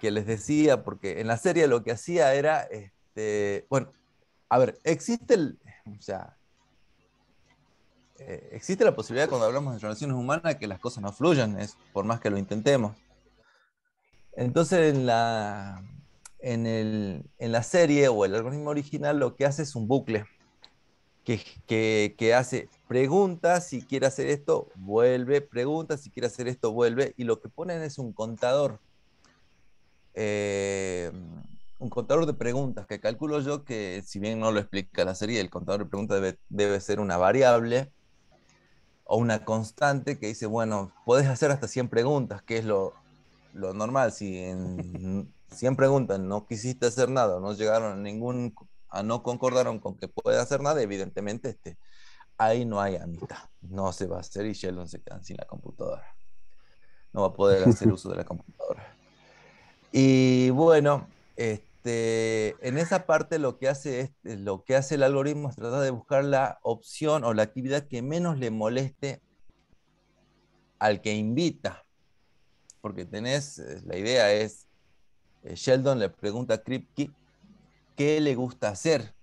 que les decía, porque en la serie lo que hacía era, este, bueno, a ver, existe eh, existe la posibilidad cuando hablamos de relaciones humanas que las cosas no fluyan, es, por más que lo intentemos. Entonces, en la, en, la serie o el algoritmo original lo que hace es un bucle que, hace preguntas, si quiere hacer esto, vuelve, pregunta si quiere hacer esto, vuelve, y lo que ponen es un contador. Eh, un contador de preguntas, que calculo yo que, si bien no lo explica la serie, el contador de preguntas debe, debe ser una variable o una constante que dice, bueno, puedes hacer hasta 100 preguntas, que es lo, lo normal. Si en 100 preguntas no quisiste hacer nada, no llegaron a ningún, a no concordaron con que puede hacer nada, evidentemente este, ahí no hay amistad. No se va a hacer y Sheldon se queda sin la computadora. No va a poder hacer uso de la computadora. Y bueno, este, en esa parte lo que, hace es, eh, lo que hace el algoritmo es tratar de buscar la opción o la actividad que menos le moleste al que invita. Porque tenés, eh, la idea es, eh, Sheldon le pregunta a Kripke qué le gusta hacer.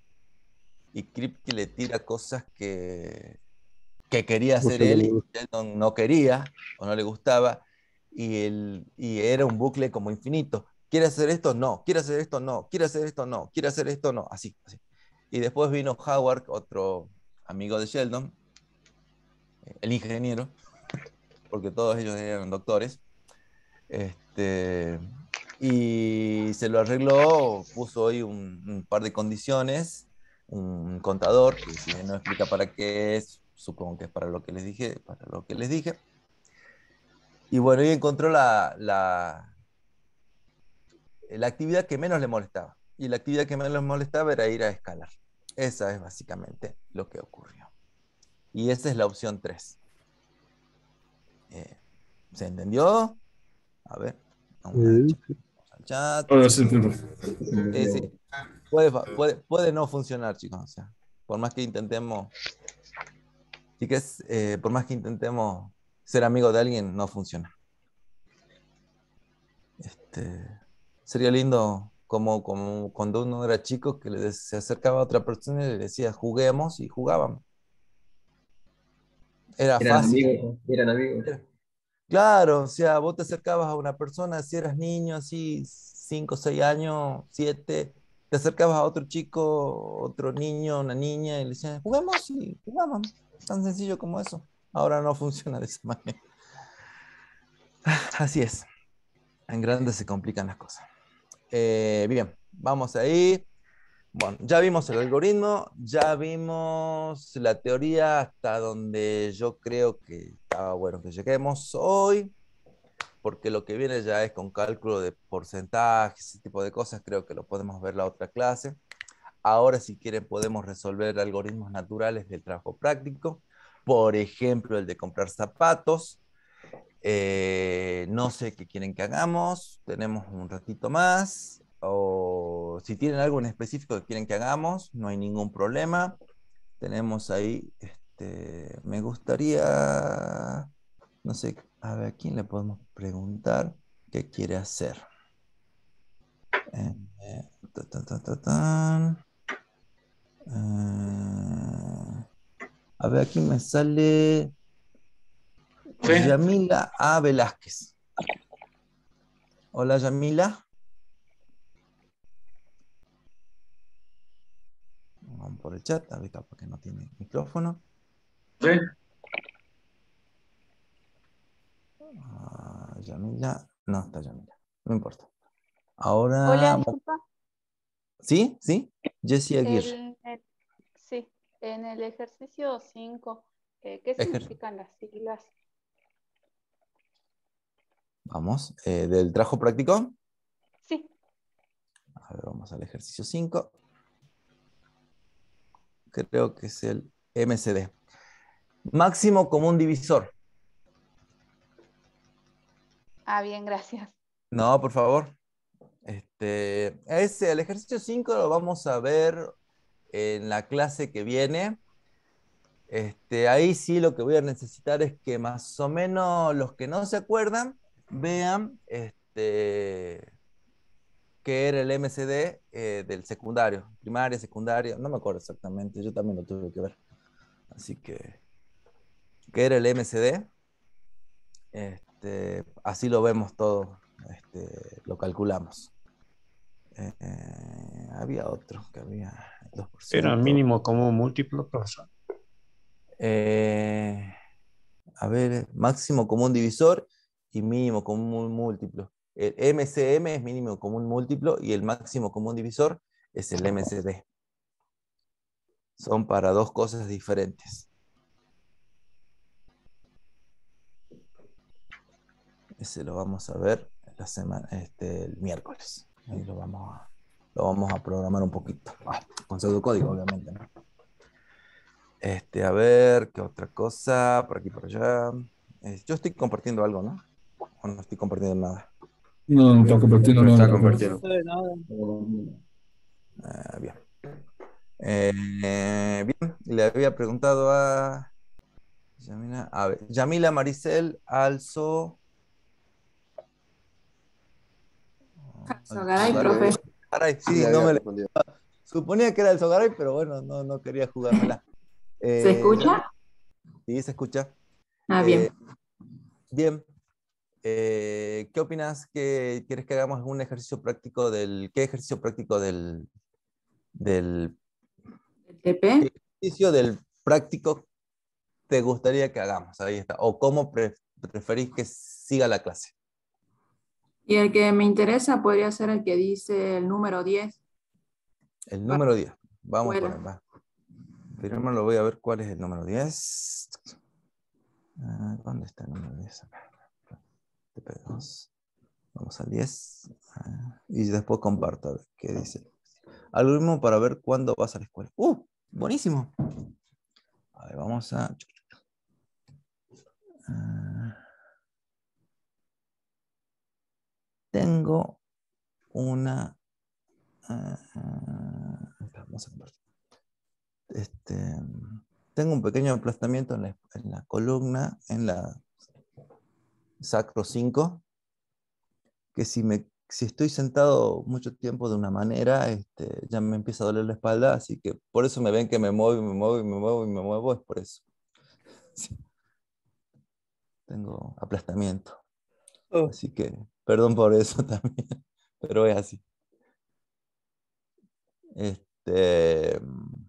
Y Kripke le tira cosas que, que quería hacer él y Sheldon no quería o no le gustaba. Y, y era un bucle como infinito quiere hacer esto, no, quiere hacer esto, no, quiere hacer esto, no, quiere hacer esto, no, así, así. Y después vino Howard, otro amigo de Sheldon, eh, el ingeniero, porque todos ellos eran doctores, este, y se lo arregló, puso ahí un, par de condiciones, un contador, que si no explica para qué es, supongo que es para lo que les dije, para lo que les dije. Y bueno, y encontró la la actividad que menos le molestaba. Y la actividad que menos le molestaba era ir a escalar. Esa es básicamente lo que ocurrió. Y esa es la opción 3. Eh, ¿Se entendió? A ver. Puede, no funcionar, chicos. O sea, por más que intentemos, Chicos, eh, por más que intentemos ser amigos de alguien, no funciona. Este sería lindo como, como cuando uno era chico que se acercaba a otra persona y le decía juguemos y jugábamos. Era fácil. eran amigos. claro, o sea, vos te acercabas a una persona, si eras niño, así, 5, 6 años, 7, te acercabas a otro chico, otro niño, una niña, y le decían, juguemos y jugábamos. Tan sencillo como eso. Ahora no funciona de esa manera. Así es. En grande se complican las cosas. Eh, bien, vamos ahí. Bueno, ya vimos el algoritmo, ya vimos la teoría hasta donde yo creo que estaba bueno que lleguemos hoy, porque lo que viene ya es con cálculo de porcentajes, ese tipo de cosas, creo que lo podemos ver la otra clase. Ahora, si quieren, podemos resolver algoritmos naturales del trabajo práctico, por ejemplo, el de comprar zapatos, eh, no sé qué quieren que hagamos, tenemos un ratito más, o si tienen algo en específico que quieren que hagamos, no hay ningún problema. Tenemos ahí, este, me gustaría, no sé, a ver, ¿a quién le podemos preguntar qué quiere hacer? Eh, eh, a ver, aquí me sale Yamila A. Velázquez. Hola, Yamila. Vamos por el chat, ahorita porque no tiene micrófono. Sí. Ah, Yamila, no está Yamila, no importa. Ahora. Hola, ¿Sí? ¿Sí? Jessie Aguirre. sí, en el ejercicio 5, eh, ¿qué significan las siglas Vamos, eh, del trajo práctico. Sí. A ver, vamos al ejercicio 5. Creo que es el MCD. Máximo común divisor. Ah, bien, gracias. No, por favor. Este, ese, el ejercicio 5 lo vamos a ver en la clase que viene. Este, ahí sí lo que voy a necesitar es que más o menos los que no se acuerdan vean este, que era el MCD eh, del secundario, primaria, secundaria, no me acuerdo exactamente, yo también lo tuve que ver. Así que, ¿qué era el MCD, este, así lo vemos todo, este, lo calculamos. Eh, eh, había otro que había 2%. ¿Era mínimo común múltiplo, profesor? a ver, máximo común divisor y mínimo común múltiplo. El MCM es mínimo común múltiplo y el máximo común divisor es el MCD. Son para dos cosas diferentes. Ese lo vamos a ver la semana, este, el miércoles. Ahí lo vamos a, lo vamos a programar un poquito. Ah, con con código, obviamente, Este, a ver, ¿qué otra cosa? Por aquí, por allá. Eh, yo estoy compartiendo algo, ¿no? no estoy compartiendo nada? No, no está compartiendo nada. No está compartiendo. Ah, bien. Eh, bien, le había preguntado a Yamila, a ver, Yamila Maricel Alzo. Alzogaray, profe. Alzogaray, sí, no me le... Suponía que era Alzogaray, pero bueno, no, no quería jugármela. ¿Se escucha? Eh, sí, se escucha. Ah, bien. Eh, bien, eh, ¿Qué opinas que quieres que hagamos un ejercicio práctico del... ¿Qué ejercicio práctico del... del... ¿TP? ¿Qué ejercicio del práctico te gustaría que hagamos? Ahí está. ¿O cómo preferís que siga la clase? Y el que me interesa podría ser el que dice el número 10. El número 10. Vamos a por Primero lo voy a ver cuál es el número 10. Ah, ¿Dónde está el número 10 acá? Te Vamos al 10. Ah, y después comparto a ver qué dice. Algoritmo para ver cuándo vas a la escuela. ¡Uh! Buenísimo. A ver, vamos a... Ah. tengo una... Ah, este, tengo un pequeño aplastamiento en la columna, en la sacro 5, que si, me, si estoy sentado mucho tiempo de una manera, este, ya me empieza a doler la espalda, así que por eso me ven que me muevo y me muevo y me muevo y me muevo, es por eso. Tengo aplastamiento. Oh. Así que, perdón por eso también, pero es así. Este, mm,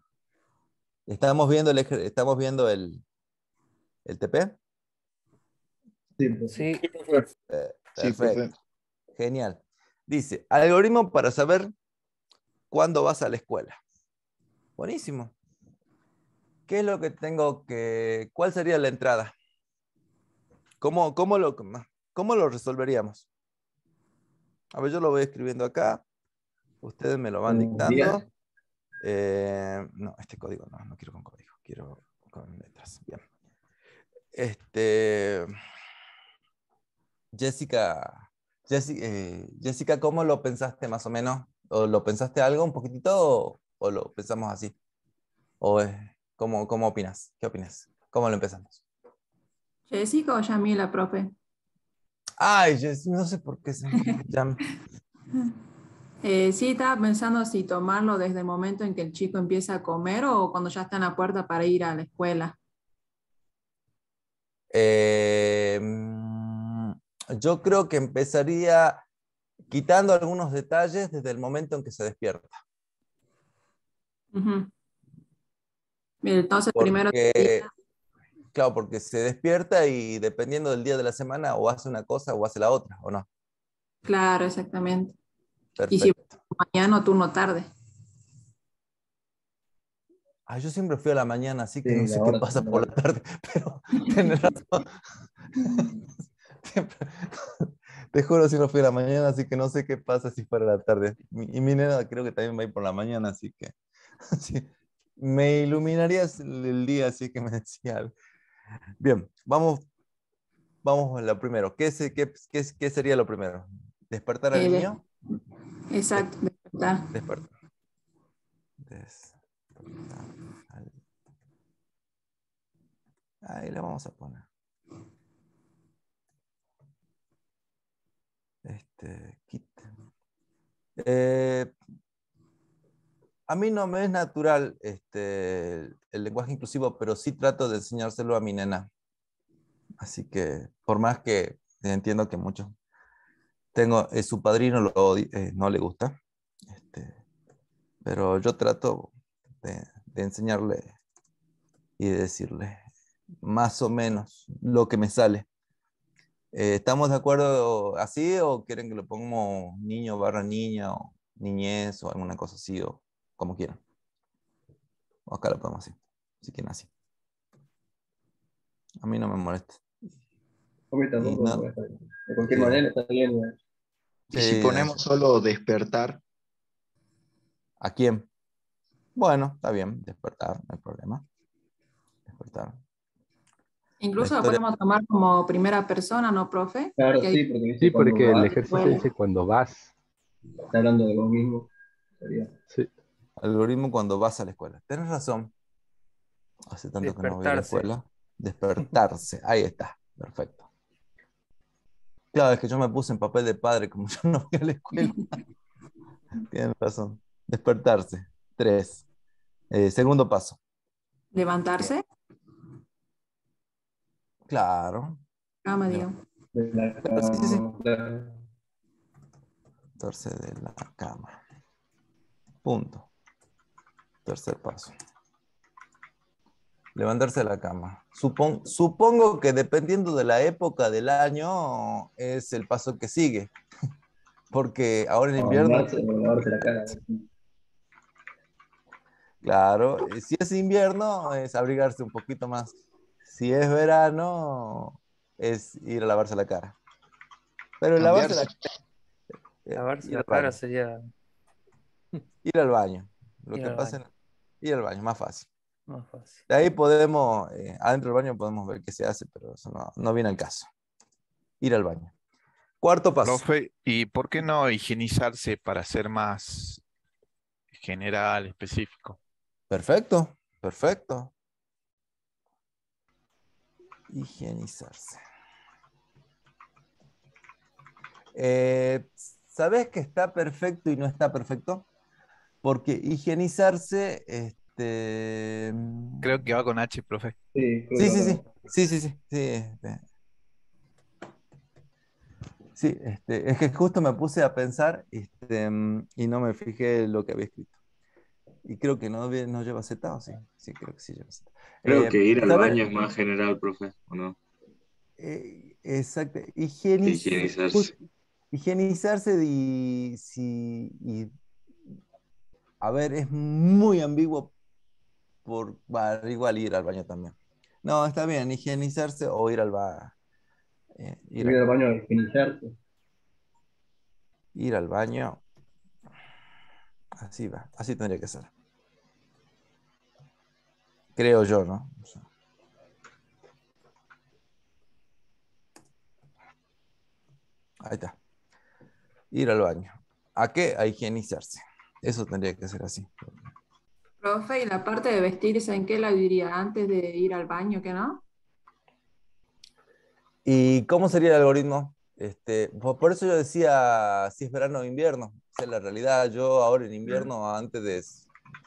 estamos viendo el, estamos viendo el, el TP. Sí, pues, perfecto. Genial. Dice, algoritmo para saber cuándo vas a la escuela. Buenísimo. ¿Qué es lo que tengo que, cuál sería la entrada? ¿Cómo, cómo, lo, cómo lo resolveríamos? A ver, yo lo voy escribiendo acá. Ustedes me lo van dictando. Eh, no, este código no, no quiero con código, quiero con letras. Bien. Este. Jessica, eh, Jessica, ¿cómo lo pensaste más o menos? ¿O lo pensaste algo un poquitito o, lo pensamos así? ¿O ¿cómo, opinas? ¿Qué opinas? ¿Cómo lo empezamos? ¿Jessica o Yamila, profe? Ay, no sé por qué se llama. Eh, sí, estaba pensando si tomarlo desde el momento en que el chico empieza a comer o cuando ya está en la puerta para ir a la escuela. Eh, mm, yo creo que empezaría quitando algunos detalles desde el momento en que se despierta. entonces primero... Claro, porque se despierta y dependiendo del día de la semana o hace una cosa o hace la otra, ¿o no? Claro, exactamente. Y si mañana o turno tarde. Ah, yo siempre fui a la mañana, así que no sé qué pasa por la tarde, pero tenés razón. Te juro, si no fui la mañana, así que no sé qué pasa si para la tarde. Y mi nena creo que también va a ir por la mañana, así que me iluminarías el día, así que me decía Bien, vamos, vamos a lo primero. ¿Qué, qué, sería lo primero? ¿Despertar al eh, niño? Exacto, despertar. Despertar. despertar. Ahí le vamos a poner. Este, eh, a mí no me es natural este, el lenguaje inclusivo, pero sí trato de enseñárselo a mi nena. Así que, por más que entiendo que muchos tengo, eh, su padrino lo, eh, no le gusta, este, pero yo trato de, enseñarle y decirle más o menos lo que me sale. Eh, ¿Estamos de acuerdo así o quieren que lo pongamos niño barra niña o niñez o alguna cosa así o como quieran? O acá lo podemos así, si quieren así. A mí no me molesta. A mí si ponemos solo despertar? ¿A quién? Bueno, está bien, despertar, no hay problema. Despertar. Incluso lo podemos tomar como primera persona, ¿no, profe? Claro, sí, este porque, el ejercicio dice cuando vas. Está hablando de lo mismo. Sí. Algoritmo cuando vas a la escuela. Tienes razón. Hace tanto que no voy a la escuela. Despertarse. Ahí está. Perfecto. Claro, es que yo me puse en papel de padre como yo no voy a la escuela. Tienes razón. Despertarse. Tres. Eh, segundo paso. Levantarse. Claro. Ah, de cama. de la cama. Punto. Tercer paso. Levantarse de la cama. supongo que dependiendo de la época del año es el paso que sigue. Porque ahora en invierno... Levantarse la cama. Claro, si es invierno es abrigarse un poquito más. Si es verano, es ir a lavarse la cara. Pero lavarse la eh, cara. sería. Ir al baño. Lo ir que pasa es Ir al baño, más fácil. Más fácil. De ahí podemos, eh, adentro del baño podemos ver qué se hace, pero eso no, viene al caso. Ir al baño. Cuarto paso. Profe, ¿y por qué no higienizarse para ser más general, específico? Perfecto, perfecto. Higienizarse. Eh, ¿Sabes que está perfecto y no está perfecto? Porque higienizarse, este... Creo que va con H, profe. Sí, sí, sí, sí, sí, este. sí, sí, este, es que justo me puse a pensar este, y no me fijé lo que había escrito. Y creo que no, no lleva Z, sí? Sí, creo que sí lleva Z. Creo eh, que ir al baño es más general, profe, ¿o no? Eh, exacto. higienizarse. Pues, higienizarse y, si, A ver, es muy ambiguo por igual ir al baño también. No, está bien, higienizarse o ir al baño. Eh, ir, ir, al baño, higienizarse. Ir al baño. Así va, así tendría que ser. Creo yo, ¿no? Ahí está. Ir al baño. ¿A qué? A higienizarse. Eso tendría que ser así. Profe, y la parte de vestirse, ¿en qué la diría? ¿Antes de ir al baño, que no? ¿Y cómo sería el algoritmo? Este, por eso yo decía si es verano o invierno. O sea, la realidad, yo ahora en invierno, antes de.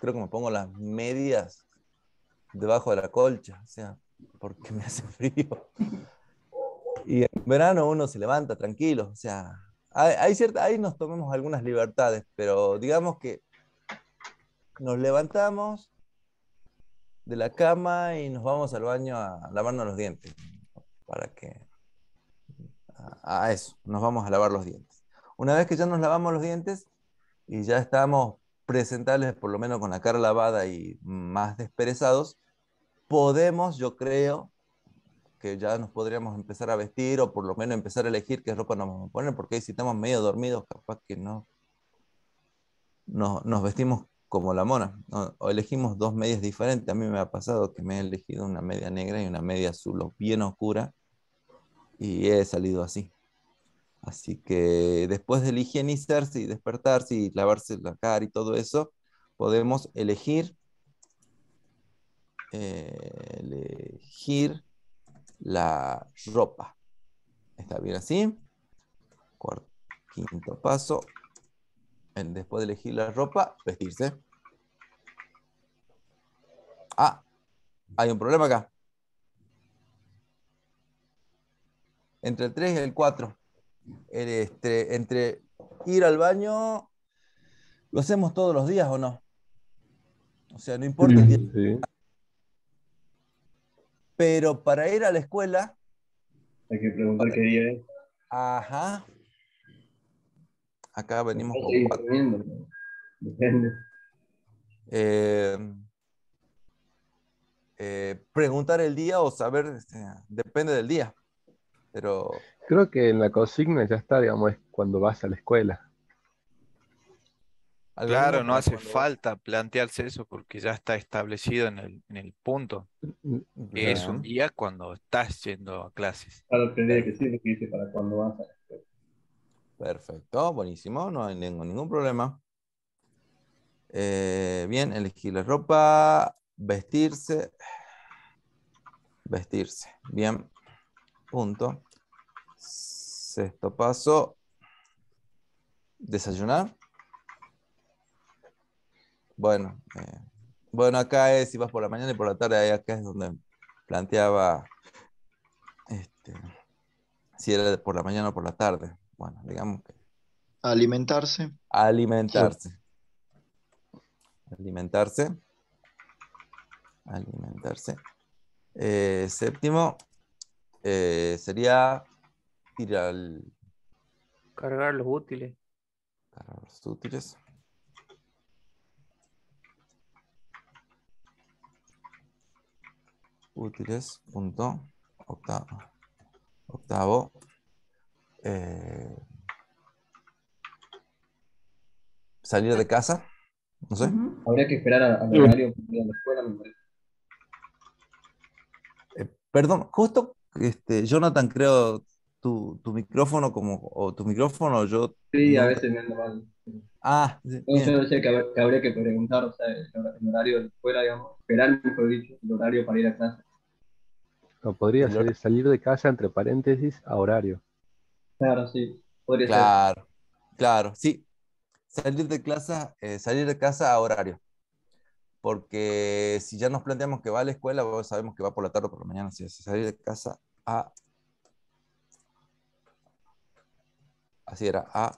Creo que me pongo las medias debajo de la colcha, o sea, porque me hace frío. Y en verano uno se levanta tranquilo, o sea, hay, cierta, ahí nos tomamos algunas libertades, pero digamos que nos levantamos de la cama y nos vamos al baño a lavarnos los dientes para que a, eso, nos vamos a lavar los dientes. Una vez que ya nos lavamos los dientes y ya estamos presentables, por lo menos con la cara lavada y más desperezados, podemos, yo creo, que ya nos podríamos empezar a vestir o por lo menos empezar a elegir qué ropa nos vamos a poner, porque si estamos medio dormidos, capaz que no, no nos vestimos como la mona, o, o elegimos dos medias diferentes. A mí me ha pasado que me he elegido una media negra y una media azul bien oscura y he salido así. Así que después de higienizarse y despertarse y lavarse la cara y todo eso, podemos elegir, eh, elegir la ropa. ¿Está bien así? Cuarto, quinto paso. Después de elegir la ropa, vestirse. Ah, hay un problema acá. entre el 3 y el 4. Este, entre ir al baño, lo hacemos todos los días o no. O sea, no importa. Pero para ir a la escuela... Hay que preguntar qué día es. Ajá. Acá venimos con eh, eh, preguntar el día o saber, este, depende del día. Creo que en la consigna ya está, digamos, cuando vas a la escuela. Claro, no hace falta plantearse eso porque ya está establecido en el, punto. Que mm, es un día cuando estás yendo a clases. que que para cuando vas a Perfecto, buenísimo, no tengo ningún problema. Eh, bien, elegir la ropa, vestirse, vestirse, bien, punto. Sexto paso, desayunar. Bueno, eh, bueno, acá es si vas por la mañana y por la tarde, acá es donde planteaba este, si era por la mañana o por la tarde. Bueno, digamos que. Alimentarse. Alimentarse. Alimentarse. Alimentarse. Eh, séptimo eh, sería tirar el... Cargar los útiles. Cargar los útiles. Útiles, punto, octavo, octavo, eh, salir de casa, no sé. Habría que esperar a horario de la me parece. Eh, perdón, justo este, Jonathan creo tu, micrófono como, o tu micrófono, yo... Sí, a veces me anda mal. Ah, sí. Entonces, yo sé que, habría, que, preguntar, o sea, el, horario fuera, digamos, esperar, dicho, el horario para ir a clase. No, podría ser salir de casa, entre paréntesis, a horario. Claro, sí, podría claro, ser. Claro, sí. Salir de, clase, eh, salir de casa a horario. Porque si ya nos planteamos que va a la escuela, sabemos que va por la tarde o por la mañana. Si es salir de casa a Así era, a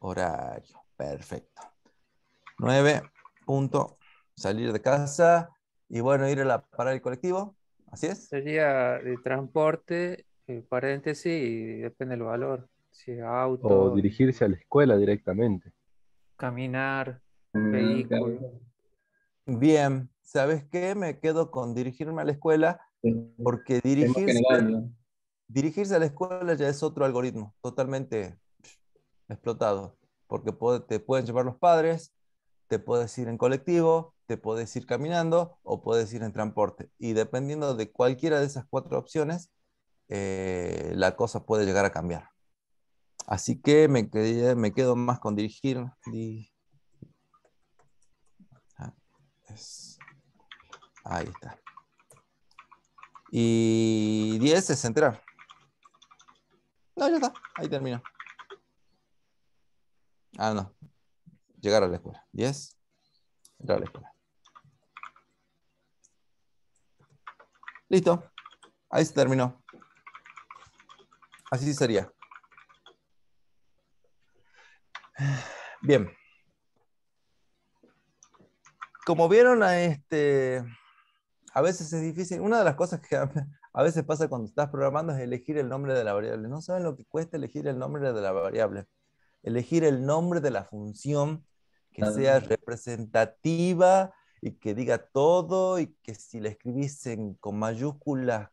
horario. Perfecto. 9. Punto. Salir de casa y bueno, ir a la parada del colectivo. Así es. Sería de transporte, paréntesis, y depende del valor. Si auto. O dirigirse a la escuela directamente. Caminar, mm, vehículo. Bien, ¿sabes qué? Me quedo con dirigirme a la escuela porque dirigirse. Dirigirse a la escuela ya es otro algoritmo totalmente explotado, porque te pueden llevar los padres, te puedes ir en colectivo, te puedes ir caminando o puedes ir en transporte. Y dependiendo de cualquiera de esas cuatro opciones, eh, la cosa puede llegar a cambiar. Así que me, quedo más con dirigir. Ah, ahí está. Y 10 es entrar. No, ya está. Ahí termina. Ah, no. Llegar a la escuela. ¿Diez? Entrar a la escuela. Listo. Ahí se terminó. Así sería. Bien. Como vieron a este, a veces es difícil. Una de las cosas que a veces pasa cuando estás programando es elegir el nombre de la variable. No saben lo que cuesta elegir el nombre de la variable. Elegir el nombre de la función que sea representativa y que diga todo y que si la escribís con mayúsculas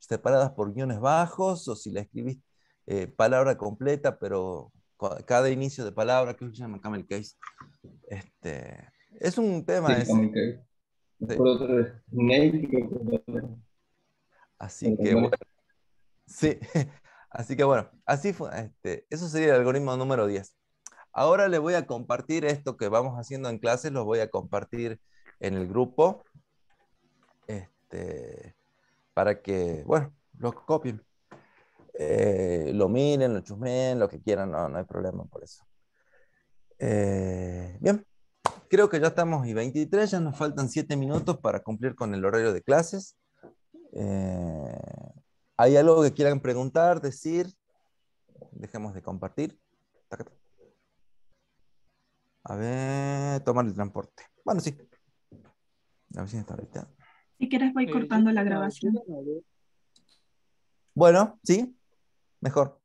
separadas por guiones bajos o si la escribís eh, palabra completa, pero cada inicio de palabra, que se llama camel case. Este, es un tema. Así que bueno, sí, así que bueno, así fue, este, eso sería el algoritmo número 10. Ahora le voy a compartir esto que vamos haciendo en clases, lo voy a compartir en el grupo, este, para que, bueno, lo copien, eh, lo miren, lo chusmen, lo que quieran, no, no hay problema por eso. Eh, bien, creo que ya estamos y 23, ya nos faltan 7 minutos para cumplir con el horario de clases. Eh, ¿Hay algo que quieran preguntar, decir? Dejemos de compartir. A ver, tomar el transporte. Bueno, sí. La está ahorita. Si quieres, voy cortando la grabación. Bueno, sí, mejor.